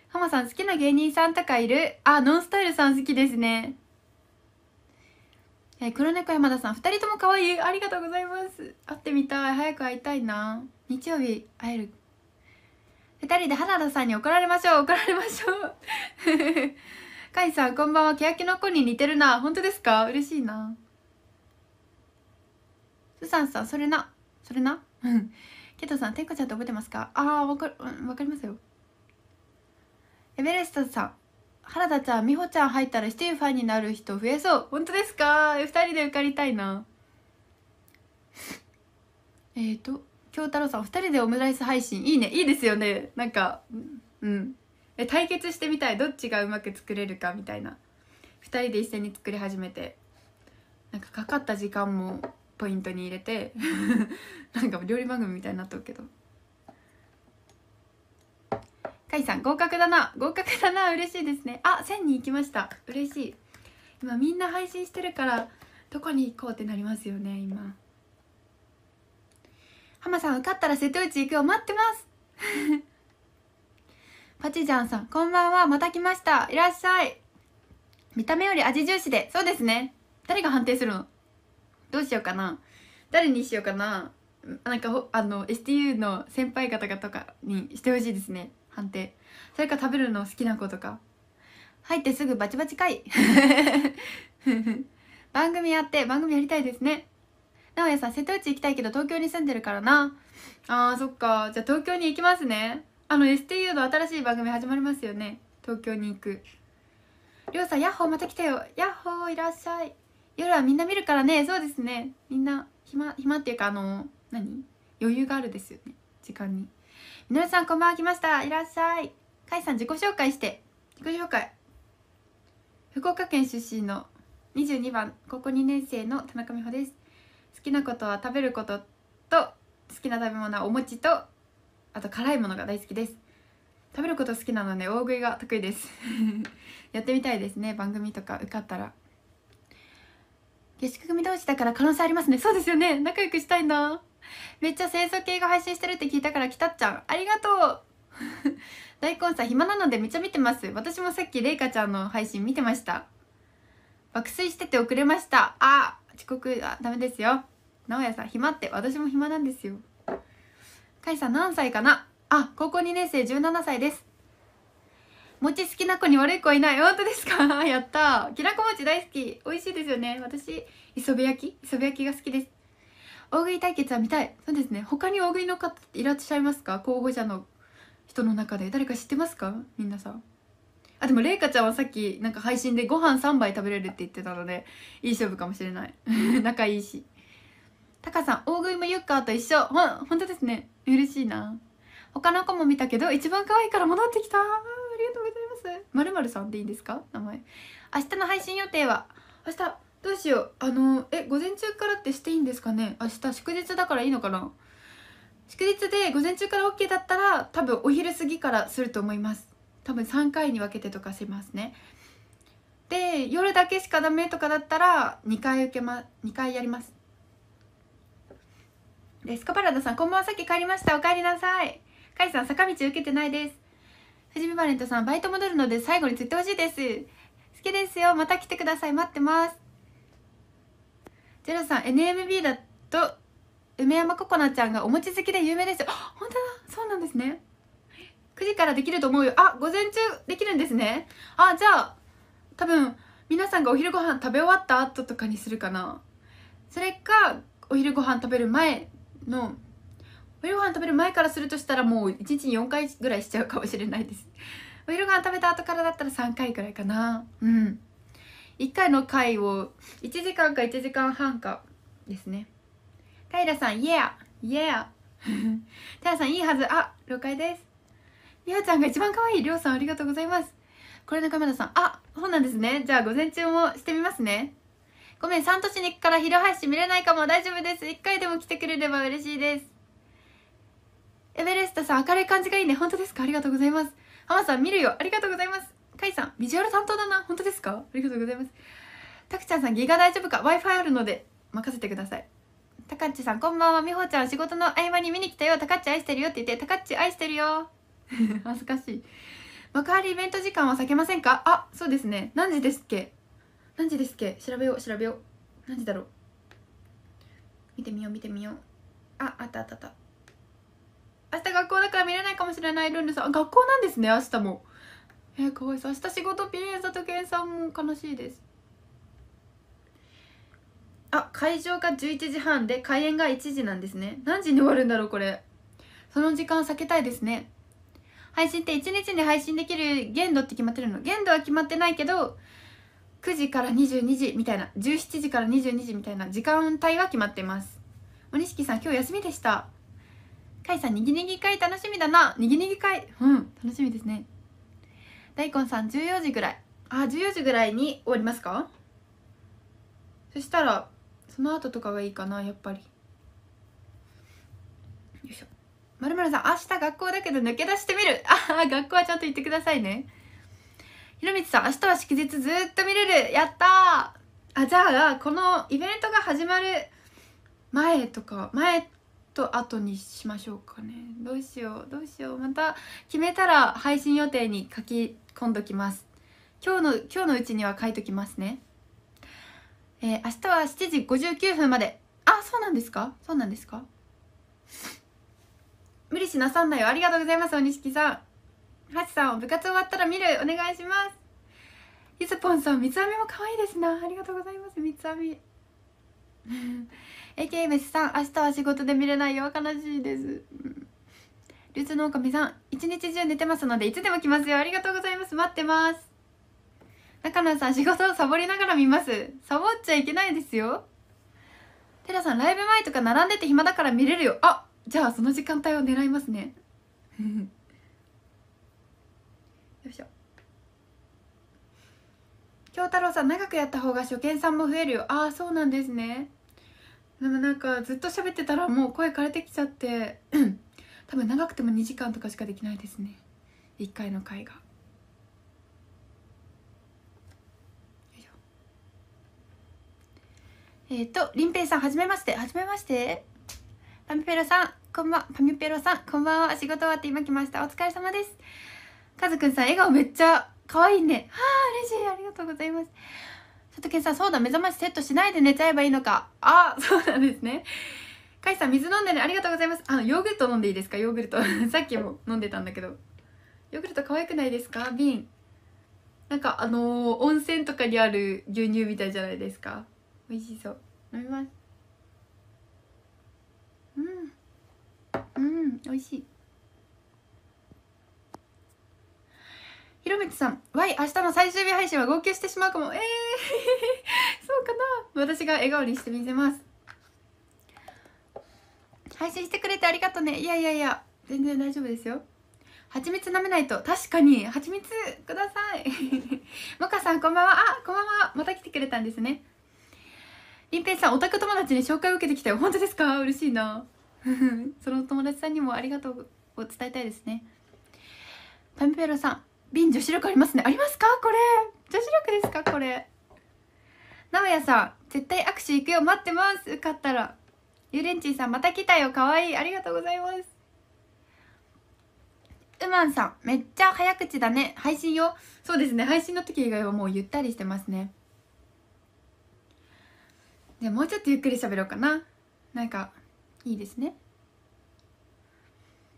Speaker 1: 浜 さん好きな芸人さんとかいるあ、ノンスタイルさん好きですね。えー、黒猫山田さん、二人とも可愛い。ありがとうございます。会ってみたい。早く会いたいな。日曜日会える。二人で花田さんに怒られましょう。怒られましょう。か いさん、こんばんは。欅の子に似てるな。本当ですか嬉しいな。スサンさん、それな。それな。うん。ケトさん、テンコちゃんとて覚えてますかああ、わかる、わかりますよ。エベレストさん、原田ちゃん、美穂ちゃん入ったらシティファンになる人増えそう。本当ですか二人で受かりたいな。えっと、京太郎さん、二人でオムライス配信。いいね、いいですよね。なんか、うん。え対決してみたい。どっちがうまく作れるかみたいな。二人で一斉に作り始めて。なんかかかった時間もポイントに入れてなんか料理番組みたいになっとるけどかいさん合格だな合格だな嬉しいですねあ1000人行きました嬉しい今みんな配信してるからどこに行こうってなりますよね今浜さん受かったら瀬戸内行くよ待ってます パチジャンさんこんばんはまた来ましたいらっしゃい見た目より味重視でそうですね誰が判定するのどうしようかな誰にしようかななんかあの STU の先輩方とかにしてほしいですね判定それか食べるの好きな子とか入ってすぐバチバチかい 番組やって番組やりたいですね直哉さん瀬戸内行きたいけど東京に住んでるからなあーそっかじゃあ東京に行きますねあの STU の新しい番組始まりますよね東京に行くりょうさんヤッホーまた来たよヤッホーいらっしゃい夜はみんな見るからねそうですねみんな暇暇っていうかあの何余裕があるですよね時間にみのるさんこんばんは来ましたいらっしゃいかいさん自己紹介して自己紹介福岡県出身の22番高校2年生の田中美穂です好きなことは食べることと好きな食べ物はお餅とあと辛いものが大好きです食べること好きなので大食いが得意です やってみたいですね番組とか受かったら吉木組同士だから可能性ありますねそうですよね仲良くしたいなめっちゃ清楚系が配信してるって聞いたから来たっちゃんありがとう 大根さん暇なのでめっちゃ見てます私もさっきれいかちゃんの配信見てました爆睡してて遅れましたあ遅刻あダメですよ直哉さん暇って私も暇なんですよかいさん何歳かなあ高校2年生17歳です餅好きな子に悪い子はいない本当ですか やったきなこ餅大好き美味しいですよね私磯部焼き磯辺焼きが好きです大食い対決は見たいそうですね他に大食いの方っていらっしゃいますか候補者の人の中で誰か知ってますかみんなさんあでもれいかちゃんはさっきなんか配信でご飯3杯食べれるって言ってたのでいい勝負かもしれない 仲いいしたかさん大食いもユッカーと一緒ほん本当ですね嬉しいな他の子も見たけど一番可愛いから戻ってきたありがとうございますまるまるさんでいいんですか名前明日の配信予定は明日どうしようあのえ午前中からってしていいんですかね明日祝日だからいいのかな祝日で午前中からオッケーだったら多分お昼過ぎからすると思います多分3回に分けてとかしますねで夜だけしかダメとかだったら2回受けま2回やりますでスカパラダさんこんばんはさっき帰りましたお帰りなさいカイさん坂道受けてないですはじめバレントさんバイト戻るので最後に釣ってほしいです好きですよまた来てください待ってますジェロさん NMB だと梅山心菜ちゃんがお餅好きで有名ですよ本当だそうなんですね9時からできると思うよあ午前中できるんですねあじゃあ多分皆さんがお昼ご飯食べ終わった後とかにするかなそれかお昼ご飯食べる前の昼ご飯食べる前からするとしたらもう1日に4回ぐらいしちゃうかもしれないですお昼ご飯食べた後からだったら3回ぐらいかなうん1回の回を1時間か1時間半かですね平さんイエアイエア平さんいいはずあ了解ですりょうちゃんが一番可愛いりょうさんありがとうございますこれのカメラさんあそうなんですねじゃあ午前中もしてみますねごめん、3都市に行くから昼配信見れないかも大丈夫です。一回でも来てくれれば嬉しいです。エベレストさん、明るい感じがいいね。本当ですかありがとうございます。ハマさん、見るよ。ありがとうございます。カイさん、ビジュアル担当だな。本当ですかありがとうございます。たくちゃんさん、ギガ大丈夫か ?Wi-Fi あるので、任せてください。たかっちさん、こんばんは。みほちゃん、仕事の合間に見に来たよ。たかっち愛してるよって言って、たかっち愛してるよ。恥ずかしい。幕張イベント時間は避けませんかあ、そうですね。何時ですっけ何時ですっけ調べよう、調べよう。何時だろう。見てみよう、見てみよう。あ、あったあったあった。明日学校だから見れないかもしれないルンルさん学校なんですね明日もえかわいそう明日仕事ピエーザとケンさんも悲しいですあ会場が11時半で開演が1時なんですね何時に終わるんだろうこれその時間避けたいですね配信って1日に配信できる限度って決まってるの限度は決まってないけど9時から22時みたいな17時から22時みたいな時間帯は決まってますおにしきさん今日休みでしたかいさん、にぎにぎ会楽しみだな。にぎにぎ会。うん、楽しみですね。大根さん、14時ぐらい。あ、14時ぐらいに終わりますかそしたら、その後とかがいいかな、やっぱり。よいしょ。まるまるさん、明日学校だけど抜け出してみる。ああ、学校はちゃんと行ってくださいね。ひろみつさん、明日は祝日ずっと見れる。やったー。あ、じゃあ、このイベントが始まる前とか、前と後にしましょうかねどうしようどうしようまた決めたら配信予定に書き込んどきます今日の今日のうちには書いときますねえー、明日は7時59分まであそうなんですかそうなんですか無理しなさんだよありがとうございます錦さんはちさん部活終わったら見るお願いしますゆずぽんさん三つ編みも可愛いですなありがとうございます三つ編み AKA ベスさん明日は仕事で見れないよ悲しいです、うん、流通のみさん一日中寝てますのでいつでも来ますよありがとうございます待ってます中野さん仕事をサボりながら見ますサボっちゃいけないですよテラさんライブ前とか並んでて暇だから見れるよあじゃあその時間帯を狙いますね よいしょ京太郎さん長くやった方が初見さんも増えるよああそうなんですねでもなんかずっと喋ってたらもう声枯れてきちゃって 多分長くても2時間とかしかできないですね1回の回が。えっ、ー、と、りんぺいさん、はじめまして。はじめまして。パミペロさん、こんばん、パミペロさん、こんばんは。仕事終わって今来ました。お疲れ様です。かずくんさん、笑顔めっちゃ可愛いね。はあ、嬉しい。ありがとうございます。佐藤健さん、そうだ、目覚ましセットしないで寝ちゃえばいいのか。あ、そうなんですね。かいさん、水飲んでね、ありがとうございます。あの、ヨーグルト飲んでいいですかヨーグルト。さっきも飲んでたんだけど。ヨーグルト可愛くないですか瓶。なんか、あのー、温泉とかにある牛乳みたいじゃないですか。美味しそう。飲みます。うん。うん、美味しい。ひろみつさん、い、明日の最終日配信は号泣してしまうかも。えー そうかな私が笑顔にしてみせます。配信してくれてありがとうね。いやいやいや、全然大丈夫ですよ。蜂蜜舐めないと。確かに、蜂蜜ください。も かさん、こんばんは。あ、こんばんは。また来てくれたんですね。りんぺいさん、オタク友達に紹介を受けてきたよ。本当ですか嬉しいな。その友達さんにもありがとうを伝えたいですね。パミペロさん、瓶女子力ありますねありますかこれ女子力ですかこれ直哉さん絶対握手行くよ待ってます受かったらゆれんちんさんまた来たよかわいいありがとうございますうまんさんめっちゃ早口だね配信よそうですね配信の時以外はもうゆったりしてますねでもうちょっとゆっくり喋ろうかななんかいいですね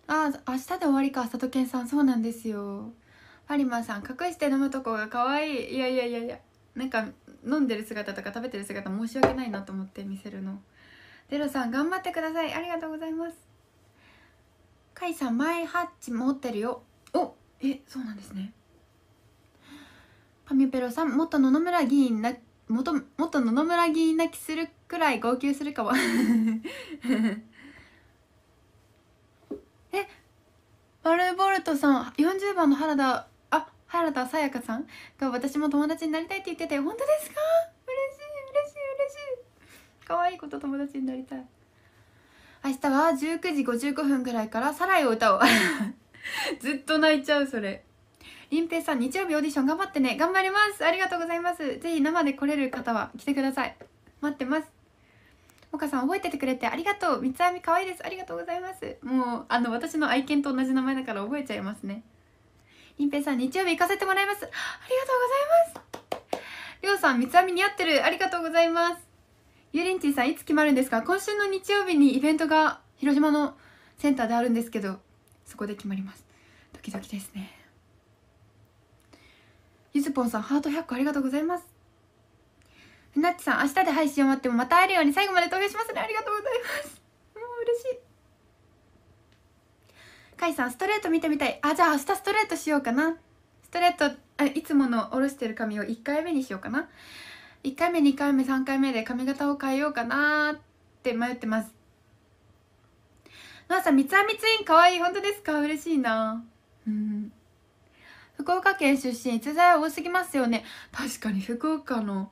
Speaker 1: ああ明日で終わりか里健さんそうなんですよファリマさん隠して飲むとこが可愛いいやいやいやいやなんか飲んでる姿とか食べてる姿申し訳ないなと思って見せるのゼロさん頑張ってくださいありがとうございますカイさんマイハッチ持ってるよおえそうなんですねパミペロさん元野々村議員な元元野々村議員泣きするくらい号泣するかも えバルボルトさん40番の原田原田さやかさんが私も友達になりたいって言ってて本当ですか嬉しい嬉しい嬉しい可愛い子と友達になりたい明日は19時55分ぐらいからサライを歌おう ずっと泣いちゃうそれりんぺいさん日曜日オーディション頑張ってね頑張りますありがとうございますぜひ生で来れる方は来てください待ってます岡さん覚えててくれてありがとう三つ編み可愛いですありがとうございますもうあの私の愛犬と同じ名前だから覚えちゃいますね隠蔽さん、日曜日行かせてもらいます。ありがとうございます。りょうさん、三つ編み似合ってる。ありがとうございます。ゆりんちさん、いつ決まるんですか今週の日曜日にイベントが広島のセンターであるんですけど、そこで決まります。ドキドキですね。ゆずぽんさん、ハート100個ありがとうございます。ふなっちさん、明日で配信終わってもまた会えるように最後まで投票しますね。ありがとうございます。もう嬉しい。カイさんストレート見てみたいあじゃあ明日ストレートしようかなストレートあいつものおろしてる髪を1回目にしようかな1回目2回目3回目で髪型を変えようかなって迷ってますノアさん三つ編みツインかわいい本当ですか嬉しいなうん福岡県出身逸材多すぎますよね確かに福岡の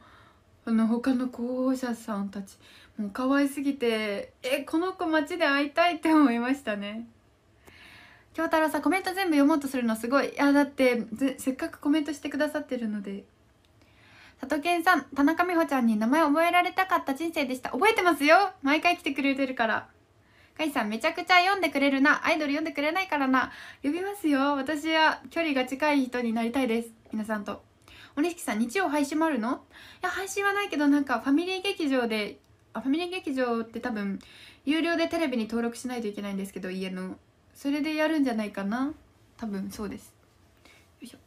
Speaker 1: あの他の候補者さんたちもう可愛すぎてえこの子街で会いたいって思いましたね京太郎さんコメント全部読もうとするのすごいいやだってせっかくコメントしてくださってるので里健さん田中美穂ちゃんに名前覚えられたかった人生でした覚えてますよ毎回来てくれてるから甲斐さんめちゃくちゃ読んでくれるなアイドル読んでくれないからな呼びますよ私は距離が近い人になりたいです皆さんと鬼にきさん日曜配信もあるのいや配信はないけどなんかファミリー劇場であファミリー劇場って多分有料でテレビに登録しないといけないんですけど家のそれでやるんじゃないかな多分そうですよいしょ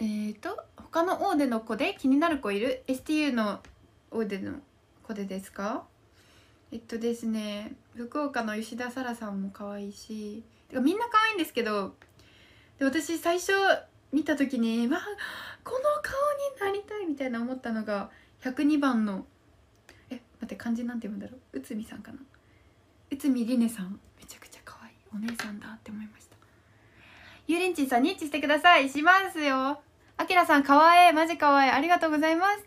Speaker 1: えーと他のオーデの子で気になる子いる STU のオーデの子でですかえっとですね福岡の吉田沙羅さんも可愛いしてかみんな可愛いんですけどで私最初見た時にまあ、この顔になりたいみたいな思ったのが102番の待って漢字なんて読むんだろう内海さんかな内海りねさんめちゃくちゃ可愛いお姉さんだって思いましたゆりんちんさん認チしてくださいしますよあきらさんかわいいマジかわいいありがとうございます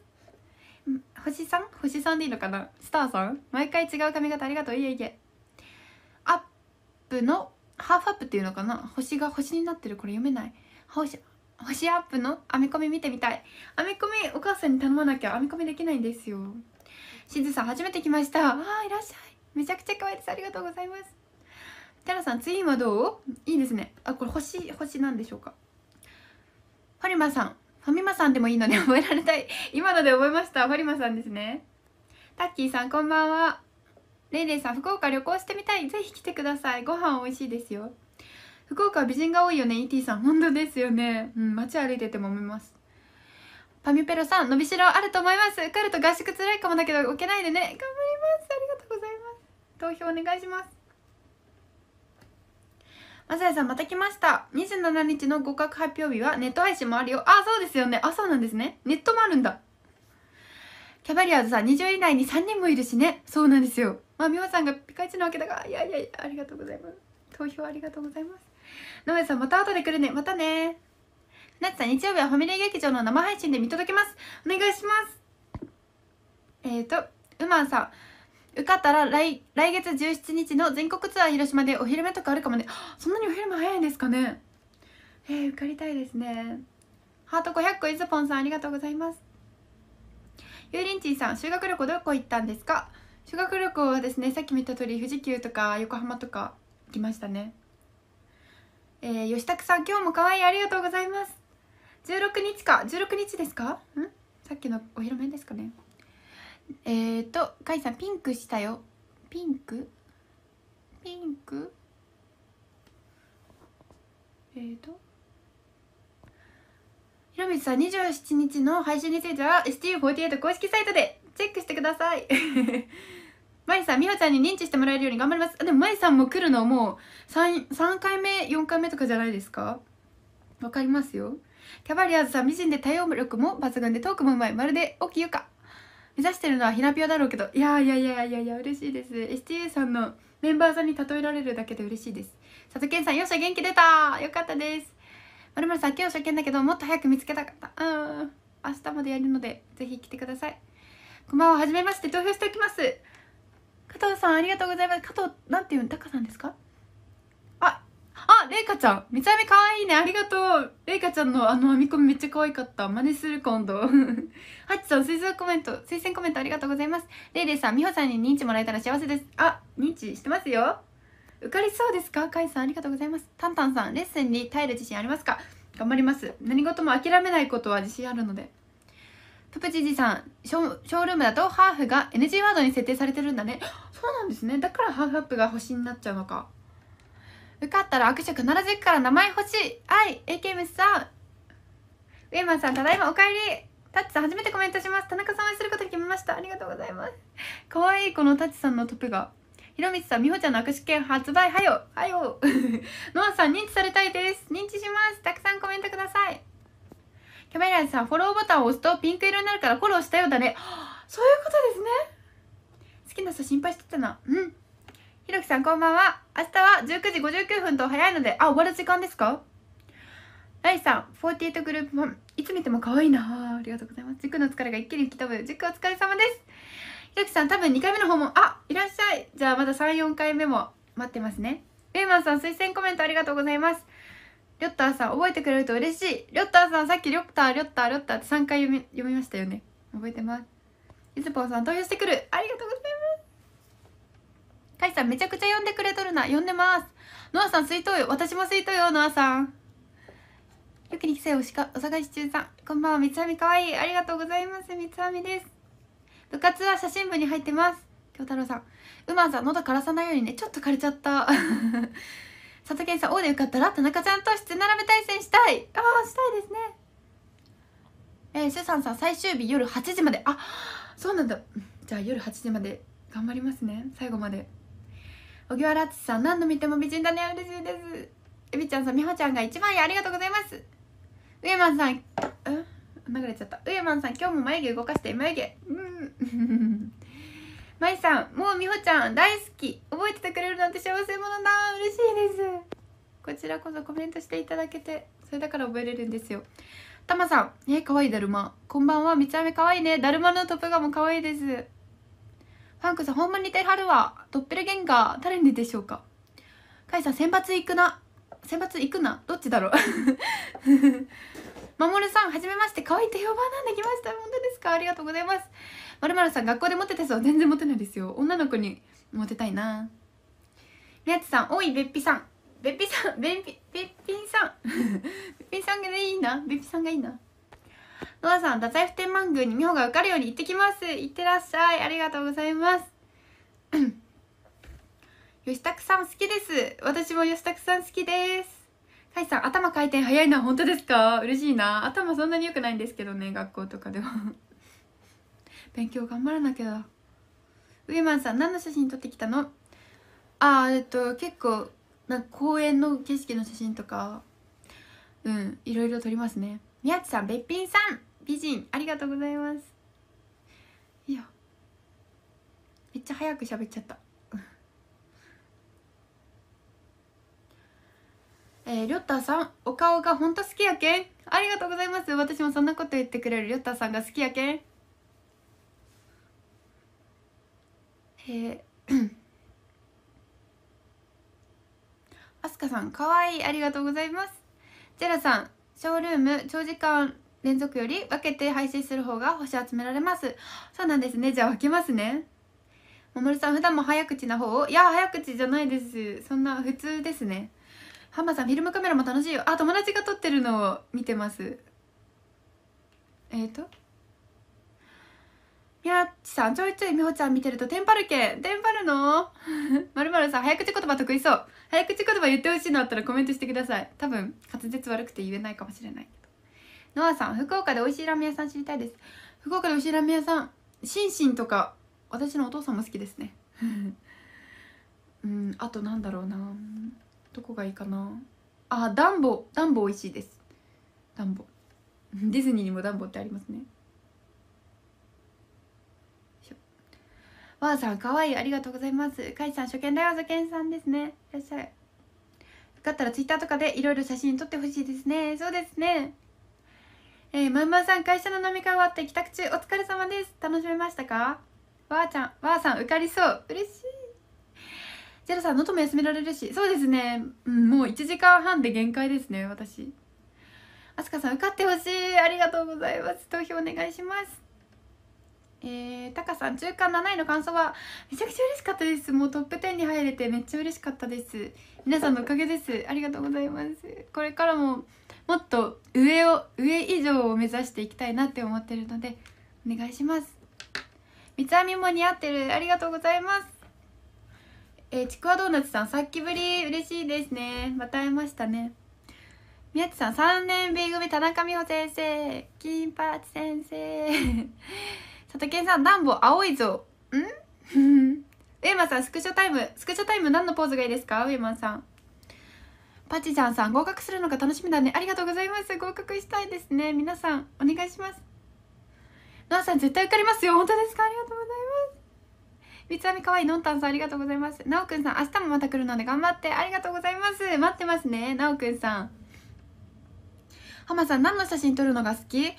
Speaker 1: 星さん星さんでいいのかなスターさん毎回違う髪型ありがとういえいえアップのハーフアップっていうのかな星が星になってるこれ読めない星星アップのアメコミ見てみたいアメコミお母さんに頼まなきゃアメコミできないんですよしずさん初めて来ましたあーいらっしゃいめちゃくちゃ可愛いですありがとうございますテラさん次はどういいですねあこれ星星なんでしょうかファリマさんファミマさんでもいいので 覚えられたい今ので覚えましたファリマさんですねタッキーさんこんばんはレイレイさん福岡旅行してみたいぜひ来てくださいご飯美味しいですよ福岡美人が多いよね ET さん本当ですよねうん街歩いてても思いますパミュペロさん、伸びしろあると思います。受かると合宿辛いかもだけど、受けないでね。頑張ります。ありがとうございます。投票お願いします。まさやさん、また来ました。27日の合格発表日はネット配信もあるよ。あ、そうですよね。あ、そうなんですね。ネットもあるんだ。キャバリアーズさん、20位以内に3人もいるしね。そうなんですよ。まあ、みほさんがピカイチなわけだが、いやいやいや、ありがとうございます。投票ありがとうございます。野上さん、また後で来るね。またねなつさん日曜日はファミリー劇場の生配信で見届けますお願いしますえっ、ー、とうまんさん受かったら来来月17日の全国ツアー広島でお昼目とかあるかもねそんなにお昼目早いんですかねえー、受かりたいですねハート500個いずぽんさんありがとうございますゆうりんちんさん修学旅行どこ行ったんですか修学旅行はですねさっき見た通り富士急とか横浜とか行きましたねえー、吉拓さん今日も可愛いありがとうございます16日か16日ですかんさっきのお披露目ですかねえっ、ー、とかいさんピンクしたよピンクピンクえっ、ー、とひろみさん27日の配信については STU48 公式サイトでチェックしてくださいまい さんみほちゃんに認知してもらえるように頑張りますでもまいさんも来るのもう 3, 三回目4回目とかじゃないですかわかりますよキャバリアーズさん美人で対応力も抜群でトークもうまいまるで沖ゆか目指してるのはひなぴよだろうけどいやいやいやいやいや嬉しいです STA さんのメンバーさんに例えられるだけで嬉しいです佐藤健さんよっしゃ元気出たよかったですまるまるさん今日初見だけどもっと早く見つけたかったうん明日までやるのでぜひ来てくださいこんばんははじめまして投票しておきます加藤さんありがとうございます加藤なんていうん高さんですかあ、れいかちゃん。つあ目かわいいね。ありがとう。れいかちゃんのあの編み込みめっちゃ可愛かった。真似する今度。は ちさん、推薦コメント、推薦コメントありがとうございます。れいれいさん、みほさんに認知もらえたら幸せです。あ、認知してますよ。受かりそうですかかいさん、ありがとうございます。たんたんさん、レッスンに耐える自信ありますか頑張ります。何事も諦めないことは自信あるので。ププチジさんショショールームだとハーフが NG ワードに設定されてるんだねそうなんですねだからハーフアップが星になっちゃうのか受かったら握手必ず行くから名前欲しいいエケムさん上間さんただいまお帰りタッチさん初めてコメントします田中さんをすること決めましたありがとうございます可愛いこのタッチさんのトップがひろみつさん美穂ちゃんの握手券発売はよはよ ノアさん認知されたいです認知しますたくさんコメントくださいキャメラさんフォローボタンを押すとピンク色になるからフォローしたようだねそういうことですね好きな人心配してたなうんひろきさんこんばんは。明日は19時59分と早いので、あ、終わる時間ですかライさん、48グループマン。いつ見ても可愛いなありがとうございます。塾の疲れが一気に吹き飛ぶ。塾お疲れ様です。ひろきさん、多分2回目の訪問。あ、いらっしゃい。じゃあまだ3、4回目も待ってますね。ェイマンさん、推薦コメントありがとうございます。リョッターさん、覚えてくれると嬉しい。リョッターさん、さっきリョッター、リョッター、リョッターって3回読みましたよね。覚えてます。いつぽんさん、投票してくる。ありがとうございます。かイさんめちゃくちゃ呼んでくれとるな呼んでますノアさん水筒よ私も水筒よノアさんよきにきせよおしかお探し中さんこんばんは三つ編みかわいいありがとうございます三つ編みです部活は写真部に入ってます京太郎さんうまさん喉枯らさないようにねちょっと枯れちゃった佐竹 さん「お」で受かったら田中ちゃんと質並べ対戦したいああしたいですねえー、シュさんさん最終日夜8時まであそうなんだじゃあ夜8時まで頑張りますね最後まで小木原敦さん何度見ても美人だね嬉しいですえびちゃんさんみほちゃんが一番いありがとうございます上エさんうん流れちゃった上エさん今日も眉毛動かして眉毛
Speaker 2: うん
Speaker 1: まい さんもう美穂ちゃん大好き覚えててくれるなんて幸せ者だ嬉しいですこちらこそコメントしていただけてそれだから覚えれるんですよたまさんえ可愛いだるまこんばんはめ見た目可愛いねだるまのトップガンも可愛いですファンクさん、ほんまに似てはるわ。ドッペルゲンガー、誰にでしょうかカイさん、選抜行くな。選抜行くなどっちだろうまもるさん、はじめまして。可愛いって評判なんできました。本当ですかありがとうございます。まるまるさん、学校でモテたやつは全然モテないですよ。女の子にモテたいな。みやちさん、おい、べっぴさん。べっぴさん、べっぴ、べっぴんさん。べっぴんさんがいいな。べっぴさんがいいな。野田さん太宰府天満宮に美穂が受かるように行ってきます行ってらっしゃいありがとうございます 吉拓さん好きです私も吉拓さん好きですかいさん頭回転早いのは本当ですか嬉しいな頭そんなに良くないんですけどね学校とかでも 勉強頑張らなきゃウエマンさん何の写真撮ってきたのああえっと結構なんか公園の景色の写真とかうんいろいろ撮りますね宮地さんべっぴんさん美人ありがとうございますいやめっちゃ早く喋っちゃった えー、りょったさんお顔がほんと好きやけんありがとうございます私もそんなこと言ってくれるりょったさんが好きやけんえー あすかさんかわいいありがとうございますジェラさんショールーム長時間連続より分けて配信する方が星集められますそうなんですねじゃあ分けますねももるさん普段も早口な方をいや早口じゃないですそんな普通ですねハマさんフィルムカメラも楽しいよあ友達が撮ってるのを見てますえっ、ー、と宮地さんちょいちょいみほちゃん見てるとテンパる系テンパるの まるまるさん早口言葉得意そう早口言葉言ってほしいのあったらコメントしてください多分滑舌悪くて言えないかもしれないけどノアさん福岡で美味しいラーメン屋さん知りたいです福岡で美味しいラーメン屋さんシンシンとか私のお父さんも好きですね うんあとなんだろうなどこがいいかなあダンボダンボ美味しいですダンボ ディズニーにもダンボってありますねわあさんかわいいありがとうございますかいさん初見だよ初見さんですねいらっしゃいよかったらツイッターとかでいろいろ写真撮ってほしいですねそうですねえー、まんまさん会社の飲み会終わって帰宅中お疲れ様です楽しめましたかわーちゃんわーさん受かりそう嬉しいジェロさん喉も休められるしそうですね、うん、もう1時間半で限界ですね私あすかさん受かってほしいありがとうございます投票お願いしますえー、タカさん中間7位の感想はめちゃくちゃ嬉しかったですもうトップ10に入れてめっちゃ嬉しかったです皆さんのおかげですありがとうございますこれからももっと上を上以上を目指していきたいなって思ってるのでお願いします三つ編みも似合ってるありがとうございますえー、ちくわドーナツさんさっきぶり嬉しいですねまた会えましたね宮地さん3年 B 組田中美穂先生金八先生 佐藤健さんダンボ青いぞんウェーマンさんスクショタイムスクショタイム何のポーズがいいですかウェーマンさんパチちゃんさん合格するのが楽しみだねありがとうございます合格したいですね皆さんお願いしますのあさん絶対受かりますよ本当ですかありがとうございます三つ編みかわいいのんたんさんありがとうございますなおくんさん明日もまた来るので頑張ってありがとうございます待ってますねなおくんさんはまさん何の写真撮るのが好き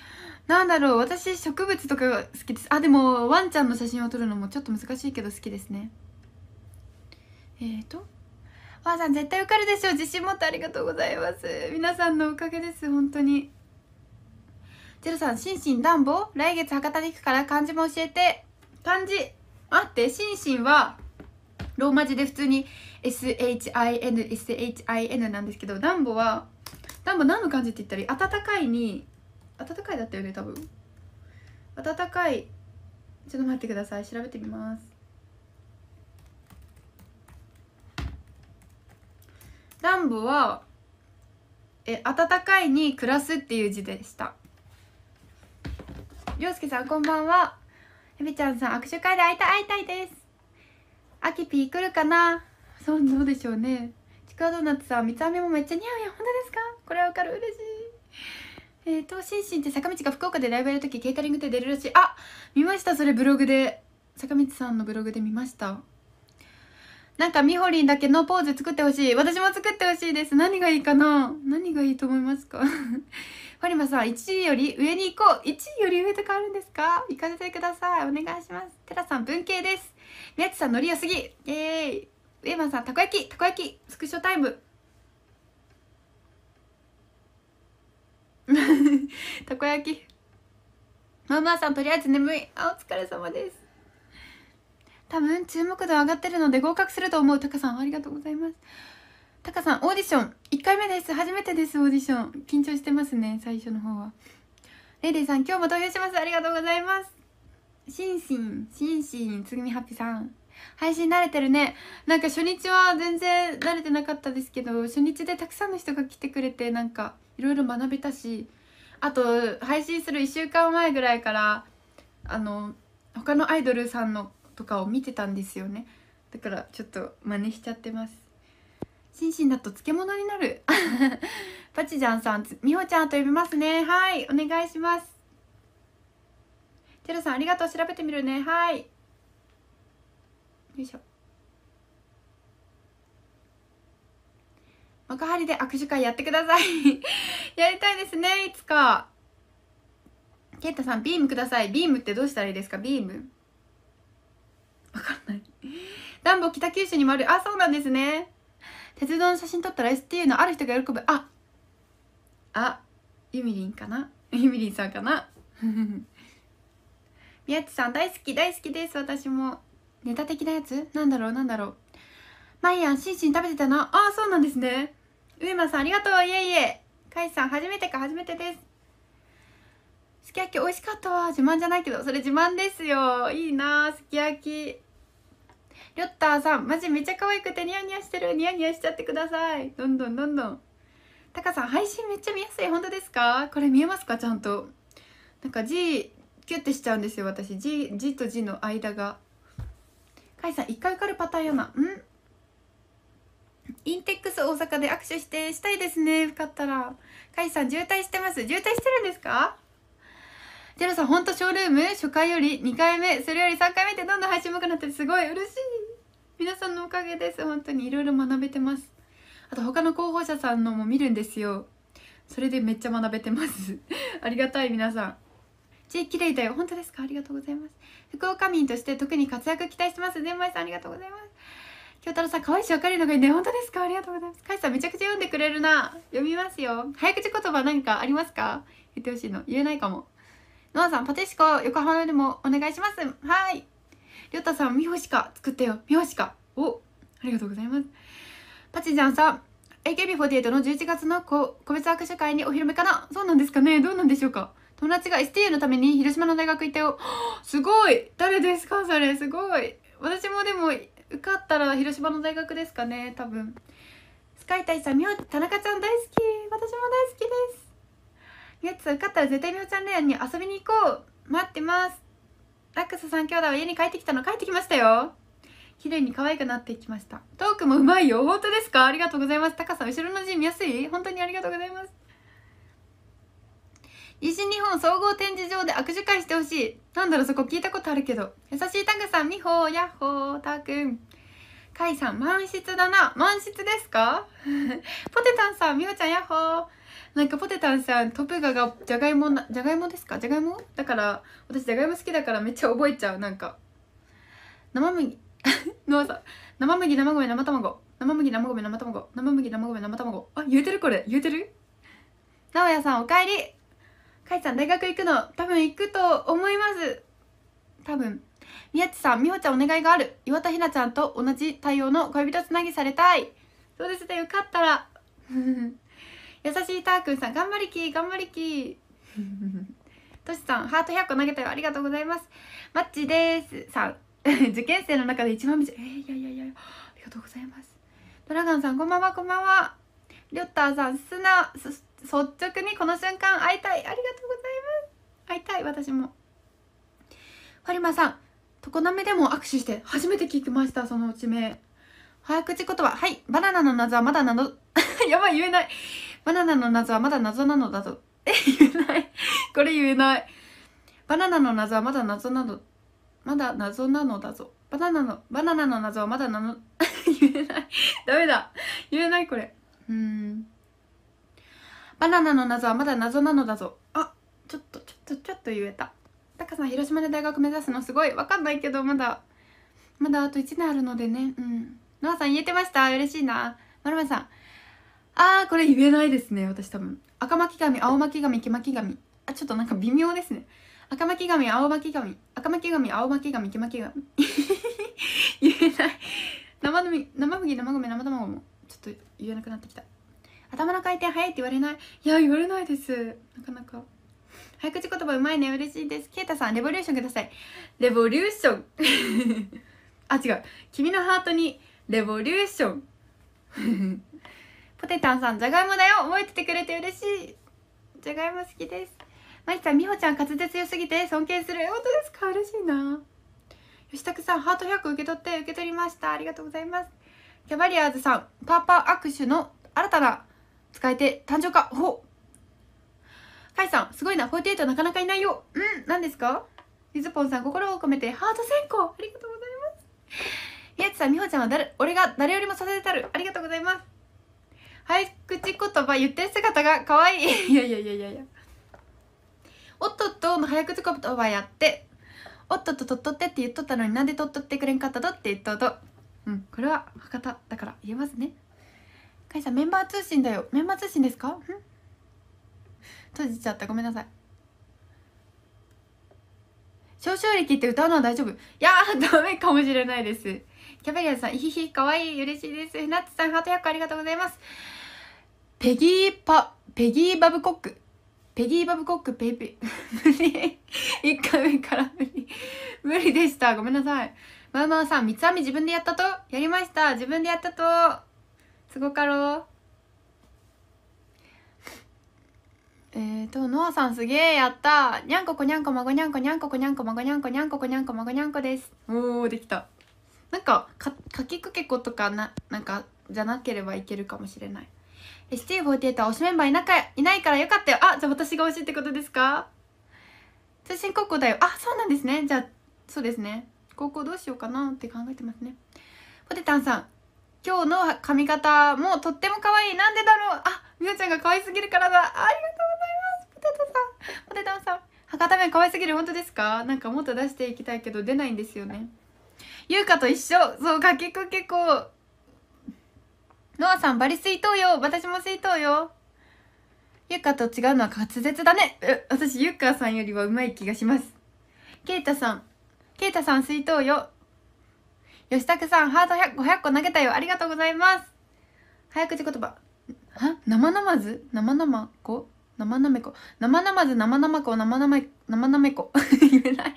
Speaker 1: なんだろう私植物とか好きですあでもワンちゃんの写真を撮るのもちょっと難しいけど好きですねえっ、ー、とファーさん絶対受かるでしょう自信持ってありがとうございます皆さんのおかげです本当にちロさん心身暖房来月博多に行くから漢字も教えて漢字待って心身はローマ字で普通に SHIN SHIN なんですけど暖房は暖房何の漢字って言ったら暖かいに暖かいだったよね多分暖かいちょっと待ってください調べてみます南部はえ暖かいに暮らすっていう字でしたりょうすけさんこんばんはえびちゃんさん握手会で会いたい会いたいですあきぴー来るかなそうどうでしょうねちくわドーナツさん三つ編みもめっちゃ似合うよ本当ですかこれわかる嬉しいえっ、ー、としんしんって坂道が福岡でライブやるときケータリングって出るらしいあ見ましたそれブログで坂道さんのブログで見ましたなんかみほりんだけのポーズ作ってほしい。私も作ってほしいです。何がいいかな何がいいと思いますか ファリマさん、1位より上に行こう。1位より上とかあるんですか行かせてください。お願いします。テラさん、文系です。宮地さん、乗りやすぎ。イェーイ。ウェーマンさん、たこ焼き、たこ焼き、スクショタイム。たこ焼き。ママさん、とりあえず眠い。あ、お疲れ様です。多分注目度上がってるので合格すると思うタカさんありがとうございますタカさんオーディション1回目です初めてですオーディション緊張してますね最初の方はレイレイさん今日も投票しますありがとうございますシンシンシンシンつぐみハッピさん配信慣れてるねなんか初日は全然慣れてなかったですけど初日でたくさんの人が来てくれてなんかいろいろ学べたしあと配信する1週間前ぐらいからあの他のアイドルさんのとかを見てたんですよねだからちょっと真似しちゃってます心身だと漬物になる パチジャンさん美穂ちゃんと呼びますねはいお願いしますテラさんありがとう調べてみるねはいよいしょ幕張で握手会やってください やりたいですねいつかケイタさんビームくださいビームってどうしたらいいですかビームわかんない暖房北九州にもあるあそうなんですね鉄道の写真撮ったら STU のある人が喜ぶああゆみりんかなゆみりんさんかな 宮地さん大好き大好きです私もネタ的なやつなんだろうなんだろう毎夜シンシン食べてたなあそうなんですね上間さんありがとういえいえかいさん初めてか初めてですすき焼き美味しかったわ自慢じゃないけどそれ自慢ですよいいなすき焼きりょったーさんマジめちゃ可愛くてニヤニヤしてるニヤニヤしちゃってくださいどんどんどんどんタカさん配信めっちゃ見やすい本当ですかこれ見えますかちゃんとなんか G キュッてしちゃうんですよ私 G, G と G の間がカイさん一回受かるパターンやなうんインテックス大阪で握手してしたいですね受かったらカイさん渋滞してます渋滞してるんですかジェロさんほんとショールーム初回より2回目それより3回目ってどんどん配信もまくなってすごい嬉しい皆さんのおかげです本当にいろいろ学べてますあと他の候補者さんのも見るんですよそれでめっちゃ学べてますありがたい皆さん地域でいたよ本当ですかありがとうございます福岡民として特に活躍期待してますゼンマイさんありがとうございます京太郎さん可愛いしかるのがいいね本当ですかありがとうございますカイさんめちゃくちゃ読んでくれるな読みますよ早口言葉何かありますか言ってほしいの言えないかもノアさんパティシコ横浜でもお願いしますはいりょうたさん、みほしか作ったよ。みほしか。お、ありがとうございます。パチジャンさん、AKB48 の11月の個別握手会にお披露目かなそうなんですかねどうなんでしょうか友達が STA のために広島の大学行ったよ。すごい誰ですかそれ、すごい。私もでも、受かったら広島の大学ですかね多分。スカイタイさん、みほ、田中ちゃん大好き。私も大好きです。みほちさん、受かったら絶対みほちゃんレアに遊びに行こう。待ってます。ラックスん兄弟は家に帰ってきたの帰ってきましたよ綺麗に可愛くなってきましたトークもうまいよ本当ですかありがとうございますタカさん後ろの字見やすい本当にありがとうございます西日本総合展示場で握手会してほしいなんだろうそこ聞いたことあるけど優しいタグさんみほやっほーたーくんかいさん満室だな満室ですか ポテタンさんみほちゃんやっほーなんかポテタンさんトップガがじゃがいもなじゃがいもですかじゃがいもだから私じゃがいも好きだからめっちゃ覚えちゃうなんか生麦の さ生麦生米生卵生麦生米生卵生麦生米生卵あ言うてるこれ言うてる直哉さんおかえりかいちゃん大学行くの多分行くと思います多分宮地さん美穂ちゃんお願いがある岩田ひなちゃんと同じ対応の恋人つなぎされたいそうですねよかったら 優しいたーくんさん頑張りき頑張りきとしさんハート100個投げたよありがとうございますマッチですさん 受験生の中で一番短いえー、いやいやいやありがとうございますドラゴンさんこんばんはこんばんはりょッたーさん素な率直にこの瞬間会いたいありがとうございます会いたい私もファリマさん常滑でも握手して初めて聞きましたその地名早口言葉はいバナナの謎はまだ謎 やばい言えないバナナの謎はまだ謎なのだと。え、言えない。これ言えない。バナナの謎はまだ謎なの、まだ謎なのだぞ。バナナの、バナナの謎はまだなの、言えない。ダメだ。言えない、これ。うん。バナナの謎はまだ謎なのだぞ。あ、ちょっと、ちょっと、ちょっと言えた。タカさん、広島で大学目指すのすごい。わかんないけど、まだ、まだあと1年あるのでね。うん。ノアさん言えてました嬉しいな。まるまるさん。あーこれ言えないですね私多分赤巻紙青巻紙毛巻紙あちょっとなんか微妙ですね赤巻紙青巻紙赤巻紙青巻紙毛巻紙 言えない生のみ生麦生米生卵もちょっと言えなくなってきた頭の回転早いって言われないいや言われないですなかなか早口言葉うまいね嬉しいですケイタさんレボリューションくださいレボリューション あ違う君のハートにレボリューション ポテタンさん、じゃがいもだよ覚えててくれて嬉しいじゃがいも好きです。まきさん、みほちゃん滑舌良すぎて尊敬する。本当ですか嬉しいな。吉くさん、ハート100受け取って受け取りました。ありがとうございます。キャバリアーズさん、パーパー握手の新たな使えて誕生か。ほかいさん、すごいな。48なかなかいないよ。うん、何ですかゆずぽんさん、心を込めてハート1000個。ありがとうございます。やちさん、みほちゃんは誰、俺が誰よりもさせてたる。ありがとうございます。早口言葉言ってる姿が可愛い いやいやいやいやいやおっとっとの早口言葉やっておっとっととっとってって言っとったのになんでとっとってくれんかったとって言っととうんこれは博多だから言えますねかいさんメンバー通信だよメンバー通信ですかん閉じちゃったごめんなさい少々力って歌うのは大丈夫いやダメかもしれないですキャバリアさん、いひひ、かわいい、嬉しいです。なっちさん、ハート100個ありがとうございます。ペギーパ、ペギーバブコック。ペギーバブコック、ペペ、無理。一回目から無理。無理でした。ごめんなさい。まあまあさん、三つ編み自分でやったとやりました。自分でやったと。すごかろう。えっ、ー、と、ノアさんすげえやった。にゃんここにゃんこまごにゃんこにゃんこにゃんこ孫にゃんこにゃんこにゃんこまごにゃんこです。おー、できた。なんか、か、かきくけことかな、なんか、じゃなければいけるかもしれない。ST48 は推しメンバーいないないからよかったよあじゃあ私が推しってことですか通信高校だよあそうなんですねじゃあそうですね高校どうしようかなって考えてますねポテタンさん今日の髪型もとっても可愛いなんでだろうあみおちゃんが可愛すぎるからだありがとうございますポテタンさんポテタンさん博多弁可愛すぎる本当ですかなんかもっと出していきたいけど出ないんですよね優香と一緒そうかけっこ結構ノアさん、バリ水筒よ私も水筒よゆっかと違うのは滑舌だねえ、私、ゆっかさんよりはうまい気がします。ケイタさん、ケイタさん水筒よ吉拓さん、ハート100個、0 0個投げたよありがとうございます早口言葉。は生なまず生なまこ生なめこ。生なまず生なまこ、生なめ、生なめこ。言えない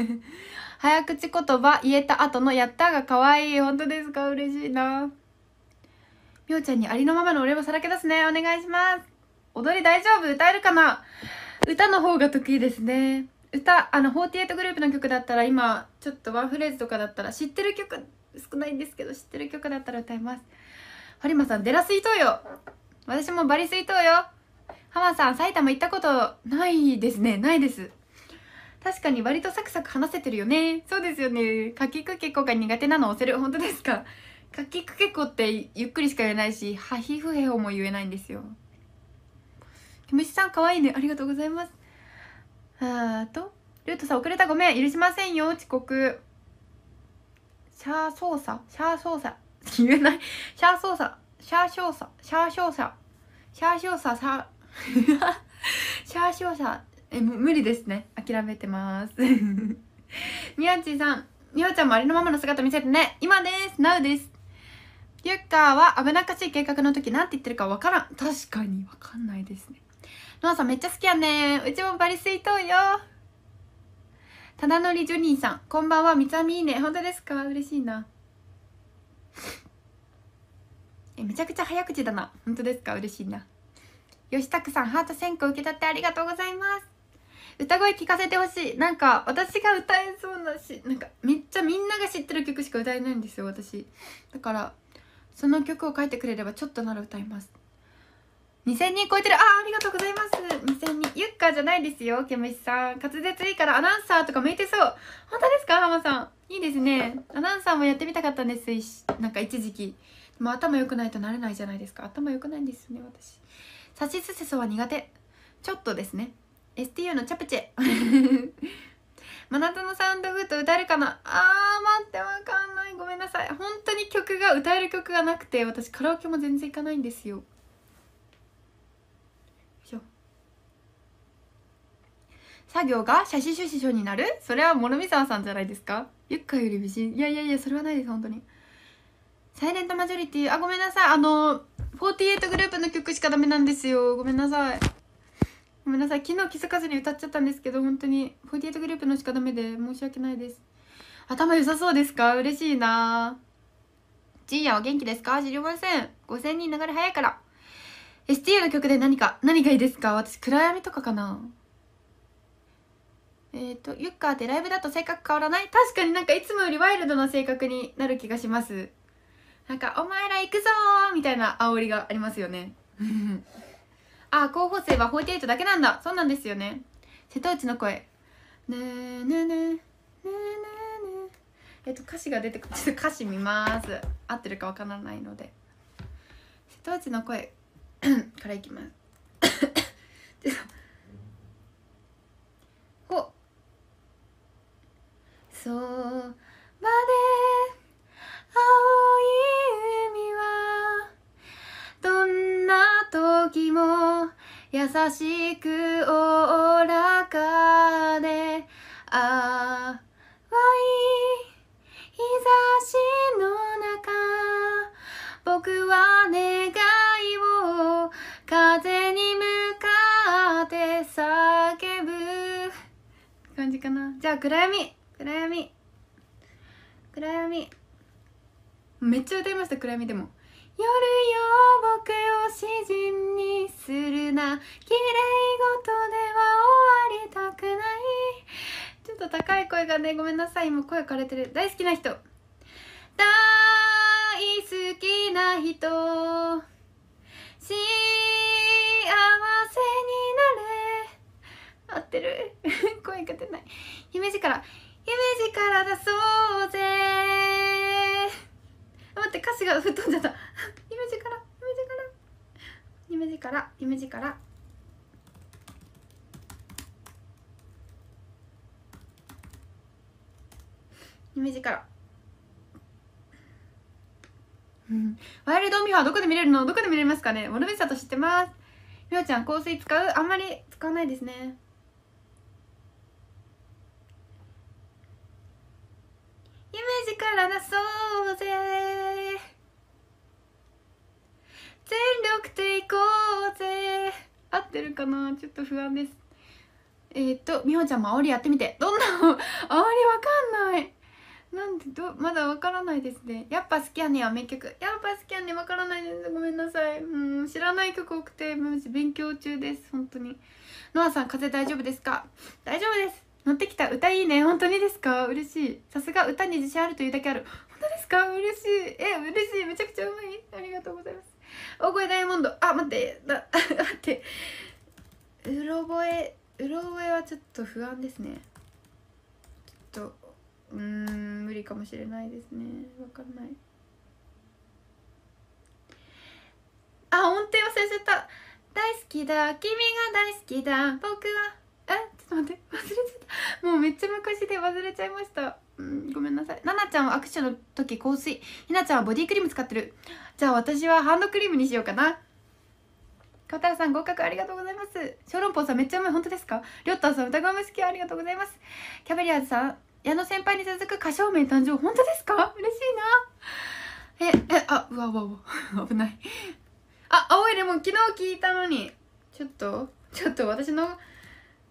Speaker 1: 早口言葉言えた後のやったが可愛い。本当ですか嬉しいな。みょうちゃんにありのままの俺もさらけ出すね。お願いします。踊り大丈夫歌えるかな歌の方が得意ですね。歌、あの、48グループの曲だったら今、ちょっとワンフレーズとかだったら、知ってる曲少ないんですけど、知ってる曲だったら歌います。堀間さん、デラスイトーよ。私もバリスイトーよ。浜さん、埼玉行ったことないですね。ないです。確かに割とサクサク話せてるよね。そうですよね。かきくけこが苦手なの押せる。本当ですかかきくけこってゆっくりしか言えないしはひふへほも言えないんですよ虫さんかわいいねありがとうございますあーとルートさん遅れたごめん許しませんよ遅刻シャー操作シャー操作言えないシャー操作シャー操作シャー操作シャー操作シャーシャー操作 え無理ですね諦めてますみや ちさんみほちゃんもありのままの姿見せてね今ですなうですユッカーは危なっかしい計画の時なんて言ってるかわからん。確かにわかんないですね。ノアさんめっちゃ好きやねうちもバリスいとうよ。ただのりジョニーさん、こんばんは、みつあみいいね。本当ですか嬉しいな。え、めちゃくちゃ早口だな。本当ですか嬉しいな。タクさん、ハート1000個受け取ってありがとうございます。歌声聞かせてほしい。なんか、私が歌えそうなし、なんか、めっちゃみんなが知ってる曲しか歌えないんですよ、私。だから、その曲を書いてくれればちょっとなら歌います2000人超えてるあありがとうございます2000人ゆっかじゃないですよケムシさん滑舌いいからアナウンサーとか向いてそう本当ですかハマさんいいですねアナウンサーもやってみたかったんですなんか一時期でも頭良くないとなれないじゃないですか頭良くないんですよね私さしすせそは苦手ちょっとですね STU のチャプチェ真夏のサウンドグッド歌えるかなあー待ってわかんないごめんなさい本当に曲が歌える曲がなくて私カラオケも全然行かないんですよ作業が写真集師匠になるそれは諸見沢さんじゃないですかゆっかより美人いやいやいやそれはないです本当にサイレントマジョリティあごめんなさいあの48グループの曲しかダメなんですよごめんなさいごめんなさい昨日気づかずに歌っちゃったんですけど本当に48グループのしかダメで申し訳ないです頭良さそうですか嬉しいなジーヤは元気ですか知りません5000人流れ早いから STU の曲で何か何がいいですか私暗闇とかかなえっ、ー、とユッカーってライブだと性格変わらない確かになんかいつもよりワイルドな性格になる気がしますなんか「お前ら行くぞ!」みたいな煽りがありますよねああ候補生は48だけなんだそうなんですよね瀬戸内の声ねえねえねえねえねええっと歌詞が出てくるちょっと歌詞見ます合ってるかわからないので瀬戸内の声 からいきます ほそばで青い海はどんな時も優しくおおらかで淡い日差しの中僕は願いを風に向かって叫ぶ感じかなじゃあ暗闇暗闇暗闇めっちゃ歌いました暗闇でも夜よ僕を詩人にするな綺麗事では終わりたくないちょっと高い声がねごめんなさい今声枯れてる大好きな人大好きな人幸せになれ合ってる 声が出ない夢力夢力だそうぜって歌詞が吹っ飛んじゃった夢力夢力夢力夢力夢力うん、ワイルドミファーどこで見れるのどこで見れますかね諸見と知ってますみおちゃん香水使うあんまり使わないですねイメージからなそうぜ全力でいこうぜ合ってるかなちょっと不安ですえっ、ー、とみほちゃんも煽りやってみてどんな煽りわかんないなんでどまだわからないですねやっぱ好きやねは名曲やっぱ好きやねわからないですごめんなさいうん知らない曲多くてマジ勉強中です本当にノアさん風邪大丈夫ですか大丈夫です乗ってきた歌いいね本当にですか嬉しいさすが歌に自信あるというだけある本当ですか嬉しいえ嬉しいめちゃくちゃうまいありがとうございます大声ダイヤモンドあ待ってだ 待ってうろ覚えうろ覚えはちょっと不安ですねちょっとうん無理かもしれないですねわかんないあ音程忘れちゃった大好きだ君が大好きだ僕はちょっと待って忘れちゃったもうめっちゃ昔で忘れちゃいましたうんごめんなさいななちゃんは握手の時香水ひなちゃんはボディクリーム使ってるじゃあ私はハンドクリームにしようかなかたらさん合格ありがとうございます小籠包さんめっちゃうまい本当ですかりょったさん歌声も好きありがとうございますキャベリアーズさん矢野先輩に続く歌唱名誕生本当ですか嬉しいなええあうわうわうわ危ないあ青いレモン昨日聞いたのにちょっとちょっと私の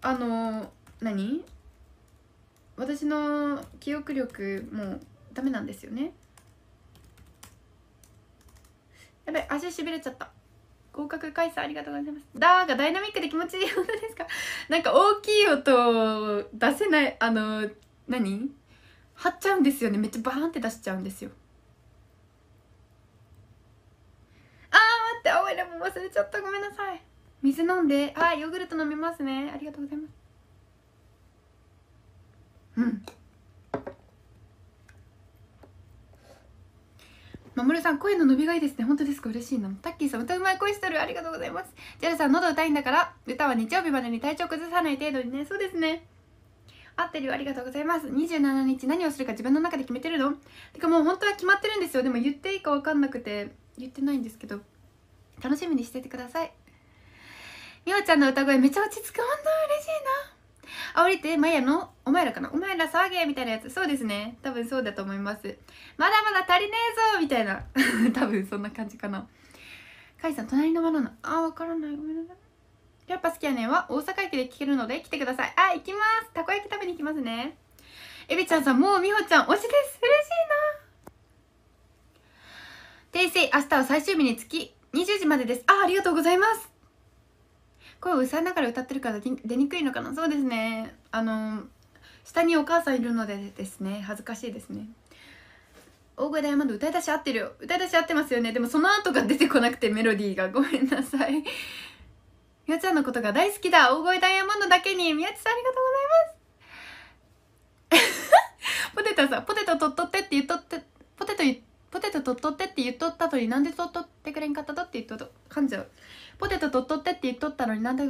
Speaker 1: あの何私の記憶力もうダメなんですよねやばい足しびれちゃった合格回数ありがとうございますだーがダイナミックで気持ちいい音ですかなんか大きい音出せないあの何張っちゃうんですよねめっちゃバーンって出しちゃうんですよあー待って青いレモン忘れちゃったごめんなさい水飲んであヨーグルト飲みますねありがとうございますうんまもるさん声の伸びがいいですね本当ですか嬉しいなタッキーさん歌うまい声してるありがとうございますジェルさん喉痛いんだから歌は日曜日までに体調崩さない程度にねそうですね合ってるよありがとうございます27日何をするか自分の中で決めてるのてかもう本当は決まってるんですよでも言っていいか分かんなくて言ってないんですけど楽しみにしててくださいみおちゃんの歌声めっちゃ落ち着く。本当嬉しいな。あ、降りて、まやの、お前らかなお前ら騒げみたいなやつ。そうですね。多分そうだと思います。まだまだ足りねえぞみたいな。多分そんな感じかな。かいさん、隣のバナナ。あ、わからない。ごめんなさい。やっぱ好きやねんは大阪駅で聞けるので来てください。あ、行きます。たこ焼き食べに行きますね。えびちゃんさん、もうみほちゃん推しです。嬉しいな。訂正、明日は最終日につき20時までです。あ、ありがとうございます。声を抑えながら歌ってるから出にくいのかなそうですねあの下にお母さんいるのでですね恥ずかしいですね大声大魔道歌い出し合ってるよ歌い出し合ってますよねでもその後が出てこなくてメロディーがごめんなさいみやちゃんのことが大好きだ大声ダイヤモンドだけにみやちさんありがとうございます ポテトさポテト取っとってって言っとってポテトポテト取っとってって言っとったとになんで取っとってくれんかったとって言っとっと噛んじゃうポテト取っとってって言っとったのになんで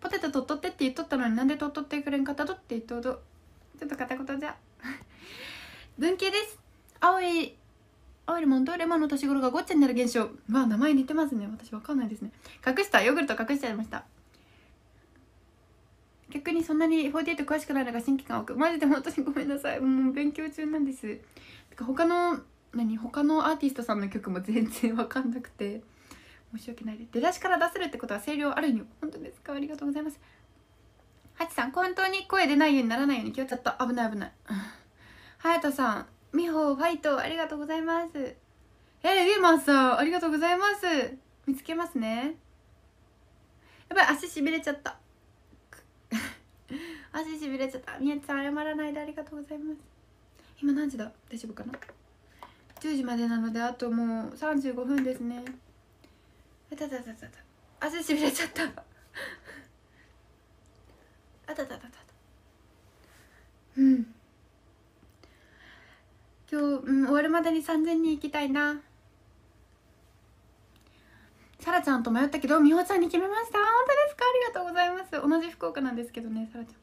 Speaker 1: ポテト取っとってって言っとったのになんで取っとってくれんかったとって言っとどちょっと片言じゃ文系です青い青いレモンとレモンの年頃がごっちゃになる現象まあ名前似てますね私わかんないですね隠したヨーグルト隠しちゃいました逆にそんなに48詳しくないのが新規感多くマジで本当にごめんなさいもう勉強中なんです他の何他のアーティストさんの曲も全然わかんなくて申し訳ないで出だしから出せるってことは声量ある意味本当ですかありがとうございますハチさん本当に声出ないようにならないように気をちょっと危ない危ない隼人 さん美穂ファイトありがとうございますえー、ウィーマンさんありがとうございます見つけますねやばい足しびれちゃった 足しびれちゃったみ地さん謝らないでありがとうございます今何時だ大丈夫かな10時までなのであともう35分ですねあたたたたた汗しびれちゃったあたたたたうん今日、うん、終わるまでに3000人行きたいなさらちゃんと迷ったけど美穂ちゃんに決めました本当ですかありがとうございます同じ福岡なんですけどねさらちゃん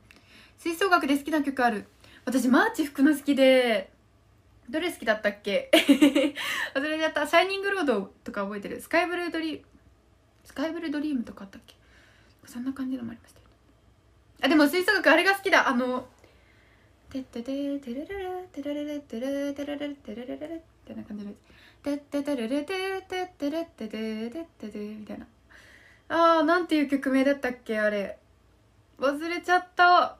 Speaker 1: 吹奏楽で好きな曲ある私マーチ服の好きでどれ好きだったっけ 忘れちゃった「シャイニングロード」とか覚えてる「スカイブルードリースカイブルドリームとかあったっけそんな感じのもありましたよねあでも吹奏楽あれが好きだあの「てってててれれれてれれれてれれれてれれれてれれれれ」みたいな感じのやつ「てっててれれててってれってててってて」みたいなあーなんていう曲名だったっけあれ忘れちゃった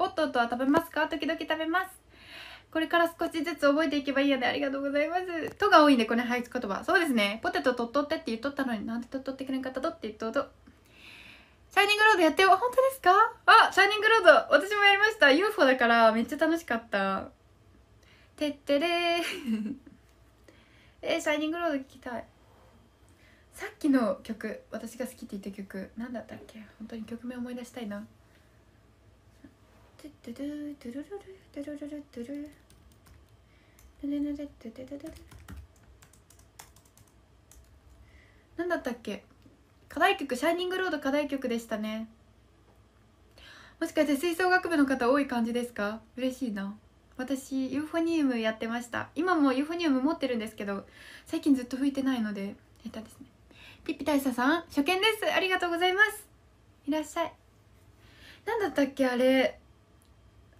Speaker 1: おっとっとは食べますか時々食べますこれから少しずつ覚えていけばいいやでありがとうございます。とが多いんで、これ配置言葉。そうですね。ポテトとっとってって言っとったのになんでとっとってくれんかったとって言っとと。シャイニングロードやってよ。本当ですかあ、シャイニングロード。私もやりました。UFO だからめっちゃ楽しかった。てってれー。えー、シャイニングロード聞きたい。さっきの曲、私が好きって言った曲、何だったっけ本当に曲名思い出したいな。トゥトゥトゥルルルトゥルルルトゥルル なんだったっけ課題曲「シャイニングロード」課題曲でしたねもしかして吹奏楽部の方多い感じですか嬉しいな私ユーフォニウムやってました今もユーフォニウム持ってるんですけど最近ずっと吹いてないので下手ですねピッピ大佐さん初見ですありがとうございますいらっしゃい何だったっけあれ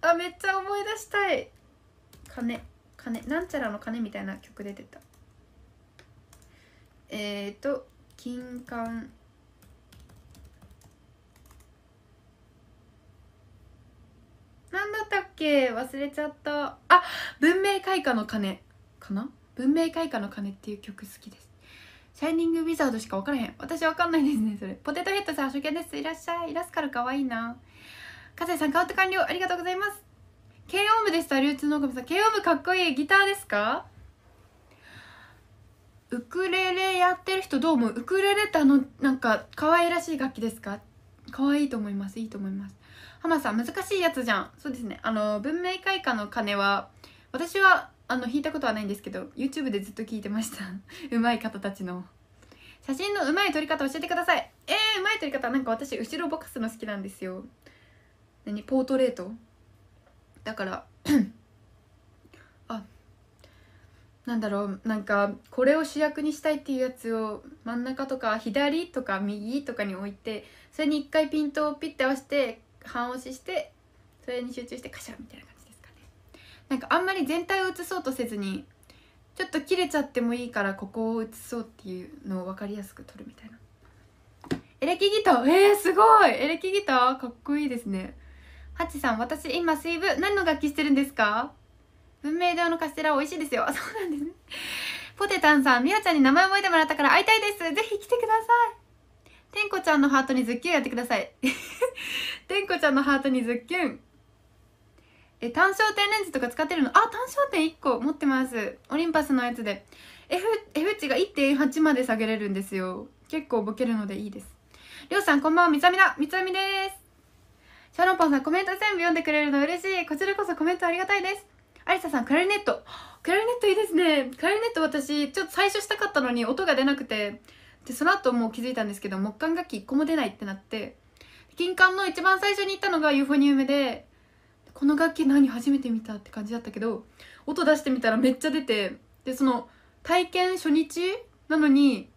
Speaker 1: あめっちゃ思い出したい鐘金なんちゃらの鐘みたいな曲出てたえっ、ー、と金管なんだったっけ忘れちゃったあ文明開化の鐘かな文明開化の鐘っていう曲好きですシャイニングウィザードしか分からへん私分かんないですねそれポテトヘッドさん初見ですいらっしゃいイラスしゃるかわいいなかぜさんカウント完了ありがとうございます軽音部でした流通のさん軽音部かっこいいギターですかウクレレやってる人どう思うウクレレってあのなんか可愛らしい楽器ですか可愛いと思いますいいと思います浜さん難しいやつじゃんそうですねあの文明開化の鐘は私はあの弾いたことはないんですけど YouTube でずっと聞いてましたうま い方たちの写真のうまい撮り方教えてくださいえー、うまい撮り方なんか私後ろぼかすの好きなんですよ何ポートレートだからあなんだろうなんかこれを主役にしたいっていうやつを真ん中とか左とか右とかに置いてそれに一回ピントをピッて合わせて半押ししてそれに集中してカシャみたいな感じですかねなんかあんまり全体を写そうとせずにちょっと切れちゃってもいいからここを写そうっていうのを分かりやすく撮るみたいなエレキギターえー、すごいエレキギターかっこいいですねハチさん、私今スイブ、何の楽器してるんですか文明堂のカステラ美味しいですよ。そうなんですね。ポテタンさん、みやちゃんに名前覚えてもらったから会いたいです。ぜひ来てください。てんこちゃんのハートにズッキュンやってください。てんこちゃんのハートにズッキュン。え、単焦点レンズとか使ってるのあ、単焦点1個持ってます。オリンパスのやつで。F、F 値が1.8まで下げれるんですよ。結構ボケるのでいいです。りょうさん、こんばんは。みつあみだ。みつあみです。シャロンパンさんコメント全部読んでくれるの嬉しいこちらこそコメントありがたいですアリサさんクラリネットクラリネットいいですねクラリネット私ちょっと最初したかったのに音が出なくてでその後もう気づいたんですけど木管楽器1個も出ないってなって金管の一番最初に行ったのがユーフォニウムでこの楽器何初めて見たって感じだったけど音出してみたらめっちゃ出てでその体験初日なのに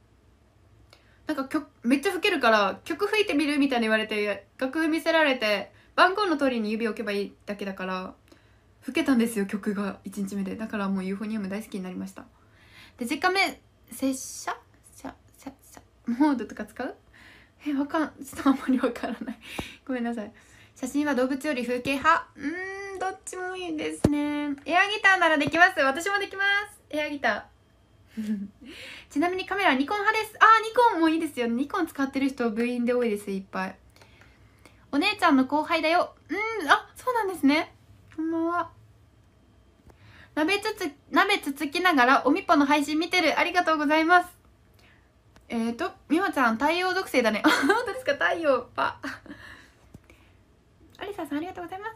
Speaker 1: なんか曲めっちゃ吹けるから曲吹いてみるみたいに言われて楽譜見せられて番号の通りに指置けばいいだけだから吹けたんですよ曲が1日目でだからもうユーフォニアム大好きになりましたで実家目拙者者者者モードとか使うえわかんちょっとあんまりわからない ごめんなさい写真は動物より風景派うんどっちもいいですねエアギターならできます私もできますエアギター ちなみにカメラはニコン派ですああニコンもいいですよねニコン使ってる人部員で多いですいっぱいお姉ちゃんの後輩だようんあそうなんですねこんばんは鍋つつ鍋つつきながらおみぽの配信見てるありがとうございますえっ、ー、とみほちゃん太陽属性だね本当ですか太陽パありささんありがとうございます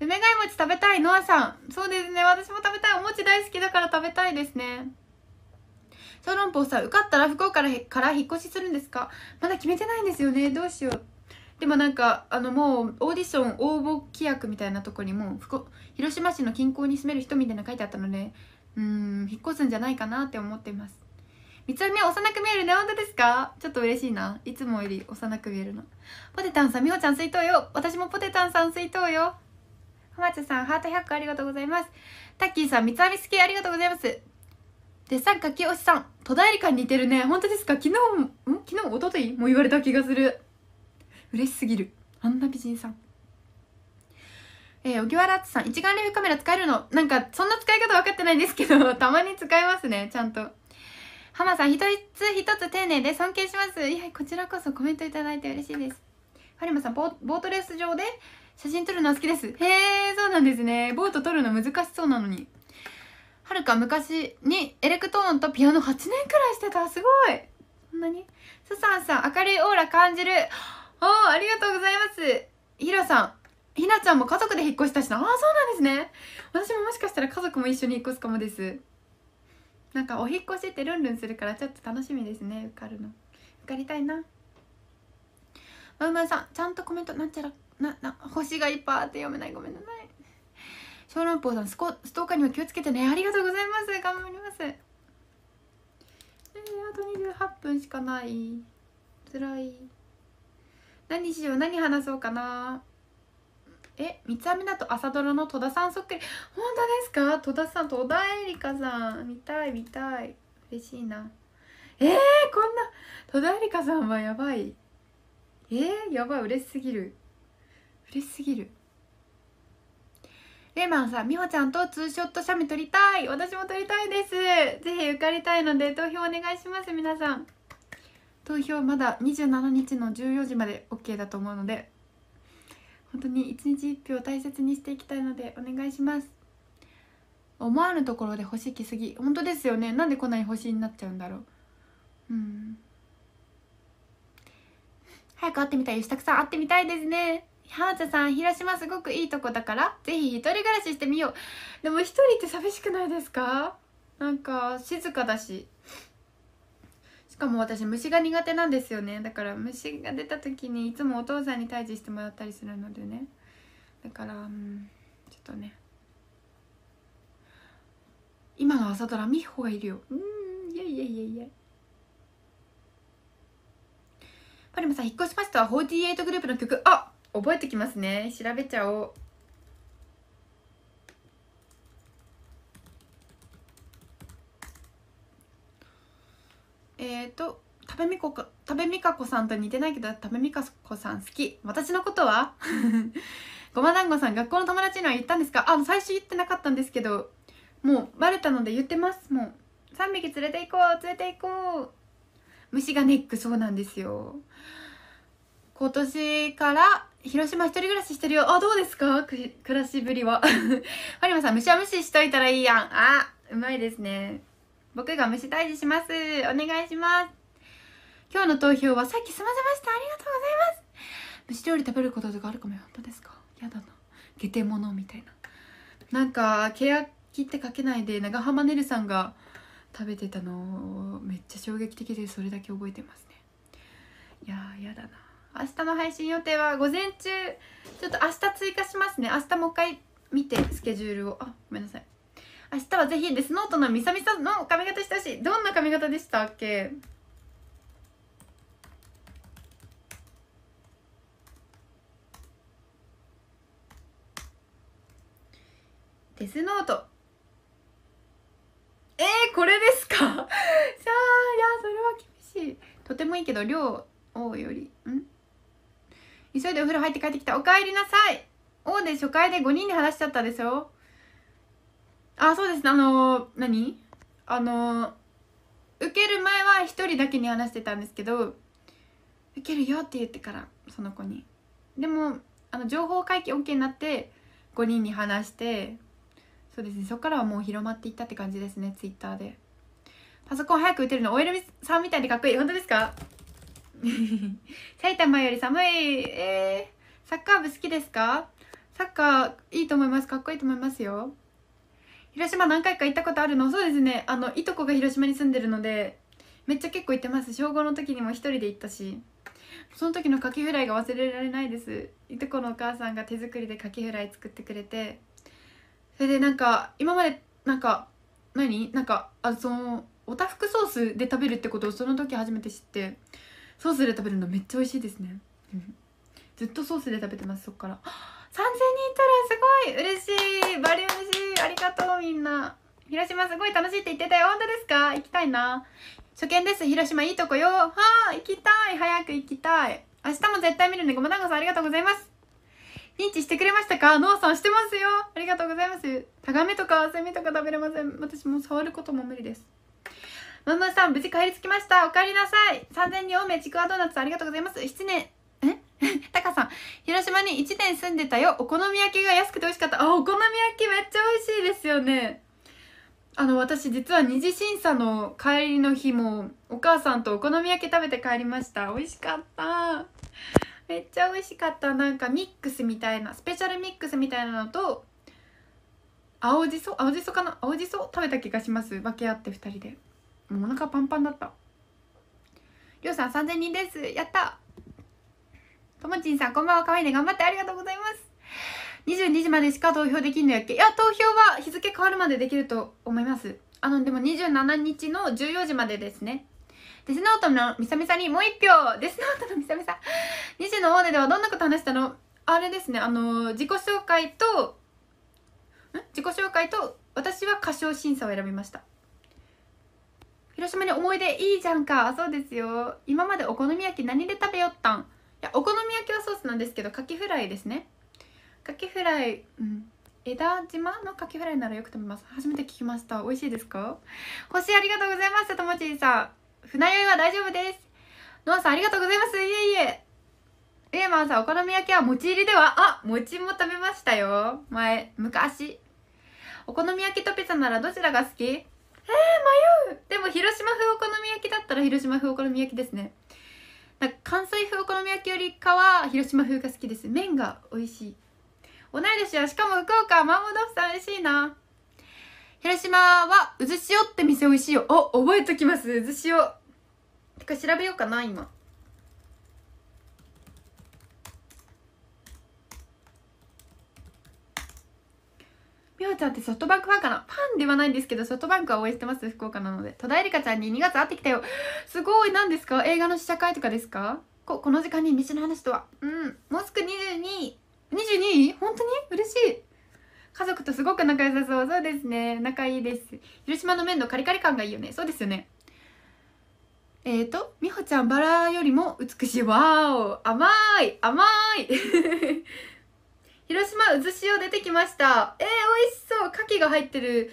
Speaker 1: 梅貝餅食べたいノアさんそうですね私も食べたいお餅大好きだから食べたいですね小籠包さん受かったら福岡から引っ越しするんですかまだ決めてないんですよねどうしようでもなんかあのもうオーディション応募規約みたいなとこにもう広島市の近郊に住める人みたいな書いてあったのでうん引っ越すんじゃないかなって思っています三つ目幼く見えるね本当ですかちょっと嬉しいないつもより幼く見えるのポテタンさん美穂ちゃん水筒よ私もポテタンさん水筒よ浜田さんハート100個ありがとうございますタッキーさん三つ編み好きありがとうございます手さん書きおしさん戸田恵梨香に似てるね本当ですか昨日ん昨日おとといも言われた気がする嬉しすぎるあんな美人さんえー、荻原さん一眼レフカメラ使えるのなんかそんな使い方分かってないですけど たまに使えますねちゃんと浜さん一つ一つ丁寧で尊敬しますいやこちらこそコメント頂いて嬉しいですファリマさんボートレース場で写真撮るの好きですへえそうなんですねボート撮るの難しそうなのにはるか昔にエレクトーンとピアノ8年くらいしてたすごいそんなにすさんさん明るいオーラ感じるおおありがとうございますひろさんひなちゃんも家族で引っ越したしなああそうなんですね私ももしかしたら家族も一緒に引っ越すかもですなんかお引っ越しってルンルンするからちょっと楽しみですね受かるの受かりたいなまうまうさんちゃんとコメントなんちゃらなな星がいっぱいあって読めないごめんなさい小籠包さんスコストーカーには気をつけてねありがとうございます頑張りますえー、あと28分しかないつらい何しよう何話そうかなえ三つ編みだと朝ドラの戸田さんそっくり本当ですか戸田さん戸田恵梨香さん見たい見たい嬉しいなえー、こんな戸田恵梨香さんはやばいえー、やばい嬉しすぎる嬉しすぎるレマンさん、美穂ちゃんとツーショット写メ撮りたい私も撮りたいですぜひ受かりたいので投票お願いします、皆さん。投票まだ27日の14時まで OK だと思うので、本当に1日1票大切にしていきたいのでお願いします。思わぬところで星来すぎ。本当ですよね。なんでこんなに星になっちゃうんだろう。うん。早く会ってみたい。吉田さん会ってみたいですね。ハーチャさん広島すごくいいとこだからぜひ一人暮らししてみようでも一人って寂しくないですかなんか静かだししかも私虫が苦手なんですよねだから虫が出た時にいつもお父さんに退治してもらったりするのでねだからうんちょっとね今の朝ドラ美穂がいるようんいやいやいやいやパリムさん引っ越しましたは48グループの曲あ覚えてきますね調べちゃおうえっ、ー、と多部未子多部未華子さんと似てないけど多部未華子さん好き私のことは ごま団子さん学校の友達には言ったんですかあ最初言ってなかったんですけどもうバレたので言ってますもう3匹連れて行こう連れて行こう虫がネックそうなんですよ今年から広島一人暮らししてるよ。あ、どうですか暮らしぶりは。マリマさん、むしゃむししといたらいいやん。あ、うまいですね。僕が虫退治します。お願いします。今日の投票はさっき済ませました。ありがとうございます。虫料理食べることとかあるかもよ。どうですか嫌だな。下手者みたいな。なんか、ケヤキって書けないで、長浜ねるさんが食べてたの、めっちゃ衝撃的で、それだけ覚えてますね。いやー、やだな。明日の配信予定は午前中ちょっと明日追加しますね明日もう一回見てスケジュールをあごめんなさい明日はぜひデスノートのみさみさの髪型してほしいどんな髪型でしたっけデスノートえー、これですか さあいやそれは厳しいとてもいいけど量多いよりん急いでお風呂入って帰ってきたおかえりなさいおうで初回で5人で話しちゃったでしょあそうですあのー、何あのー、受ける前は1人だけに話してたんですけど受けるよって言ってからその子にでもあの情報解禁 OK になって5人に話してそうですねそこからはもう広まっていったって感じですね Twitter でパソコン早く打てるの OL さんみたいでかっこいい本当ですか埼玉より寒いえー、サッカー部好きですかサッカーいいと思いますかっこいいと思いますよ広島何回か行ったことあるのそうですねあのいとこが広島に住んでるのでめっちゃ結構行ってます小5の時にも一人で行ったしその時のカキフライが忘れられないですいとこのお母さんが手作りでカキフライ作ってくれてそれでなんか今までなんか何なんかあそのおたふくソースで食べるってことをその時初めて知ってソースで食べるのめっちゃ美味しいですねずっとソースで食べてますそっから3000人いたらすごい嬉しいバリ嬉しいありがとうみんな広島すごい楽しいって言ってたよ本当ですか行きたいな初見です広島いいとこよはあ行きたい早く行きたい明日も絶対見るねごまだんごさんありがとうございます認知してくれましたかノーさんしてますよありがとうございますタガメとかセミとか食べれません私も触ることも無理ですムンムさん、無事帰り着きました。お帰りなさい。3000人多め、ちくわドーナツありがとうございます。7年、え タカさん、広島に1年住んでたよ。お好み焼きが安くて美味しかった。あ、お好み焼きめっちゃ美味しいですよね。あの、私実は二次審査の帰りの日も、お母さんとお好み焼き食べて帰りました。美味しかった。めっちゃ美味しかった。なんかミックスみたいな、スペシャルミックスみたいなのと、青じそ青じそかな青じそ食べた気がします分け合って2人でお腹パンパンだったりょうさん3000人ですやったともちんさんこんばんはかわいいね頑張ってありがとうございます22時までしか投票できんのやっけいや投票は日付変わるまでできると思いますあのでも27日の14時までですねデスノートのみさみさにもう1票デスノートのみさみさ2 0のオーデではどんなこと話したのあれですねあの自己紹介とん自己紹介と私は歌唱審査を選びました広島に思い出いいじゃんかそうですよ今までお好み焼き何で食べよったんいやお好み焼きはソースなんですけどカキフライですねカキフライうん枝島のカキフライならよく食べます初めて聞きました美味しいですか星ありがとうございますともちんさん船酔いは大丈夫ですノアさんありがとうございますいえいえウェーマンさんお好み焼きは餅入りではあ餅も食べましたよ前昔お好み焼きとピザならどちらが好きえー、迷うでも広島風お好み焼きだったら広島風お好み焼きですねなんか関西風お好み焼きよりかは広島風が好きです麺が美味しい同い年はしかも福岡マンモドフさん味しいな広島は渦潮って店美味しいよお覚えときます渦潮てか調べようかな今みおちゃんってソフトバンクファンかなファンではないんですけど、ソフトバンクは応援してます、福岡なので。戸田恵梨香ちゃんに2月会ってきたよ。すごい、何ですか映画の試写会とかですかここの時間に道の話とは。うん。もスクぐ22。22? 本当に嬉しい。家族とすごく仲良さそう。そうですね。仲いいです。広島の麺のカリカリ感がいいよね。そうですよね。えーと、みほちゃんバラよりも美しい。わーお甘い甘い 広島うし出てきましたえー、美味しそう牡蠣が入ってる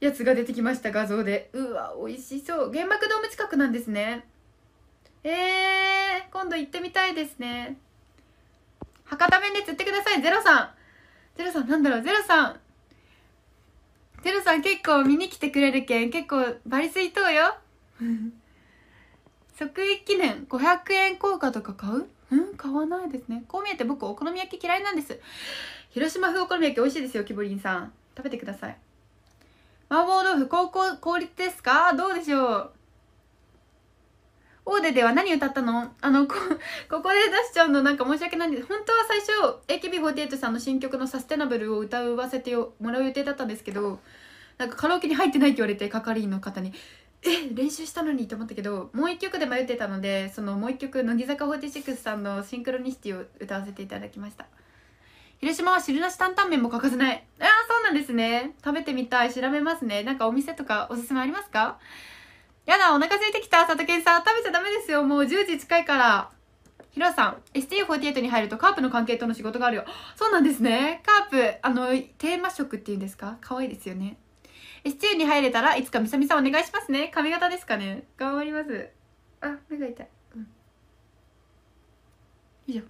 Speaker 1: やつが出てきました画像でうわ美味しそう原爆ドーム近くなんですねえー、今度行ってみたいですね博多弁で釣ってくださいゼロさんゼロさんなんだろうゼロさんゼロさん結構見に来てくれるけん結構バリスイとうよ即位 記念500円硬貨とか買ううん買わないですねこう見えて僕お好み焼き嫌いなんです広島風お好み焼き美味しいですよキボリンさん食べてください麻婆豆腐高校効率ですかどうでしょうオーデでは何歌ったのあのこここで出しちゃうのなんか申し訳ないんです本当は最初 AKB48 さんの新曲の「サステナブル」を歌わせてもらう予定だったんですけどなんかカラオケに入ってないって言われて係員の方にえ練習したのにと思ったけどもう一曲で迷ってたのでそのもう一曲乃木坂46さんの「シンクロニシティ」を歌わせていただきました広島は汁なし担々麺も欠かせないああそうなんですね食べてみたい調べますねなんかお店とかおすすめありますかやだお腹空いてきた里健さん食べちゃダメですよもう10時近いからヒロさん STU48 に入るとカープの関係との仕事があるよそうなんですねカープあのテーマ色っていうんですか可愛いですよねシチューに入れたらいつかみさみさんお願いしますね髪型ですかね頑張りますあ目が痛い、うん、よい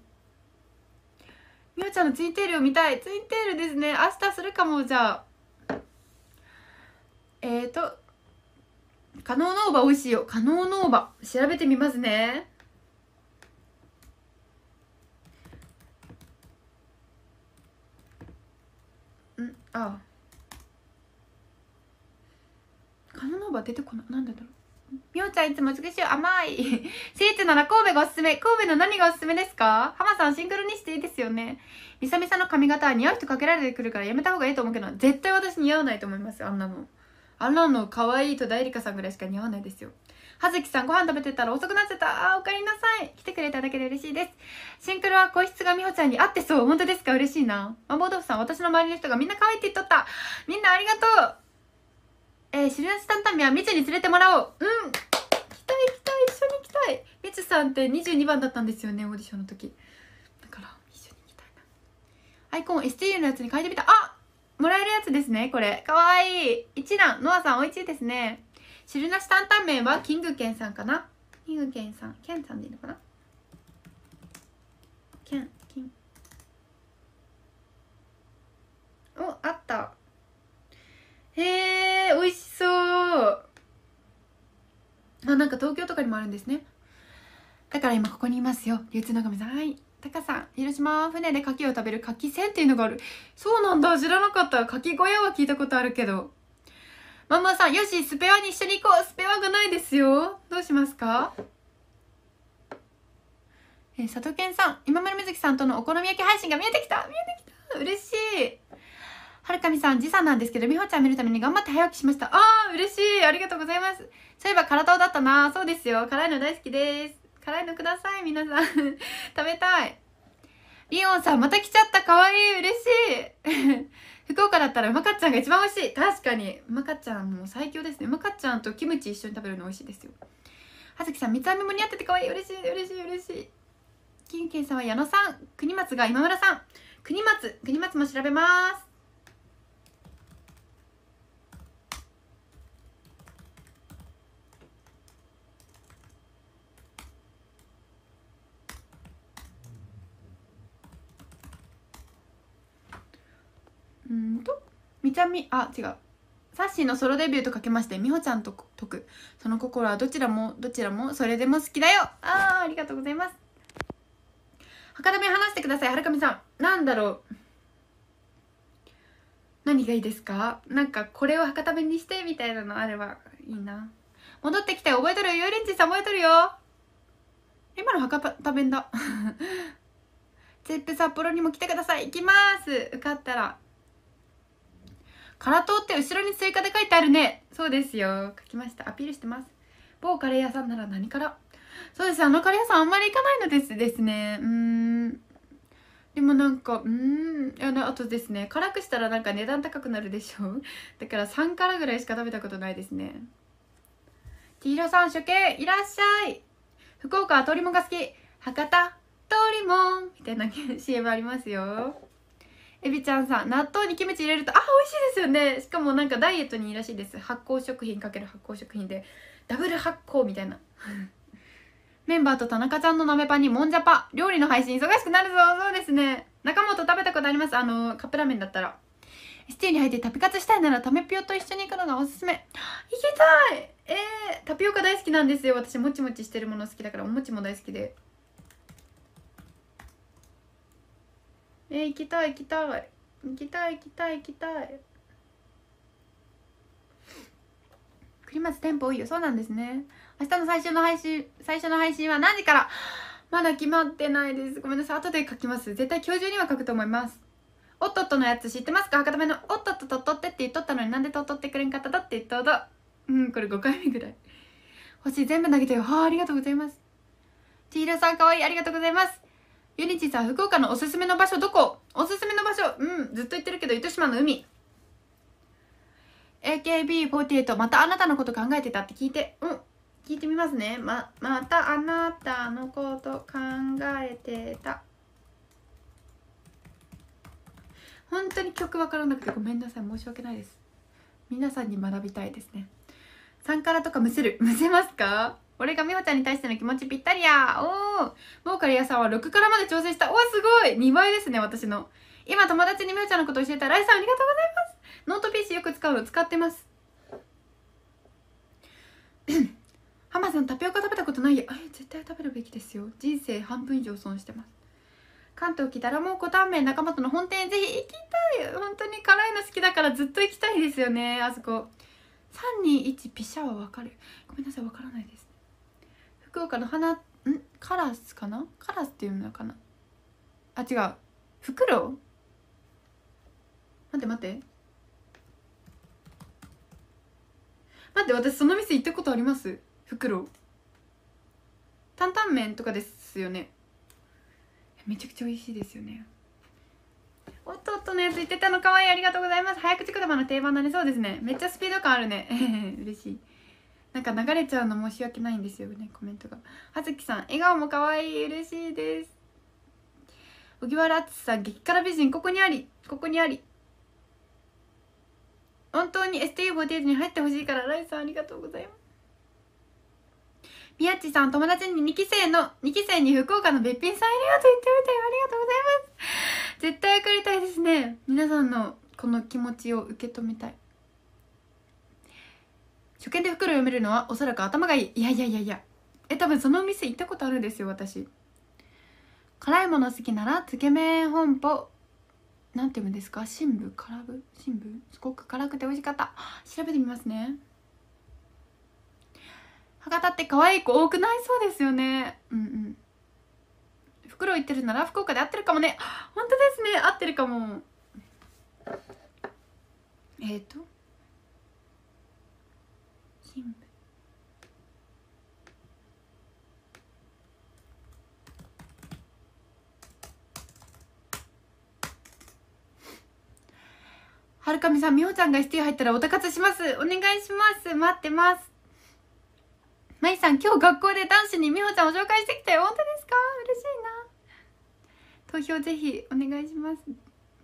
Speaker 1: みおちゃんのツインテールを見たいツインテールですね明日するかもじゃあえっ、ー、とカノーノーバ美味しいよカノーノーバ調べてみますねうんああのナーバー出てこないなんでだろうみおちゃんいつも美しい甘いシイーツなら神戸がおすすめ神戸の何がおすすめですか浜さんシンクロにしていいですよねみさみさの髪型は似合う人かけられてくるからやめた方がいいと思うけど絶対私似合わないと思いますあんなのあんなの可愛いと大理香さんぐらいしか似合わないですよはずきさんご飯食べてたら遅くなっちゃったあおかえりなさい来てくれただけで嬉しいですシンクロは個室がみほちゃんに会ってそう本当ですか嬉しいな麻婆豆腐さん私の周りの人がみんな可愛いって言っとったみんなありがとうえー、知るや担々麺はみちに連れてもらおううん行きたい行きたい一緒に行きたいみちさんって22番だったんですよねオーディションの時だから一緒に行きたいなアイコンを STU のやつに変えてみたあもらえるやつですねこれかわいい一段ノアさんおいちいですね汁なし担々麺はキングケンさんかなキングケンさんケンさんでいいのかなケンキンおあったへえ美味しそうあなんか東京とかにもあるんですねだから今ここにいますよ流通の神さんはいタカさん広島船で牡蠣を食べる牡蠣船っていうのがあるそうなんだ知らなかった牡蠣小屋は聞いたことあるけどママさんよしスペアに一緒に行こうスペアがないですよどうしますかえー、佐藤健さん今村瑞希さんとのお好み焼き配信が見えてきた見えてきた嬉しいはるかみさん、時差なんですけど、みほちゃん見るために頑張って早起きしました。ああ、嬉しい。ありがとうございます。そういえば、体をだったな。そうですよ。辛いの大好きです。辛いのください、皆さん。食べたい。リオンさん、また来ちゃった。かわいい。嬉しい。福岡だったらうまかっちゃんが一番美味しい。確かに。うまかっちゃん、もう最強ですね。うまかっちゃんとキムチ一緒に食べるの美味しいですよ。はずきさん、三つ編みも似合っててかわいい。嬉しい、嬉しい、嬉しい。金ンさんは矢野さん、国松が今村さん。国松、国松も調べます。うんとみちゃみあ違うサッシーのソロデビューとかけましてみほちゃんと解くその心はどちらもどちらもそれでも好きだよあーありがとうございます博多弁話してくださいはるかみさんなんだろう何がいいですかなんかこれを博多弁にしてみたいなのあればいいな戻ってきて覚えとるよゆうれさん覚えとるよ今の博多弁だゼ ップ札幌にも来てください行きます受かったら辛党って後ろに追加で書いてあるねそうですよ書きましたアピールしてます某カレー屋さんなら何からそうですあのカレー屋さんあんまり行かないのですですねうんでもなんかうんあのあとですね辛くしたらなんか値段高くなるでしょうだから3辛ぐらいしか食べたことないですね黄色さん初見、いらっしゃい福岡は通りもが好き博多通りもみたいな CM ありますよえびちゃんさん納豆にキムチ入れるとあ美味しいですよねしかもなんかダイエットにいいらしいです発酵食品かける発酵食品でダブル発酵みたいなメンバーと田中ちゃんの鍋パンにもんじゃパ料理の配信忙しくなるぞそうですね仲間と食べたことありますあのカップラーメンだったらシチューに入ってタピ活したいならタメピオと一緒に行くのがおすすめ行きたいえー、タピオカ大好きなんですよ私もちもちしてるもの好きだからお餅も大好きでえ行きたい行きたい行きたい行きたい行きたいクリマスンポ多いよそうなんですね明日の最初の配信最初の配信は何時からまだ決まってないですごめんなさい後で書きます絶対今日中には書くと思いますおっとっとのやつ知ってますか博多弁のおっとっととっとってって言っとったのになんでとっとってくれんかっただって言っとどうんこれ5回目ぐらい星全部投げてよはあありがとうございますちひろさんかわいいありがとうございますゆりちさん、福岡のおすすめの場所どこおすすめの場所うん、ずっと言ってるけど、糸島の海。AKB48、またあなたのこと考えてたって聞いて、うん、聞いてみますね。ま、またあなたのこと考えてた。本当に曲わからなくてごめんなさい。申し訳ないです。皆さんに学びたいですね。3からとかむせる。むせますか俺が美穂ちゃんに対しての気持ちぴったりやおおもうかりやさんは6からまで挑戦したおすごい2倍ですね私の今友達に美穂ちゃんのこと教えたらいさんありがとうございますノート PC よく使うの使ってます ハマさんタピオカ食べたことないや絶対食べるべきですよ人生半分以上損してます関東来たらもうこたんめん仲間との本店ぜひ行きたい本当に辛いの好きだからずっと行きたいですよねあそこ321ピシャはわかるごめんなさいわからないです福岡の花んカラスかなカラスっていうのかなあ違うフクロウ待って待って待って私その店行ったことありますフクロウ担々麺とかですよねめちゃくちゃ美味しいですよねおっとっとのやつ言ってたのかわいいありがとうございます早口言葉の定番だなそうですねめっちゃスピード感あるね 嬉しいなんか流れちゃうの申し訳ないんですよねコメントが葉月さん笑顔も可愛い嬉しいです荻原敦さん激辛美人ここにありここにあり本当に STU48 に入ってほしいからライさんありがとうございます宮地さん友達に2期生の2期生に福岡のべっぴんさんいるよと言ってみたよありがとうございます絶対受かりたいですね皆さんのこの気持ちを受け止めたい初見で袋読めるのはおそらく頭がいいいやいやいやいやえ多分そのお店行ったことあるんですよ私辛いもの好きならつけ麺本舗なんて読むんですか新聞辛ぶ新聞すごく辛くて美味しかった調べてみますね博多って可愛い子多くないそうですよねうんうん袋行ってるなら福岡で合ってるかもね本当ですね合ってるかもえっ、ー、とはるかみさん、みほちゃんが ST 入ったらおたかつします。お願いします。待ってます。まいさん、今日学校で男子にみほちゃんを紹介してきたよ。本当ですか嬉しいな。投票ぜひお願いします。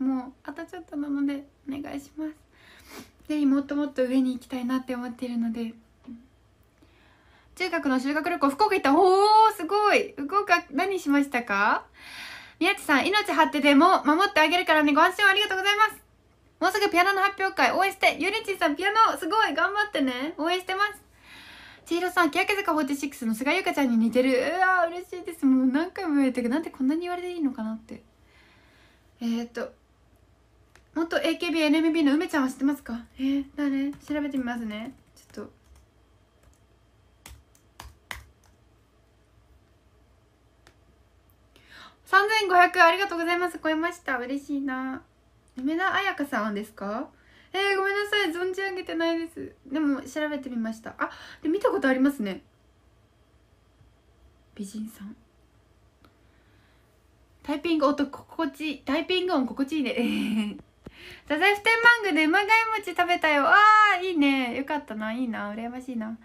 Speaker 1: もう、あとちょっとなので、お願いします。ぜひもっともっと上に行きたいなって思っているので。中学の修学旅行、福岡行った。おー、すごい福岡、何しましたか宮地さん、命張ってでも守ってあげるからね、ご安心をありがとうございます。もうすぐピアノの発表会応援してゆりちさんピアノすごい頑張ってね応援してます千尋さん欅坂46の菅優香ちゃんに似てるうわ嬉しいですもう何回も言われてるなんでこんなに言われていいのかなってえー、っと元 AKBNMB の梅ちゃんは知ってますかえー、誰調べてみますねちょっと3500ありがとうございます超えました嬉しいな梅田彩香さんですかえー、ごめんなさい存じ上げてないですでも調べてみましたあで見たことありますね美人さんタイピング音心地いいタイピング音心地いいね太宰府天満宮でうまい餅食べたよあーいいねよかったないいな羨ましいな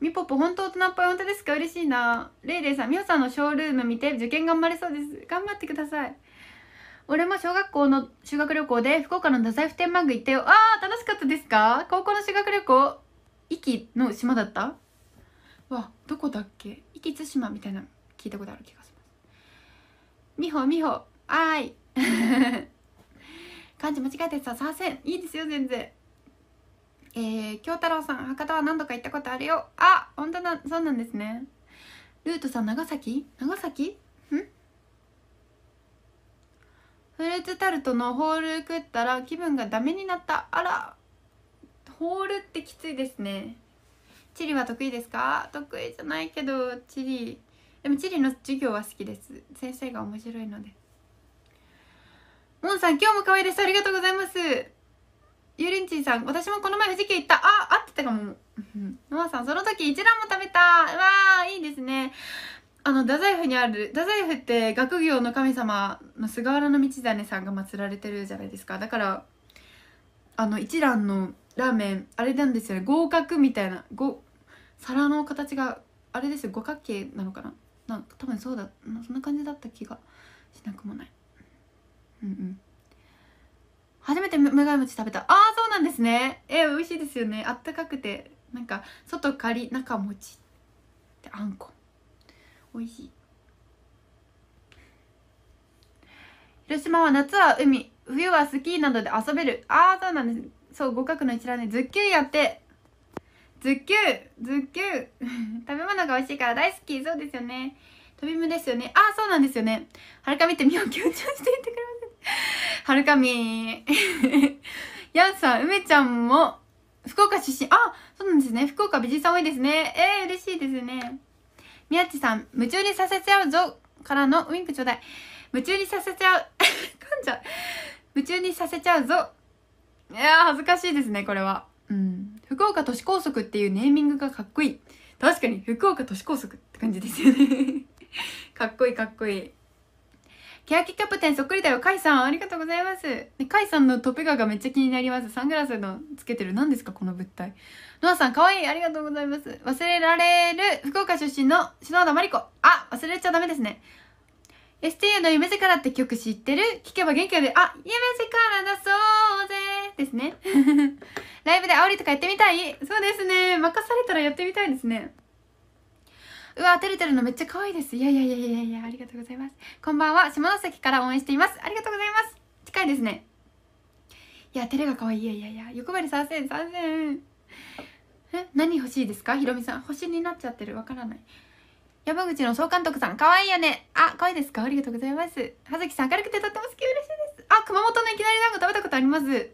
Speaker 1: みぽぽ本当大人っぽい本当ですか嬉しいなれいれいさんみほさんのショールーム見て受験頑張れそうです頑張ってください俺も小学校の修学旅行で福岡の太宰府天満宮行ったよ。ああ、楽しかったですか高校の修学旅行、壱岐の島だったわ、どこだっけ壱岐対馬みたいな聞いたことある気がします。みほみほ、あーい。漢字間違えてさ、させん。いいですよ、全然。えー、京太郎さん、博多は何度か行ったことあるよ。あ、本当だ、そうなんですね。ルートさん、長崎長崎フルーツタルトのホール食ったら気分がダメになったあらホールってきついですねチリは得意ですか得意じゃないけどチリでもチリの授業は好きです先生が面白いのでもんさん今日も可愛いですありがとうございますゆりんちんさん私もこの前富士急行ったあ合ってたかももんさんその時一蘭も食べたわーいいですねあの太宰府にある太宰府って学業の神様の菅原道真さんが祀られてるじゃないですかだからあの一蘭のラーメンあれなんですよね合格みたいな皿の形があれですよ五角形なのかななんか多分そうだそんな感じだった気がしなくもないうんうん初めてむがい餅食べたああそうなんですねえー、美味しいですよねあったかくてなんか外カリ中餅っあんこ美味しい広島は夏は海冬はスキーなどで遊べるああそうなんですそう五角の一覧でズッキューやってズッキューズッキュー 食べ物が美味しいから大好きそうですよね飛びムですよねああそうなんですよねはるかみってみを強調して言ってくれませ はるかみやん さん梅ちゃんも福岡出身あそうなんですね福岡美人さん多いですねえー、嬉しいですね宮地さん、夢中にさせちゃうぞからのウィンクちょうだい。夢中にさせちゃう。噛んじゃう。夢中にさせちゃうぞ。いや恥ずかしいですね、これは。うん。福岡都市高速っていうネーミングがかっこいい。確かに、福岡都市高速って感じですよね かっこいい、かっこいい。ケヤキキャプテンそっくりだよ。カイさん、ありがとうございます。ね、カイさんのトペガがめっちゃ気になります。サングラスのつけてる。何ですか、この物体。ノアさん、かわいい。ありがとうございます。忘れられる、福岡出身の篠田真理子。あ、忘れちゃダメですね。STU の夢力って曲知ってる聞けば元気が出る。あ、夢力だそうぜですね。ライブで煽りとかやってみたいそうですね。任されたらやってみたいですね。うわ、てるてるのめっちゃ可愛いです。いやいやいやいやいや、ありがとうございます。こんばんは、下関から応援しています。ありがとうございます。近いですね。いや、てるが可愛い。いやいやいや、欲張り参戦、参戦。え何欲しいですかひろみさん星になっちゃってるわからない山口の総監督さん可愛いいよねあ可愛いですかありがとうございます葉月さん明るくてとっても好き嬉しいですあ熊本のいきなり団子食べたことあります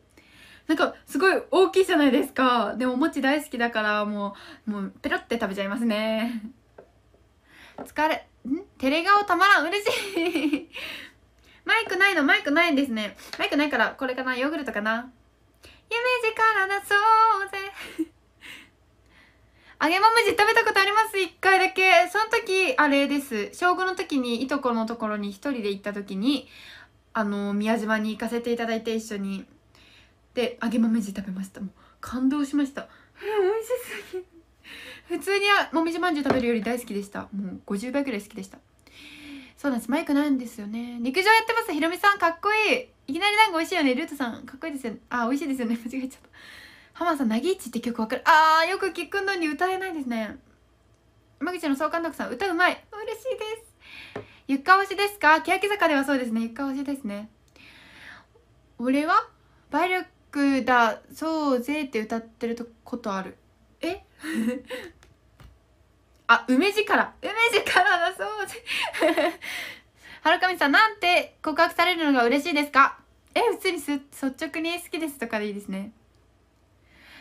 Speaker 1: なんかすごい大きいじゃないですかでもお餅大好きだからもうもうペロって食べちゃいますね疲れん照れ顔たまらん嬉しいマイクないのマイクないんですねマイクないからこれかなヨーグルトかな夢らなそうぜ 揚げもみじ食べたことあります一回だけ。その時、あれです。小5の時に、いとこのところに一人で行った時に、あの、宮島に行かせていただいて一緒に。で、揚げもみじ食べました。もう、感動しました。美味しすぎ普通にもみじまんじゅう食べるより大好きでした。もう、50倍ぐらい好きでした。そうなんです。マイクないんですよね。陸上やってます。ひろみさん、かっこいい。いきなり団子美味しいよねルートさんかっこいいですよねあ美味しいですよね 間違えちゃった浜さん「なぎいち」って曲わかるあーよく聞くのに歌えないですね山口の総監督さん歌うまい嬉しいですゆっか推しですか欅坂ではそうですねゆっか推しですね俺はバイルクだそうぜって歌ってるとことあるえ あ梅力梅力だそうぜ原上 さんなんて告白されるのが嬉しいですかえ普通にす率直に好きですとかでいいですね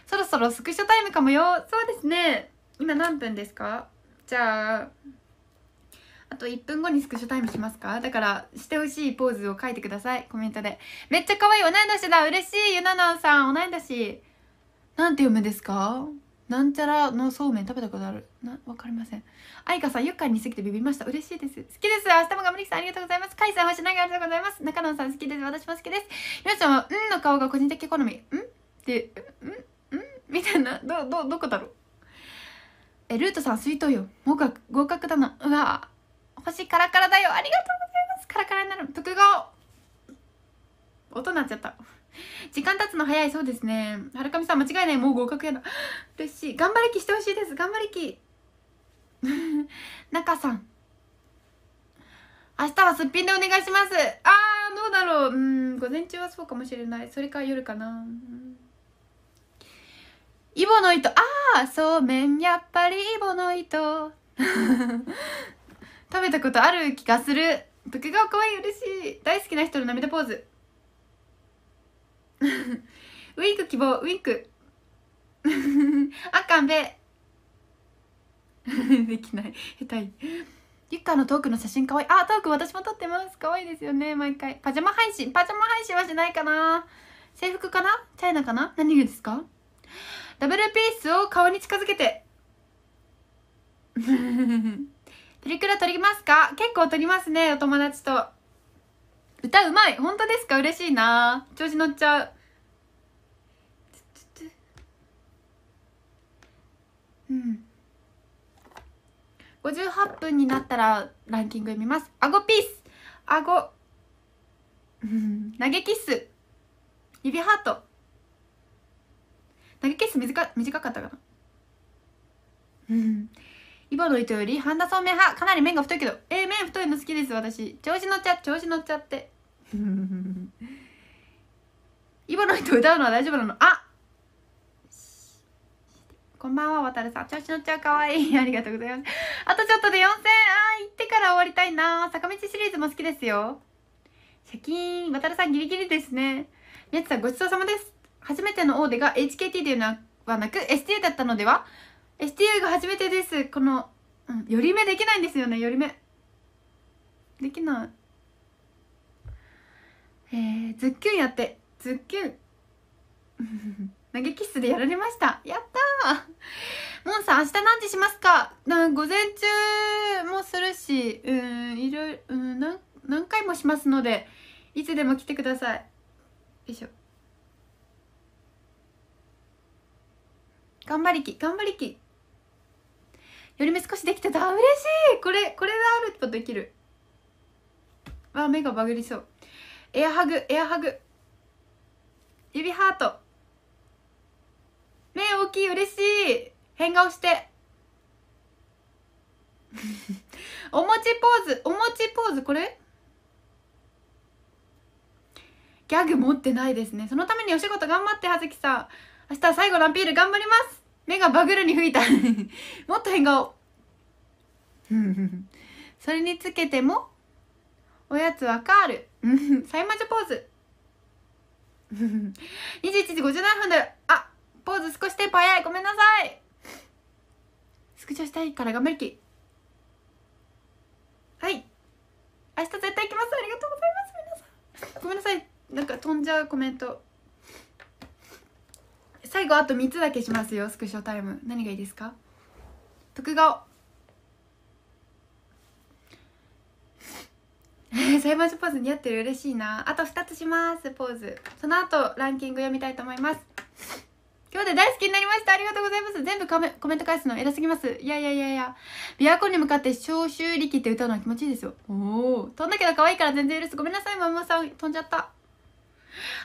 Speaker 1: そろそろスクショタイムかもよそうですね今何分ですかじゃああと1分後にスクショタイムしますかだからしてほしいポーズを書いてくださいコメントでめっちゃ可愛い同い年だ嬉しいゆななんさん同い年なんて読むんですかなんちゃらのそうめん食べたことあるな分かりません愛花さんゆっかりに過ぎてビビました嬉しいです好きです明日も頑張りさんありがとうございますかいさん星長ありがとうございます中野さん好きです私も好きですりょちゃんはうんの顔が個人的好みんってうんうんみたいなどどどこだろうえルートさん水筒よ合格合格だなうわ星カラカラだよありがとうございますカラカラになる徳川音鳴っちゃった時間経つの早いそうですねはるかみさん間違いないもう合格やな嬉しい頑張りきしてほしいです頑張りき中さん明日はすっぴんでお願いしますあーどうだろううん午前中はそうかもしれないそれか夜かなイボの糸ああそうめんやっぱりイボの糸 食べたことある気がする徳川可愛い嬉しい大好きな人の涙ポーズ ウィンク希望ウィンクあかんべ できない下手いゆっかのトークの写真かわいいあトーク私も撮ってますかわいいですよね毎回パジャマ配信パジャマ配信はしないかな制服かなチャイナかな何がですかダブルピースを顔に近づけて プリクラ撮りますか結構撮りますねお友達と歌うまい本当ですか嬉しいな調子乗っちゃううん58分になったらランキング見ます。あごピースあご、投げキッス指ハート投げキッス短短かったかなうん。の糸より半田そうめん派かなり麺が太いけどえー、麺太いの好きです私調子乗っちゃ調子乗っちゃって イボの糸歌うのは大丈夫なのあこんばんは、わたるさん。調子乗っちゃうかわいい。ありがとうございます。あとちょっとで4000。あー、行ってから終わりたいな。坂道シリーズも好きですよ。シャキーわたるさんギリギリですね。宮やつさん、ごちそうさまです。初めてのオーデが HKT ではなく STU だったのでは ?STU が初めてです。この、うん、寄り目できないんですよね、寄り目。できない。えー、ズッキュンやって、ズッキュン。投げキッスでやられましたやったーもんさん明日何時しますかな午前中もするしうんいろいろうん何何回もしますのでいつでも来てくださいよいしょ頑張りき頑張りきより目少しできてた嬉しいこれこれがあるとできるわ目がバグりそうエアハグエアハグ指ハート目大きい嬉しい変顔して お餅ポーズお餅ポーズこれギャグ持ってないですねそのためにお仕事頑張って葉月さん明日最後のアピール頑張ります目がバグるに吹いた もっと変顔 それにつけてもおやつはカールサイマジョポーズ21時57分だよポーズ少しテンポ早いごめんなさいスクショしたいから頑張りきはい明日絶対行きますありがとうございます皆さんごめんなさいなんか飛んじゃうコメント最後あと3つだけしますよスクショタイム何がいいですか徳川 裁判所ポーズ似合ってる嬉しいなあと2つしますポーズその後ランキング読みたいと思います今日で大好きになりましたありがとうございます全部コメント返すの偉すぎますいやいやいやいや琵琶湖に向かって消臭力って歌うのは気持ちいいですよおお飛んだけど可愛いから全然許すごめんなさいママさん飛んじゃった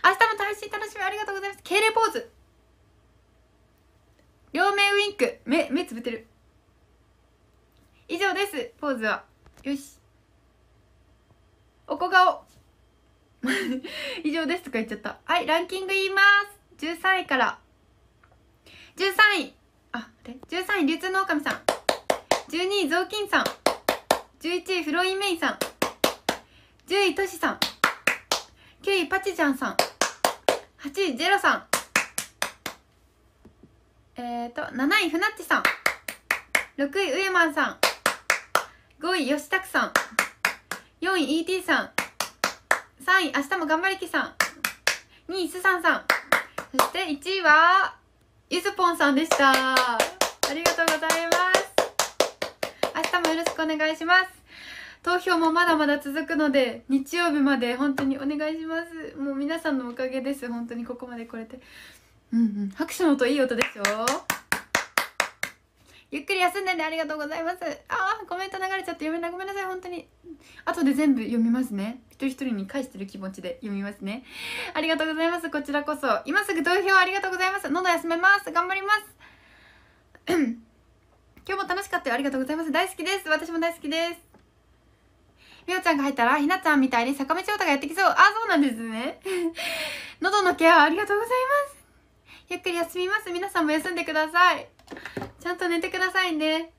Speaker 1: 明日もしい楽しみありがとうございます敬礼ポーズ両目ウインク目目つぶってる以上ですポーズはよしおこ顔 以上ですとか言っちゃったはいランキング言います13位から13位ああれ13位流通の狼さん12位雑巾さん11位フロインメイさん10位トシさん9位パチジャンさん8位ジェロさんえっ、ー、と7位フナッチさん6位ウエマンさん5位ヨシタクさん4位 ET さん3位明日も頑張りきさん2位スサンさんそして1位はゆずぽんさんでしたありがとうございます明日もよろしくお願いします投票もまだまだ続くので日曜日まで本当にお願いしますもう皆さんのおかげです本当にここまで来れてうんうん拍手の音いい音でしょゆっくり休んでねありがとうございますああコメント流れちゃって読めないごめんなさい本当に後で全部読みますね一人一人に返してる気持ちで読みますねありがとうございますこちらこそ今すぐ投票ありがとうございます喉休めます頑張ります 今日も楽しかったよありがとうございます大好きです私も大好きですみおちゃんが入ったらひなちゃんみたいに坂道オタがやってきそうあそうなんですね 喉のケアありがとうございますゆっくり休みます皆さんも休んでくださいちゃんと寝てくださいね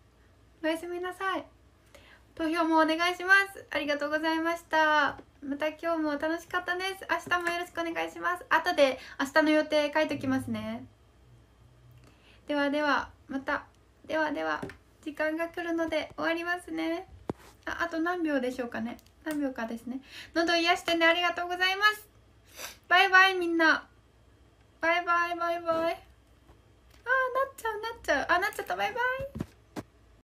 Speaker 1: おやすみなさい投票もお願いしますありがとうございましたまた今日も楽しかったです明日もよろしくお願いします後で明日の予定書いときますねではではまたではでは時間が来るので終わりますねああと何秒でしょうかね何秒かですね喉癒してねありがとうございますバイバイみんなバイバイバイバイああなっちゃうなっちゃうあなっちゃったバイバイ